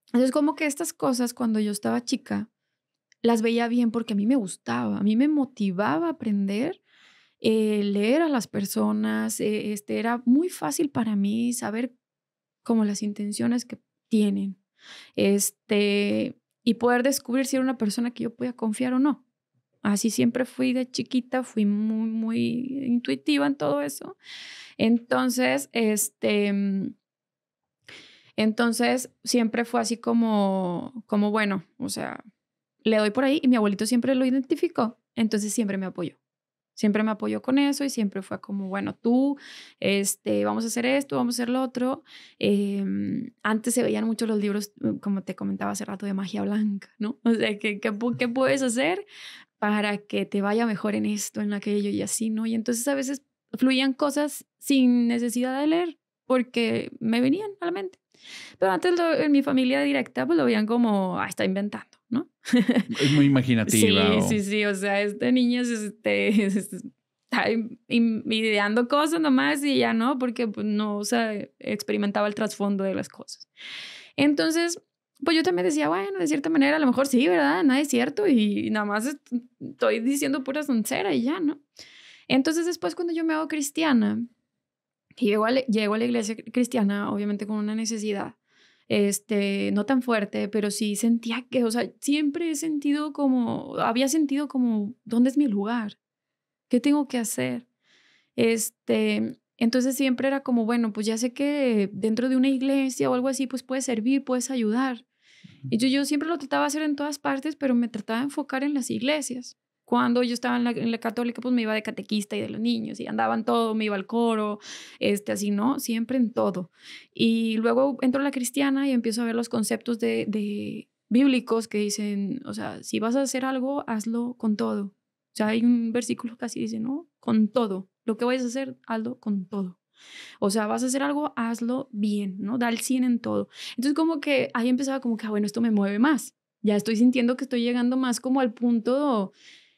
Entonces, como que estas cosas cuando yo estaba chica, las veía bien porque a mí me gustaba, a mí me motivaba aprender, eh, leer a las personas, eh, este, era muy fácil para mí saber como las intenciones que tienen. Este, y poder descubrir si era una persona que yo podía confiar o no. Así siempre fui de chiquita, fui muy, muy intuitiva en todo eso. Entonces, este, mm, entonces siempre fue así como, como bueno, o sea, le doy por ahí y mi abuelito siempre lo identificó, entonces siempre me apoyó. Siempre me apoyó con eso y siempre fue como, bueno, tú, este, vamos a hacer esto, vamos a hacer lo otro. Em, antes se veían mucho los libros, mm, como te comentaba hace rato, de magia blanca, ¿no? O sea, ¿qué, qué, puedes hacer para que te vaya mejor en esto, en aquello y así, ¿no? Y entonces a veces fluían cosas sin necesidad de leer porque me venían a la mente. Pero antes en mi familia directa pues lo veían como, ah, está inventando. ¿no? Es muy imaginativa. sí, sí, sí, o sea, este niño este, está ideando cosas nomás y ya no, porque pues, no o sea, experimentaba el trasfondo de las cosas. Entonces, pues yo también decía, bueno, de cierta manera, a lo mejor sí, ¿verdad? Nada es cierto y nada más estoy diciendo pura soncera y ya, ¿no? Entonces después cuando yo me hago cristiana, y llego a la iglesia cristiana, obviamente con una necesidad, este, no tan fuerte, pero sí sentía que, o sea, siempre he sentido como, había sentido como, ¿dónde es mi lugar? ¿Qué tengo que hacer? Este, entonces siempre era como, bueno, pues ya sé que dentro de una iglesia o algo así, pues puedes servir, puedes ayudar. Y yo, yo siempre lo trataba de hacer en todas partes, pero me trataba de enfocar en las iglesias cuando yo estaba en la, católica, pues me iba de catequista y de los niños y andaban todo, me iba al coro, este, así, ¿no? Siempre en todo. Y luego entro a la cristiana y empiezo a ver los conceptos de, bíblicos que dicen, o sea, si vas a hacer algo, hazlo con todo. O sea, hay un versículo que así dice, ¿no? Con todo. Lo que vayas a hacer, hazlo con todo. O sea, vas a hacer algo, hazlo bien, ¿no? Da el 100 en todo. Entonces, como que ahí empezaba como que, ah, bueno, esto me mueve más. Ya estoy sintiendo que estoy llegando más como al punto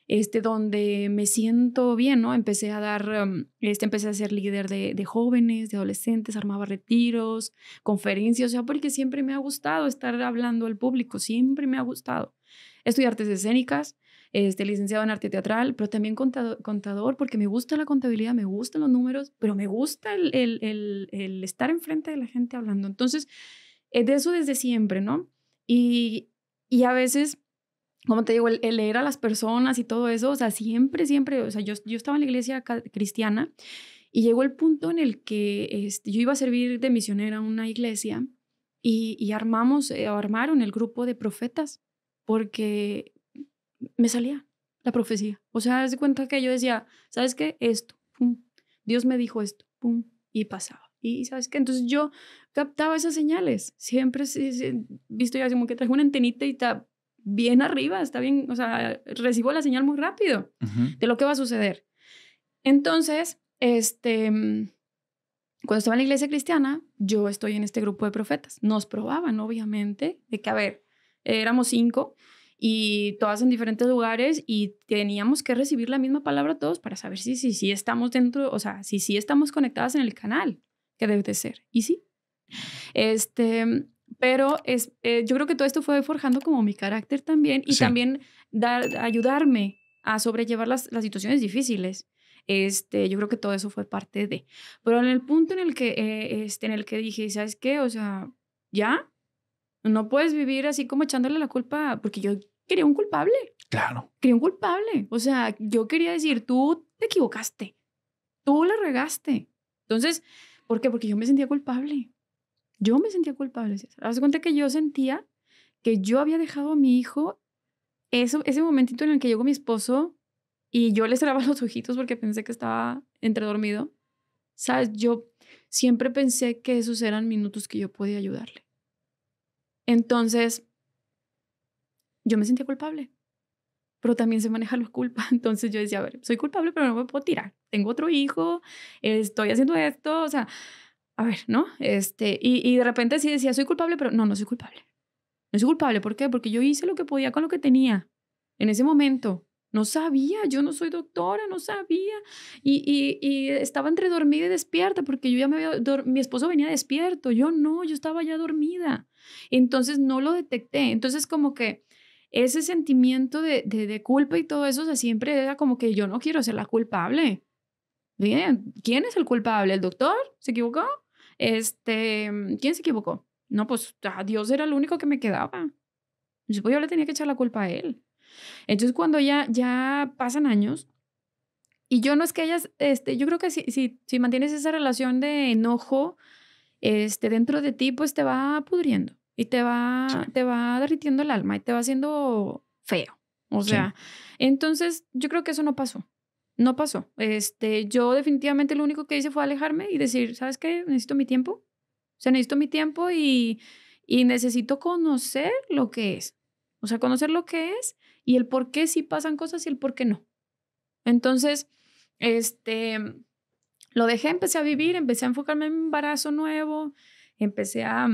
este, donde me siento bien, ¿no? Empecé a dar, em, este, empecé a ser líder de, jóvenes, de adolescentes, armaba retiros, conferencias, o sea, porque siempre me ha gustado estar hablando al público, siempre me ha gustado. Estudié artes escénicas, este, licenciado en arte teatral, pero también contador, porque me gusta la contabilidad, me gustan los números, pero me gusta el, el, el, el estar enfrente de la gente hablando. Entonces, eh, de eso desde siempre, ¿no? Y, y a veces como te digo, el, leer a las personas y todo eso, o sea, siempre, siempre, o sea, yo, estaba en la iglesia cristiana y llegó el punto en el que este, yo iba a servir de misionera a una iglesia y, armamos, eh, armaron el grupo de profetas porque me salía la profecía. O sea, de cuenta que yo decía, ¿sabes qué? Esto, pum. Dios me dijo esto, pum, y pasaba. Y sabes qué, entonces yo captaba esas señales. Siempre, visto ya como que traje una antenita y está bien arriba, está bien, o sea, recibo la señal muy rápido de lo que va a suceder. Entonces, este, cuando estaba en la iglesia cristiana, yo estoy en este grupo de profetas. Nos probaban, obviamente, de que, a ver, éramos cinco y todas en diferentes lugares y teníamos que recibir la misma palabra todos para saber si sí si, si estamos dentro, o sea, si sí si estamos conectadas en el canal que debe de ser. Y sí. Este, pero eh, yo creo que todo esto fue forjando como mi carácter también y también dar, ayudarme a sobrellevar las, las situaciones difíciles. Este, yo creo que todo eso fue parte de. Pero en el punto en el que, eh, este, en el que dije, ¿sabes qué? O sea, ya, no puedes vivir así como echándole la culpa, porque yo quería un culpable. Claro. Quería un culpable. O sea, yo quería decir, tú te equivocaste, tú la regaste. Entonces, ¿por qué? Porque yo me sentía culpable. Yo me sentía culpable, César. Haz cuenta que yo sentía que yo había dejado a mi hijo eso, ese momentito en el que llegó mi esposo y yo le cerraba los ojitos porque pensé que estaba entredormido. Sabes, yo siempre pensé que esos eran minutos que yo podía ayudarle. Entonces, yo me sentía culpable, pero también se maneja la culpa. Entonces yo decía, a ver, soy culpable, pero no me puedo tirar. Tengo otro hijo, estoy haciendo esto, o sea, a ver, ¿no? Este, y, de repente sí decía, soy culpable, pero no, no soy culpable. No soy culpable, ¿por qué? Porque yo hice lo que podía con lo que tenía en ese momento. No sabía, yo no soy doctora, no sabía. Y, estaba entre dormida y despierta, porque yo ya me había, mi esposo venía despierto, yo no, yo estaba ya dormida. Entonces no lo detecté. Entonces como que ese sentimiento de, culpa y todo eso, sea, siempre era como que yo no quiero ser la culpable. Bien, ¿quién es el culpable? ¿El doctor? ¿Se equivocó? Este, mm, ¿quién se equivocó? No, pues ah, Dios era el único que me quedaba. Pues, yo le tenía que echar la culpa a él. Entonces, cuando ya, ya pasan años, y yo no es que ellas, este, yo creo que si, si, si mantienes esa relación de enojo este, dentro de ti, pues te va pudriendo y te va, te va derritiendo el alma y te va haciendo feo. O sea, entonces yo creo que eso no pasó no pasó. Este, yo definitivamente lo único que hice fue alejarme y decir, ¿sabes qué? Necesito mi tiempo. O sea, necesito mi tiempo y, necesito conocer lo que es. O sea, conocer lo que es y el por qué sí pasan cosas y el por qué no. Entonces, este, lo dejé, empecé a vivir, empecé a enfocarme en un embarazo nuevo, empecé a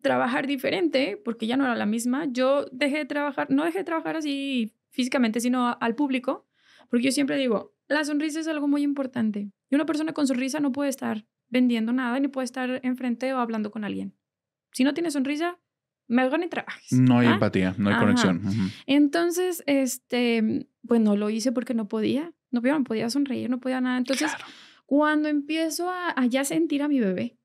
trabajar diferente porque ya no era la misma. Yo dejé de trabajar, no dejé de trabajar así físicamente, sino al público. Porque yo siempre digo, la sonrisa es algo muy importante. Y una persona con sonrisa no puede estar vendiendo nada, ni puede estar enfrente o hablando con alguien. Si no tiene sonrisa, hagan ni trabajes. No hay empatía, no hay conexión. Entonces, este, pues no lo hice porque no podía. No, podía sonreír, no podía nada. Entonces, cuando empiezo a, ya sentir a mi bebé,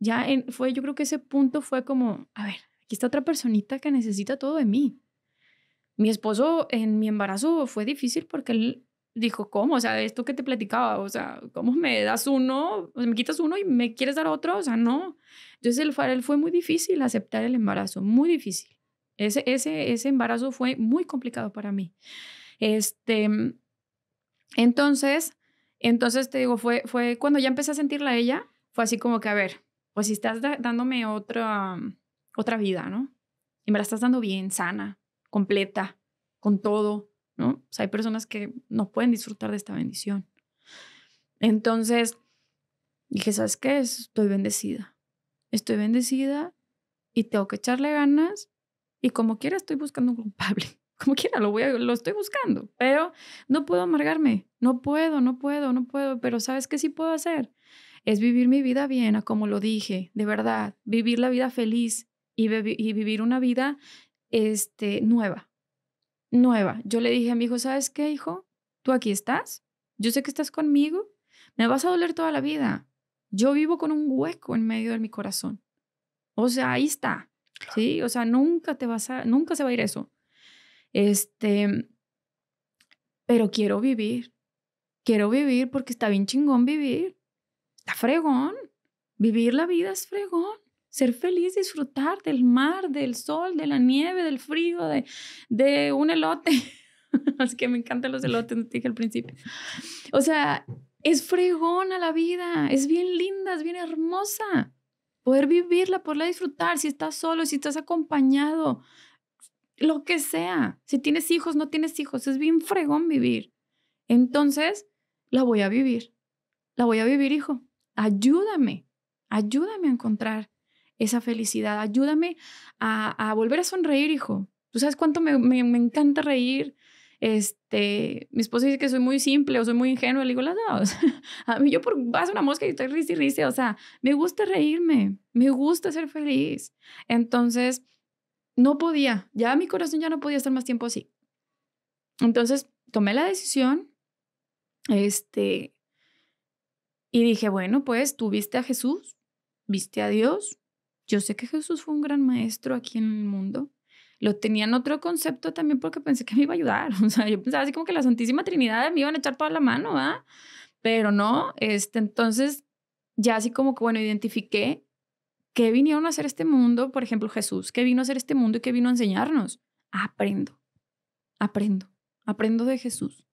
ya en, fue, yo creo que ese punto fue como, a ver, aquí está otra personita que necesita todo de mí. Mi esposo en mi embarazo fue difícil porque él dijo, ¿cómo? O sea, esto que te platicaba, o sea, ¿cómo me das uno, me quitas uno y me quieres dar otro? O sea, no. Entonces, el, Farel fue muy difícil aceptar el embarazo, muy difícil. Ese, ese, ese embarazo fue muy complicado para mí. Este, entonces, entonces te digo, fue, fue cuando ya empecé a sentirla ella, fue así como que, a ver, pues si estás dándome otra, otra vida, ¿no? Y me la estás dando bien, sana, completa, con todo ¿no? hay personas que no pueden disfrutar de esta bendición. Entonces, dije, ¿sabes qué? Estoy bendecida. Estoy bendecida y tengo que echarle ganas y como quiera estoy buscando un culpable. Como quiera, lo, voy lo estoy buscando, pero no puedo amargarme, no puedo, no puedo, no puedo, pero ¿sabes qué sí puedo hacer? Es vivir mi vida bien, a como lo dije, de verdad, vivir la vida feliz y, y vivir una vida este, nueva, nueva. Yo le dije a mi hijo, ¿sabes qué, hijo? Tú aquí estás, yo sé que estás conmigo, me vas a doler toda la vida. Yo vivo con un hueco en medio de mi corazón. O sea, ahí está. Sí, o sea, nunca te vas a nunca se va a ir eso. Este pero quiero vivir. Quiero vivir porque está bien chingón vivir. Está fregón. Vivir la vida es fregón. Ser feliz, disfrutar del mar, del sol, de la nieve, del frío, de, un elote. Así que me encantan los elotes, te dije al principio. O sea, es fregona la vida, es bien linda, es bien hermosa. Poder vivirla, poderla disfrutar, si estás solo, si estás acompañado, lo que sea. Si tienes hijos, no tienes hijos, es bien fregón vivir. Entonces, la voy a vivir. La voy a vivir, hijo. Ayúdame, ayúdame a encontrar esa felicidad. Ayúdame a, volver a sonreír, hijo. Tú sabes cuánto me, encanta reír. Este, mi esposo dice que soy muy simple o soy muy ingenuo Le digo, las dos. a mí yo por vas una mosca y estoy risa y risa. O sea, me gusta reírme, me gusta ser feliz. Entonces, no podía. Ya mi corazón ya no podía estar más tiempo así. Entonces, tomé la decisión. Este, y dije, bueno, pues tú viste a Jesús, viste a Dios, yo sé que Jesús fue un gran maestro aquí en el mundo. Lo tenían otro concepto también porque pensé que me iba a ayudar. O sea, yo pensaba así como que la Santísima Trinidad me iban a echar toda la mano, ¿ah? Pero no, este, entonces ya así como que, bueno, identifiqué qué vinieron a hacer este mundo, por ejemplo, Jesús, qué vino a hacer este mundo y qué vino a enseñarnos. Aprendo, aprendo, aprendo de Jesús.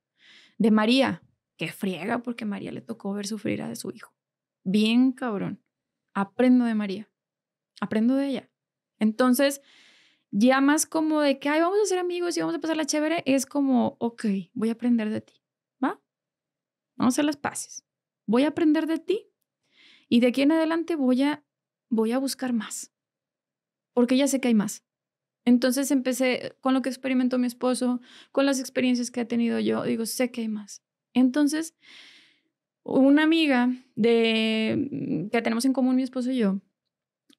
De María, que friega porque María le tocó ver sufrir a su hijo. Bien cabrón. Aprendo de María aprendo de ella. Entonces, ya más como de que, ay, vamos a ser amigos y vamos a pasar la chévere, es como, ok, voy a aprender de ti, ¿va? Vamos a hacer las paces. Voy a aprender de ti y de aquí en adelante voy a, voy a buscar más, porque ya sé que hay más. Entonces empecé con lo que experimentó mi esposo, con las experiencias que ha tenido yo, digo, sé que hay más. Entonces, una amiga de, que tenemos en común mi esposo y yo,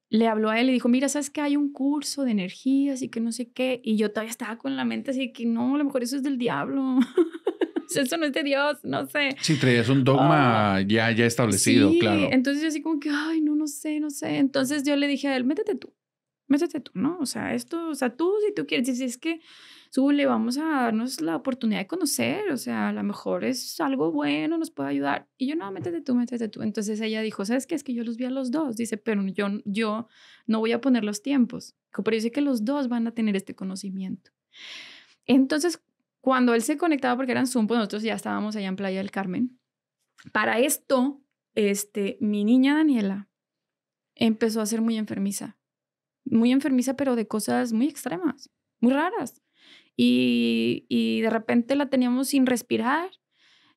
le habló a él y dijo, mira, sabes que hay un curso de energías y que no sé qué. Y yo todavía estaba con la mente así que no, a lo mejor eso es del diablo. eso no es de Dios, no sé. Sí, es un dogma ah, ya, ya establecido, sí, claro. Entonces yo así como que, ay, no, no sé, no sé. Entonces yo le dije a él, métete tú, métete tú, ¿no? O sea, esto, o sea, tú si tú quieres, si es que le vamos a darnos la oportunidad de conocer, o sea, a lo mejor es algo bueno, nos puede ayudar. Y yo, no, métete tú, métete tú. Entonces ella dijo, ¿sabes qué? Es que yo los vi a los dos. Dice, pero yo, yo no voy a poner los tiempos. Pero yo que los dos van a tener este conocimiento. Entonces, cuando él se conectaba, porque eran Zoom, pues nosotros ya estábamos allá en Playa del Carmen. Para esto, este, mi niña Daniela empezó a ser muy enfermiza. Muy enfermiza, pero de cosas muy extremas, muy raras y, y de repente la teníamos sin respirar,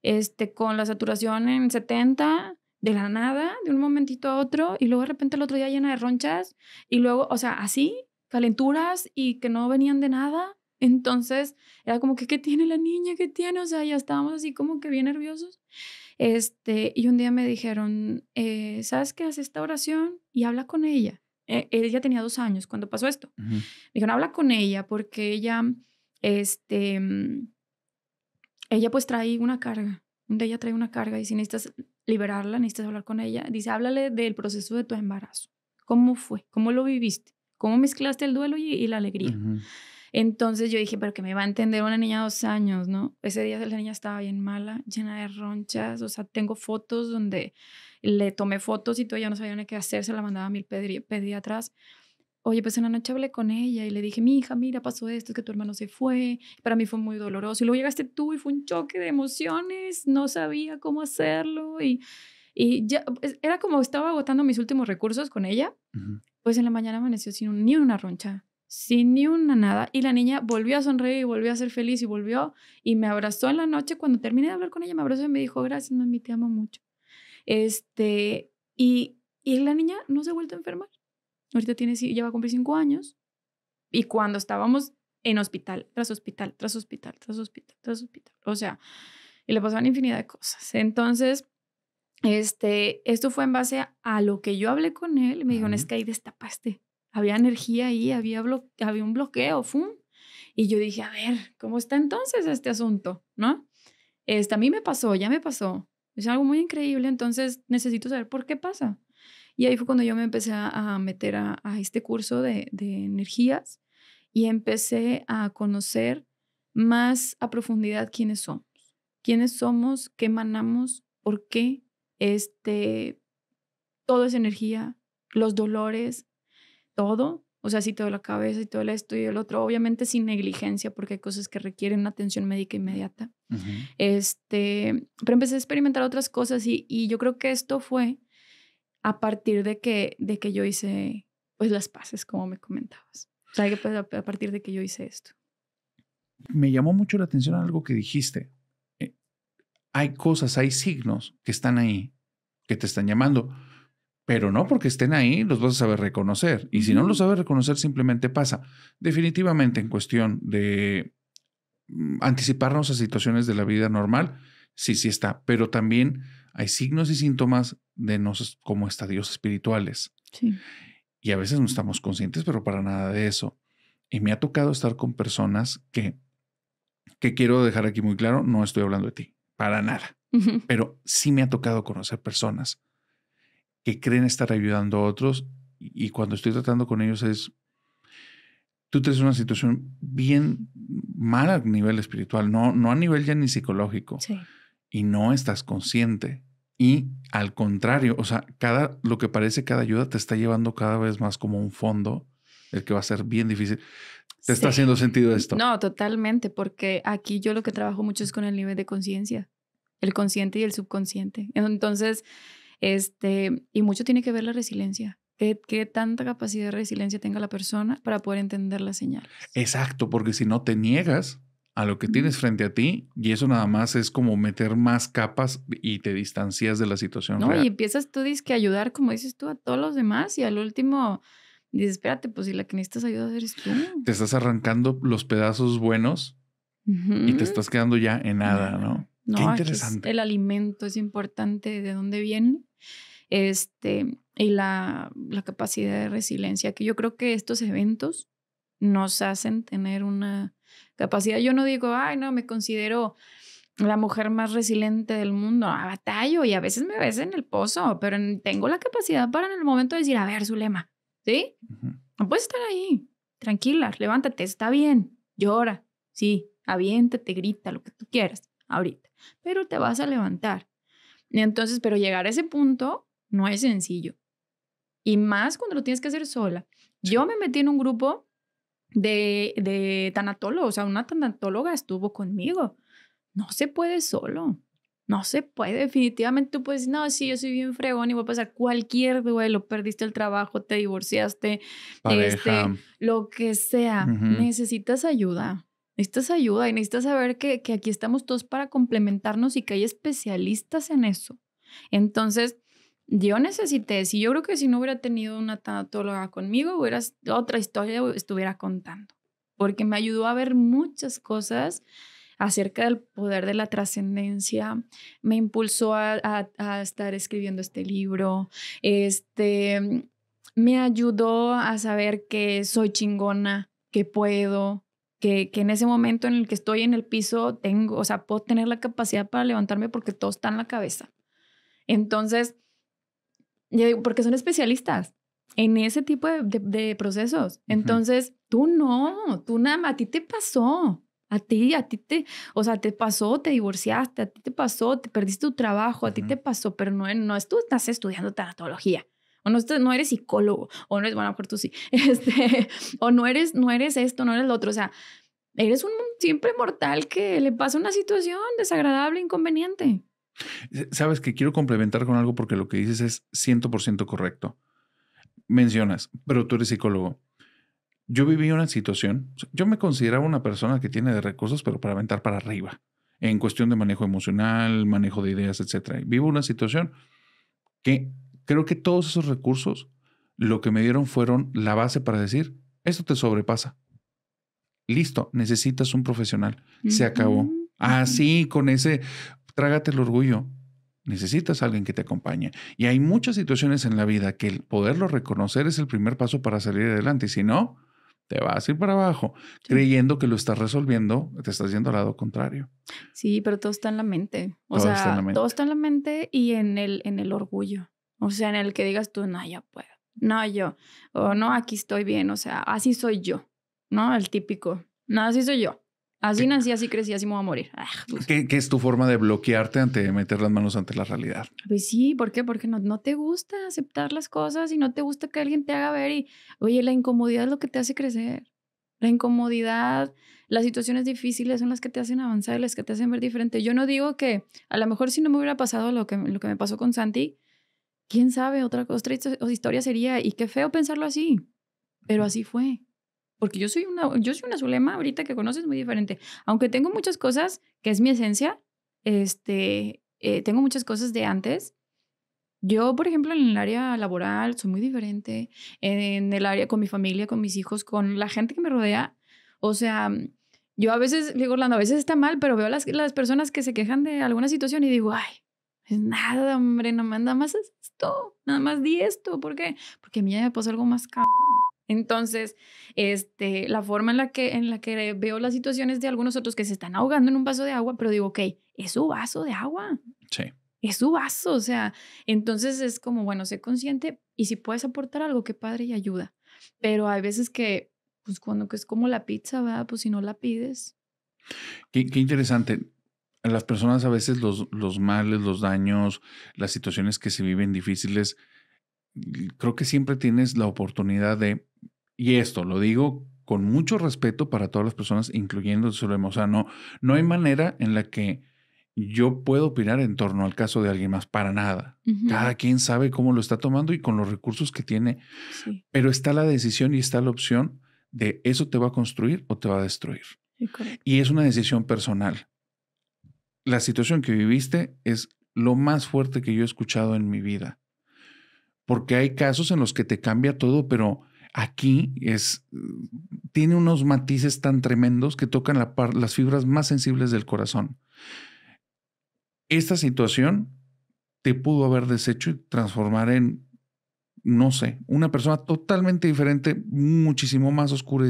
este, con la saturación en 70, de la nada, de un momentito a otro, y luego de repente el otro día llena de ronchas, y luego, o sea, así, calenturas y que no venían de nada. Entonces era como que, ¿qué tiene la niña? ¿Qué tiene? O sea, ya estábamos así como que bien nerviosos. Este, y un día me dijeron, eh, ¿sabes qué? Haz esta oración y habla con ella. E, ella tenía dos años cuando pasó esto. dijeron, habla con ella porque ella este, mm, ella pues trae una carga, día ella trae una carga y si necesitas liberarla, necesitas hablar con ella, dice, háblale del proceso de tu embarazo, cómo fue, cómo lo viviste, cómo mezclaste el duelo y, la alegría. Entonces yo dije, pero que me va a entender una niña de dos años, ¿no? Ese día la niña estaba bien mala, llena de ronchas, o sea, tengo fotos donde le tomé fotos y todavía no sabían qué hacer, se la mandaba a mil pedi pediatras. atrás Oye, pues en la noche hablé con ella y le dije, mi hija, mira, pasó esto, es que tu hermano se fue, para mí fue muy doloroso. Y luego llegaste tú y fue un choque de emociones, no sabía cómo hacerlo y, y ya, pues, era como estaba agotando mis últimos recursos con ella. Pues en la mañana amaneció sin ni una roncha, sin ni una nada. Y la niña volvió a sonreír y volvió a ser feliz y volvió y me abrazó en la noche. Cuando terminé de hablar con ella, me abrazó y me dijo, gracias, mami, te amo mucho. Este, y, y la niña no se ha vuelto a enfermar. Ahorita tiene, ya va a cumplir cinco años. Y cuando estábamos en hospital, tras hospital, tras hospital, tras hospital, tras hospital. O sea, y le pasaban infinidad de cosas. Entonces, este, esto fue en base a, lo que yo hablé con él. Y me dijeron, es que ahí destapaste. Había energía ahí, había, había un bloqueo, ¡fum! Y yo dije, a ver, ¿cómo está entonces este asunto? ¿No? Este, a mí me pasó, ya me pasó. Es algo muy increíble, entonces necesito saber por qué pasa. Y ahí fue cuando yo me empecé a meter a, este curso de, energías y empecé a conocer más a profundidad quiénes somos, quiénes somos, qué emanamos, por qué este, todo es energía, los dolores, todo. O sea, si sí, todo la cabeza y todo el esto y el otro, obviamente sin negligencia, porque hay cosas que requieren atención médica inmediata. este, pero empecé a experimentar otras cosas y yo creo que esto fue a partir de que, de que yo hice pues las paces, como me comentabas. Pues, a, partir de que yo hice esto. Me llamó mucho la atención algo que dijiste. Eh, hay cosas, hay signos que están ahí, que te están llamando, pero no porque estén ahí los vas a saber reconocer. Y si no los sabes reconocer, simplemente pasa. Definitivamente en cuestión de mm, anticiparnos a situaciones de la vida normal, sí, sí está, pero también hay signos y síntomas de nosotros como estadios espirituales. Sí. Y a veces no estamos conscientes, pero para nada de eso. Y me ha tocado estar con personas que, que quiero dejar aquí muy claro, no estoy hablando de ti, para nada. Pero sí me ha tocado conocer personas que creen estar ayudando a otros y cuando estoy tratando con ellos es, tú tienes una situación bien mala a nivel espiritual, no, no a nivel ya ni psicológico. Sí y no estás consciente. Y al contrario, o sea, cada, lo que parece cada ayuda te está llevando cada vez más como un fondo, el que va a ser bien difícil. ¿Te está haciendo sentido esto? No, totalmente, porque aquí yo lo que trabajo mucho es con el nivel de conciencia, el consciente y el subconsciente. Entonces, este, y mucho tiene que ver la resiliencia. ¿Qué, qué tanta capacidad de resiliencia tenga la persona para poder entender la señal Exacto, porque si no te niegas, a lo que tienes frente a ti y eso nada más es como meter más capas y te distancias de la situación. No, y empiezas tú, dices que ayudar, como dices tú, a todos los demás y al último dices, espérate, pues si la que necesitas ayuda eres tú. Te estás arrancando los pedazos buenos y te estás quedando ya en nada, ¿no? no Qué interesante. el alimento es importante, de dónde viene. Este, y la, la capacidad de resiliencia, que yo creo que estos eventos nos hacen tener una Capacidad, yo no digo, ay, no, me considero la mujer más resiliente del mundo. A ah, batallo y a veces me ves en el pozo, pero tengo la capacidad para en el momento decir, a ver, Zulema, ¿sí? No puedes estar ahí, tranquila, levántate, está bien, llora, sí, aviéntate, grita, lo que tú quieras, ahorita, pero te vas a levantar. entonces, pero llegar a ese punto no es sencillo. Y más cuando lo tienes que hacer sola. Yo me metí en un grupo de, de tanatólogo, o sea, una tanatóloga estuvo conmigo. No se puede solo. No se puede, definitivamente tú puedes decir, no, sí, yo soy bien fregón y voy a pasar cualquier duelo, perdiste el trabajo, te divorciaste, este, lo que sea, necesitas ayuda, necesitas ayuda y necesitas saber que, que aquí estamos todos para complementarnos y que hay especialistas en eso. Entonces, yo necesité, si yo creo que si no hubiera tenido una tanatóloga conmigo, hubiera, otra historia estuviera contando, porque me ayudó a ver muchas cosas acerca del poder de la trascendencia, me impulsó a, estar escribiendo este libro, este, me ayudó a saber que soy chingona, que puedo, que, que, en ese momento en el que estoy en el piso tengo, o sea, puedo tener la capacidad para levantarme porque todo está en la cabeza. Entonces, porque son especialistas en ese tipo de, procesos. Entonces, tú no, tú nada, a ti te pasó. A ti, a ti te, o sea, te pasó, te divorciaste, a ti te pasó, te perdiste tu trabajo, a ti te pasó, pero no, no es tú estás estudiando tanatología. O no, eres psicólogo, o no eres, bueno, por tú sí, este, o no eres, no eres esto, no eres lo otro. O sea, eres un siempre mortal que le pasa una situación desagradable, inconveniente. Eh, sabes que quiero complementar con algo porque lo que dices es 100% correcto. Mencionas, pero tú eres psicólogo. Yo viví una situación, yo me consideraba una persona que tiene de recursos, pero para aventar para arriba, en cuestión de manejo emocional, manejo de ideas, etc. Vivo una situación que creo que todos esos recursos lo que me dieron fueron la base para decir, esto te sobrepasa. Listo, necesitas un profesional. Se acabó. Así, con ese, trágate el orgullo. Necesitas a alguien que te acompañe. Y hay muchas situaciones en la vida que el poderlo reconocer es el primer paso para salir adelante. Y si no, te vas a ir para abajo, creyendo que lo estás resolviendo, te estás yendo al lado contrario. Sí, pero todo está en la mente. O sea, la mente. todo está en la mente y en el, en el orgullo. O sea, en el que digas tú, no, ya puedo. No, yo. O no, aquí estoy bien. O sea, así soy yo. ¿No? El típico. No, así soy yo. Así nací, así crecí, así me voy a morir. Ah, pues. ¿Qué, es tu forma de bloquearte ante meter las manos ante la realidad? Pues sí, ¿por qué? Porque no, no, te gusta aceptar las cosas y no te gusta que alguien te haga ver y, oye, la incomodidad es lo que te hace crecer. La incomodidad, las situaciones difíciles son las que te hacen avanzar, las que te hacen ver diferente. Yo no digo que a lo mejor si no me hubiera pasado lo que, lo que me pasó con Santi, quién sabe, otra, otra historia sería y qué feo pensarlo así, pero así fue porque yo soy una, yo soy una Zulema ahorita que conoces muy diferente. Aunque tengo muchas cosas que es mi esencia, este, eh, tengo muchas cosas de antes. Yo, por ejemplo, en el área laboral soy muy diferente. En el área con mi familia, con mis hijos, con la gente que me rodea. O sea, yo a veces, digo, Orlando, a veces está mal, pero veo las, las personas que se quejan de alguna situación y digo, ay, es nada, hombre, nada más, más es esto, nada más di esto. ¿Por qué? Porque a mí ya me pasó algo más cabrón. Entonces, este, la forma en la, que, en la que veo las situaciones de algunos otros que se están ahogando en un vaso de agua, pero digo, ok, es su vaso de agua. Sí. Es su vaso, o sea, entonces es como, bueno, sé consciente y si puedes aportar algo, qué padre y ayuda. Pero hay veces que, pues cuando que es como la pizza, ¿verdad? Pues si no la pides. Qué, interesante. Las personas a veces los males, los daños, las situaciones que se viven difíciles, creo que siempre tienes la oportunidad de, y esto lo digo con mucho respeto para todas las personas, incluyendo a O sea, no, hay manera en la que yo puedo opinar en torno al caso de alguien más, para nada. Cada quien sabe cómo lo está tomando y con los recursos que tiene. Pero está la decisión y está la opción de eso te va a construir o te va a destruir. y es una decisión personal. La situación que viviste es lo más fuerte que yo he escuchado en mi vida porque hay casos en los que te cambia todo, pero aquí es, tiene unos matices tan tremendos que tocan las fibras más sensibles del corazón. Esta situación te pudo haber deshecho y transformar en, no sé, una persona totalmente diferente, muchísimo más oscura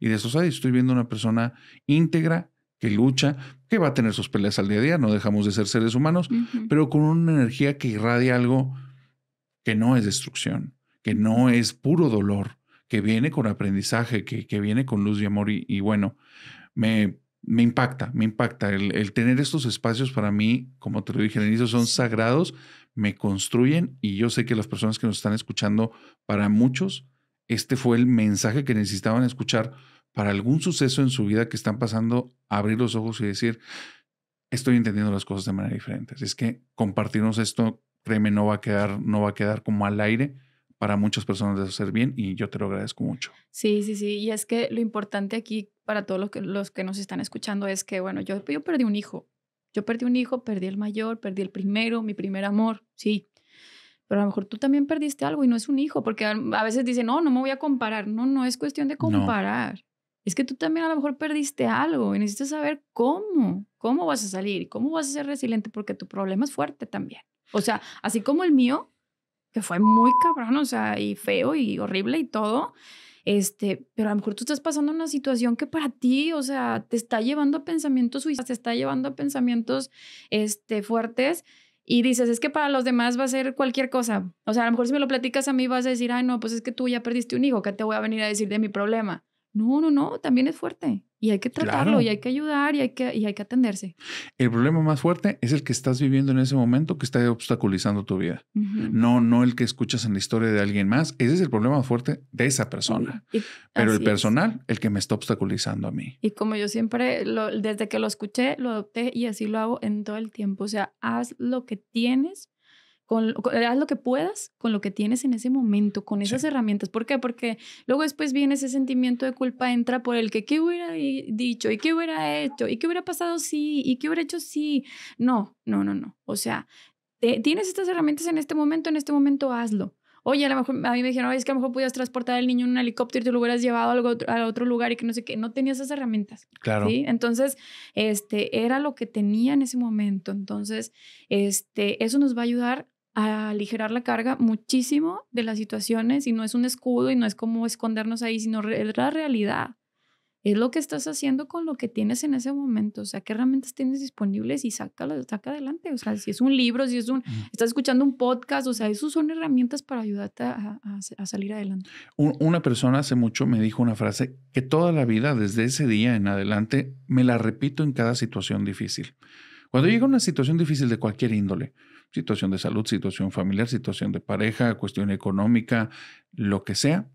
y, desosada. estoy viendo una persona íntegra, que lucha, que va a tener sus peleas al día a día, no dejamos de ser seres humanos, pero con una energía que irradia algo que no es destrucción, que no es puro dolor, que viene con aprendizaje, que, viene con luz y amor. Y, bueno, me, me, impacta, me impacta. El, tener estos espacios para mí, como te lo dije al inicio, son sagrados, me construyen y yo sé que las personas que nos están escuchando, para muchos, este fue el mensaje que necesitaban escuchar para algún suceso en su vida que están pasando, abrir los ojos y decir, estoy entendiendo las cosas de manera diferente. Así es que compartirnos esto no va a quedar, no va a quedar como al aire. Para muchas personas de hacer bien y yo te lo agradezco mucho. Sí, sí, sí. Y es que lo importante aquí para todos los que, los que nos están escuchando es que, bueno, yo, yo perdí un hijo. Yo perdí un hijo, perdí el mayor, perdí el primero, mi primer amor, sí. Pero a lo mejor tú también perdiste algo y no es un hijo, porque a, veces dicen, no, no me voy a comparar. No, no es cuestión de comparar. Es que tú también a lo mejor perdiste algo y necesitas saber cómo, cómo vas a salir, cómo vas a ser resiliente, porque tu problema es fuerte también. O sea, así como el mío, que fue muy cabrón, o sea, y feo y horrible y todo. Este, pero a lo mejor tú estás pasando una situación que para ti, o sea, te está llevando a pensamientos suicidas, te está llevando a pensamientos este, fuertes y dices, es que para los demás va a ser cualquier cosa. O sea, a lo mejor si me lo platicas a mí vas a decir, ay, no, pues es que tú ya perdiste un hijo, ¿qué te voy a venir a decir de mi problema? No, no, no, también es fuerte y hay que tratarlo y hay que ayudar y hay que, hay que atenderse. El problema más fuerte es el que estás viviendo en ese momento que está obstaculizando tu vida. No, no el que escuchas en la historia de alguien más. Ese es el problema fuerte de esa persona. Pero el personal, el que me está obstaculizando a mí. Y como yo siempre, lo, desde que lo escuché, lo adopté y así lo hago en todo el tiempo. O sea, haz lo que tienes haz lo que puedas con lo que tienes en ese momento, con esas herramientas. ¿Por qué? Porque luego después viene ese sentimiento de culpa, entra por el que qué hubiera dicho y qué hubiera hecho y qué hubiera pasado sí y qué hubiera hecho sí. No, no, no, no. O sea, tienes estas herramientas en este momento, en este momento hazlo. Oye, a, lo mejor, a mí me dijeron, Oye, es que a lo mejor pudieras transportar al niño en un helicóptero y te lo hubieras llevado a otro, lugar y que no sé qué. No tenía esas herramientas. Claro. Entonces, este, era lo que tenía en ese momento. Entonces, este, eso nos va a ayudar a aligerar la carga muchísimo de las situaciones y no es un escudo y no es como escondernos ahí, sino es la realidad. Es lo que estás haciendo con lo que tienes en ese momento, o sea, qué herramientas tienes disponibles y sácalo, saca adelante, o sea, si es un libro, si es un, estás escuchando un podcast, o sea, eso son herramientas para ayudarte a, a salir adelante. Una persona hace mucho me dijo una frase que toda la vida, desde ese día en adelante, me la repito en cada situación difícil. Cuando llega una situación difícil de cualquier índole, situación de salud, situación familiar, situación de pareja, cuestión económica, lo que sea,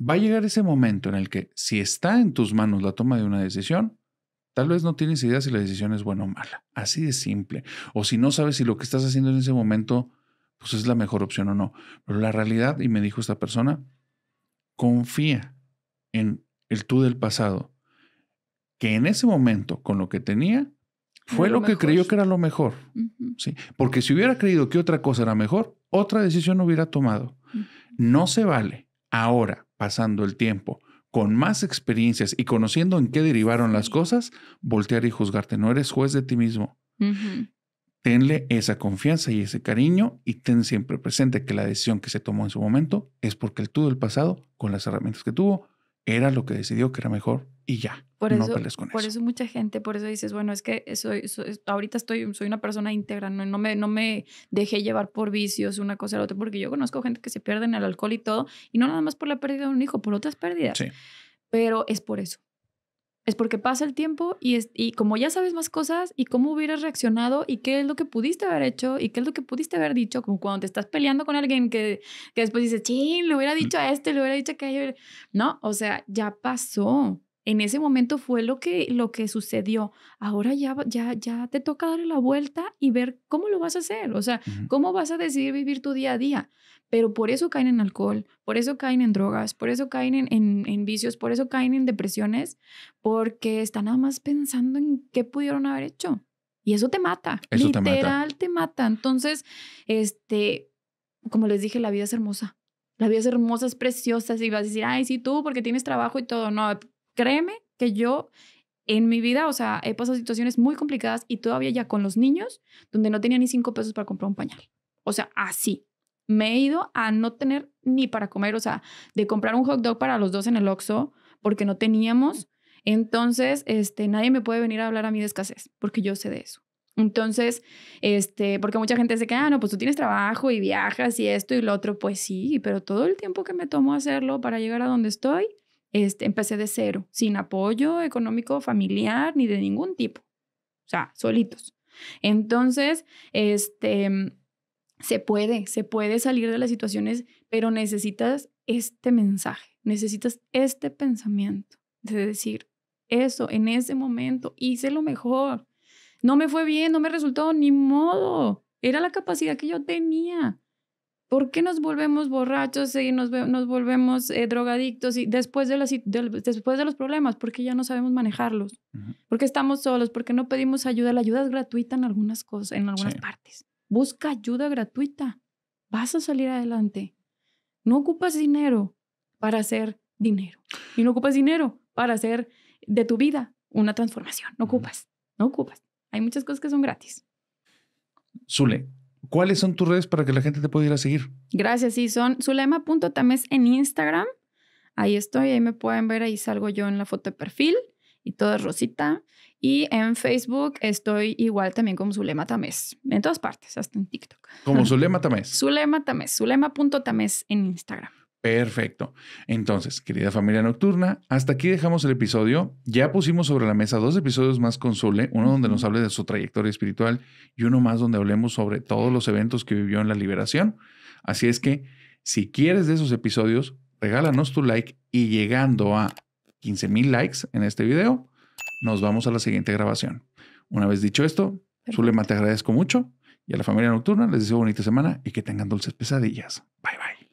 va a llegar ese momento en el que si está en tus manos la toma de una decisión, tal vez no tienes idea si la decisión es buena o mala. Así de simple. O si no sabes si lo que estás haciendo en ese momento pues es la mejor opción o no. Pero la realidad, y me dijo esta persona, confía en el tú del pasado, que en ese momento, con lo que tenía, fue lo, que creyó que era lo mejor. ¿sí? Porque si hubiera creído que otra cosa era mejor, otra decisión hubiera tomado. No se vale ahora, pasando el tiempo, con más experiencias y conociendo en qué derivaron las cosas, voltear y juzgarte. No eres juez de ti mismo. Tenle esa confianza y ese cariño y ten siempre presente que la decisión que se tomó en su momento es porque el tú del pasado, con las herramientas que tuvo, era lo que decidió que era mejor y ya. Por eso, no con por eso. mucha gente, por eso dices, bueno, es que soy, ahorita estoy, soy una persona íntegra, no, no, me, no me dejé llevar por vicios, una cosa o la otra, porque yo conozco gente que se pierde en el alcohol y todo, y no nada más por la pérdida de un hijo, por otras pérdidas. Sí. Pero es por eso. Es porque pasa el tiempo y, y como ya sabes más cosas y cómo hubieras reaccionado y qué es lo que pudiste haber hecho y qué es lo que pudiste haber dicho, como cuando te estás peleando con alguien que, que después dices, ching, le hubiera mm. dicho a este, le hubiera dicho a aquello. No, o sea, ya pasó en ese momento fue lo que, lo que sucedió. Ahora ya, ya, ya te toca darle la vuelta y ver cómo lo vas a hacer, o sea, cómo vas a decidir vivir tu día a día. Pero por eso caen en alcohol, por eso caen en drogas, por eso caen en, en, vicios, por eso caen en depresiones, porque están nada más pensando en qué pudieron haber hecho. Y eso te mata, eso literal te mata. te mata. Entonces, este, como les dije, la vida es hermosa. La vida es hermosa, es preciosa. Y vas a decir, ay, sí, tú, porque tienes trabajo y todo. No, Créeme que yo en mi vida, o sea, he pasado situaciones muy complicadas y todavía ya con los niños, donde no tenía ni cinco pesos para comprar un pañal. O sea, así. Me he ido a no tener ni para comer, o sea, de comprar un hot dog para los dos en el Oxxo porque no teníamos. Entonces, este, nadie me puede venir a hablar a mí de escasez porque yo sé de eso. Entonces, este, porque mucha gente dice que, ah, no, pues tú tienes trabajo y viajas y esto y lo otro, pues sí, pero todo el tiempo que me tomó hacerlo para llegar a donde estoy, este, empecé de cero, sin apoyo económico, familiar, ni de ningún tipo. O sea, solitos. Entonces, este, se puede, se puede salir de las situaciones, pero necesitas este mensaje, necesitas este pensamiento de decir, eso, en ese momento hice lo mejor, no me fue bien, no me resultó, ni modo, era la capacidad que yo tenía, ¿Por qué nos volvemos borrachos y nos, volvemos eh, drogadictos y después de, después de los problemas? Porque ya no sabemos manejarlos, porque estamos solos, porque no pedimos ayuda. La ayuda es gratuita en algunas cosas, en algunas partes. Busca ayuda gratuita. Vas a salir adelante. No ocupas dinero para hacer dinero. Y no ocupas dinero para hacer de tu vida una transformación. No ocupas, no ocupas. Hay muchas cosas que son gratis. Zule, ¿Cuáles son tus redes para que la gente te pueda ir a seguir? Gracias, sí, son zulema.tames en Instagram. Ahí estoy, ahí me pueden ver, ahí salgo yo en la foto de perfil y todo rosita. Y en Facebook estoy igual también como Zulema en todas partes, hasta en TikTok. Como Zulema Tamés. Zulema en Instagram. Perfecto. Entonces, querida familia nocturna, hasta aquí dejamos el episodio. Ya pusimos sobre la mesa dos episodios más con Zule, uno donde nos hable de su trayectoria espiritual y uno más donde hablemos sobre todos los eventos que vivió en la liberación. Así es que, si quieres de esos episodios, regálanos tu like y llegando a 15 mil likes en este video, nos vamos a la siguiente grabación. Una vez dicho esto, Zulema, te agradezco mucho y a la familia nocturna les deseo bonita semana y que tengan dulces pesadillas. Bye bye.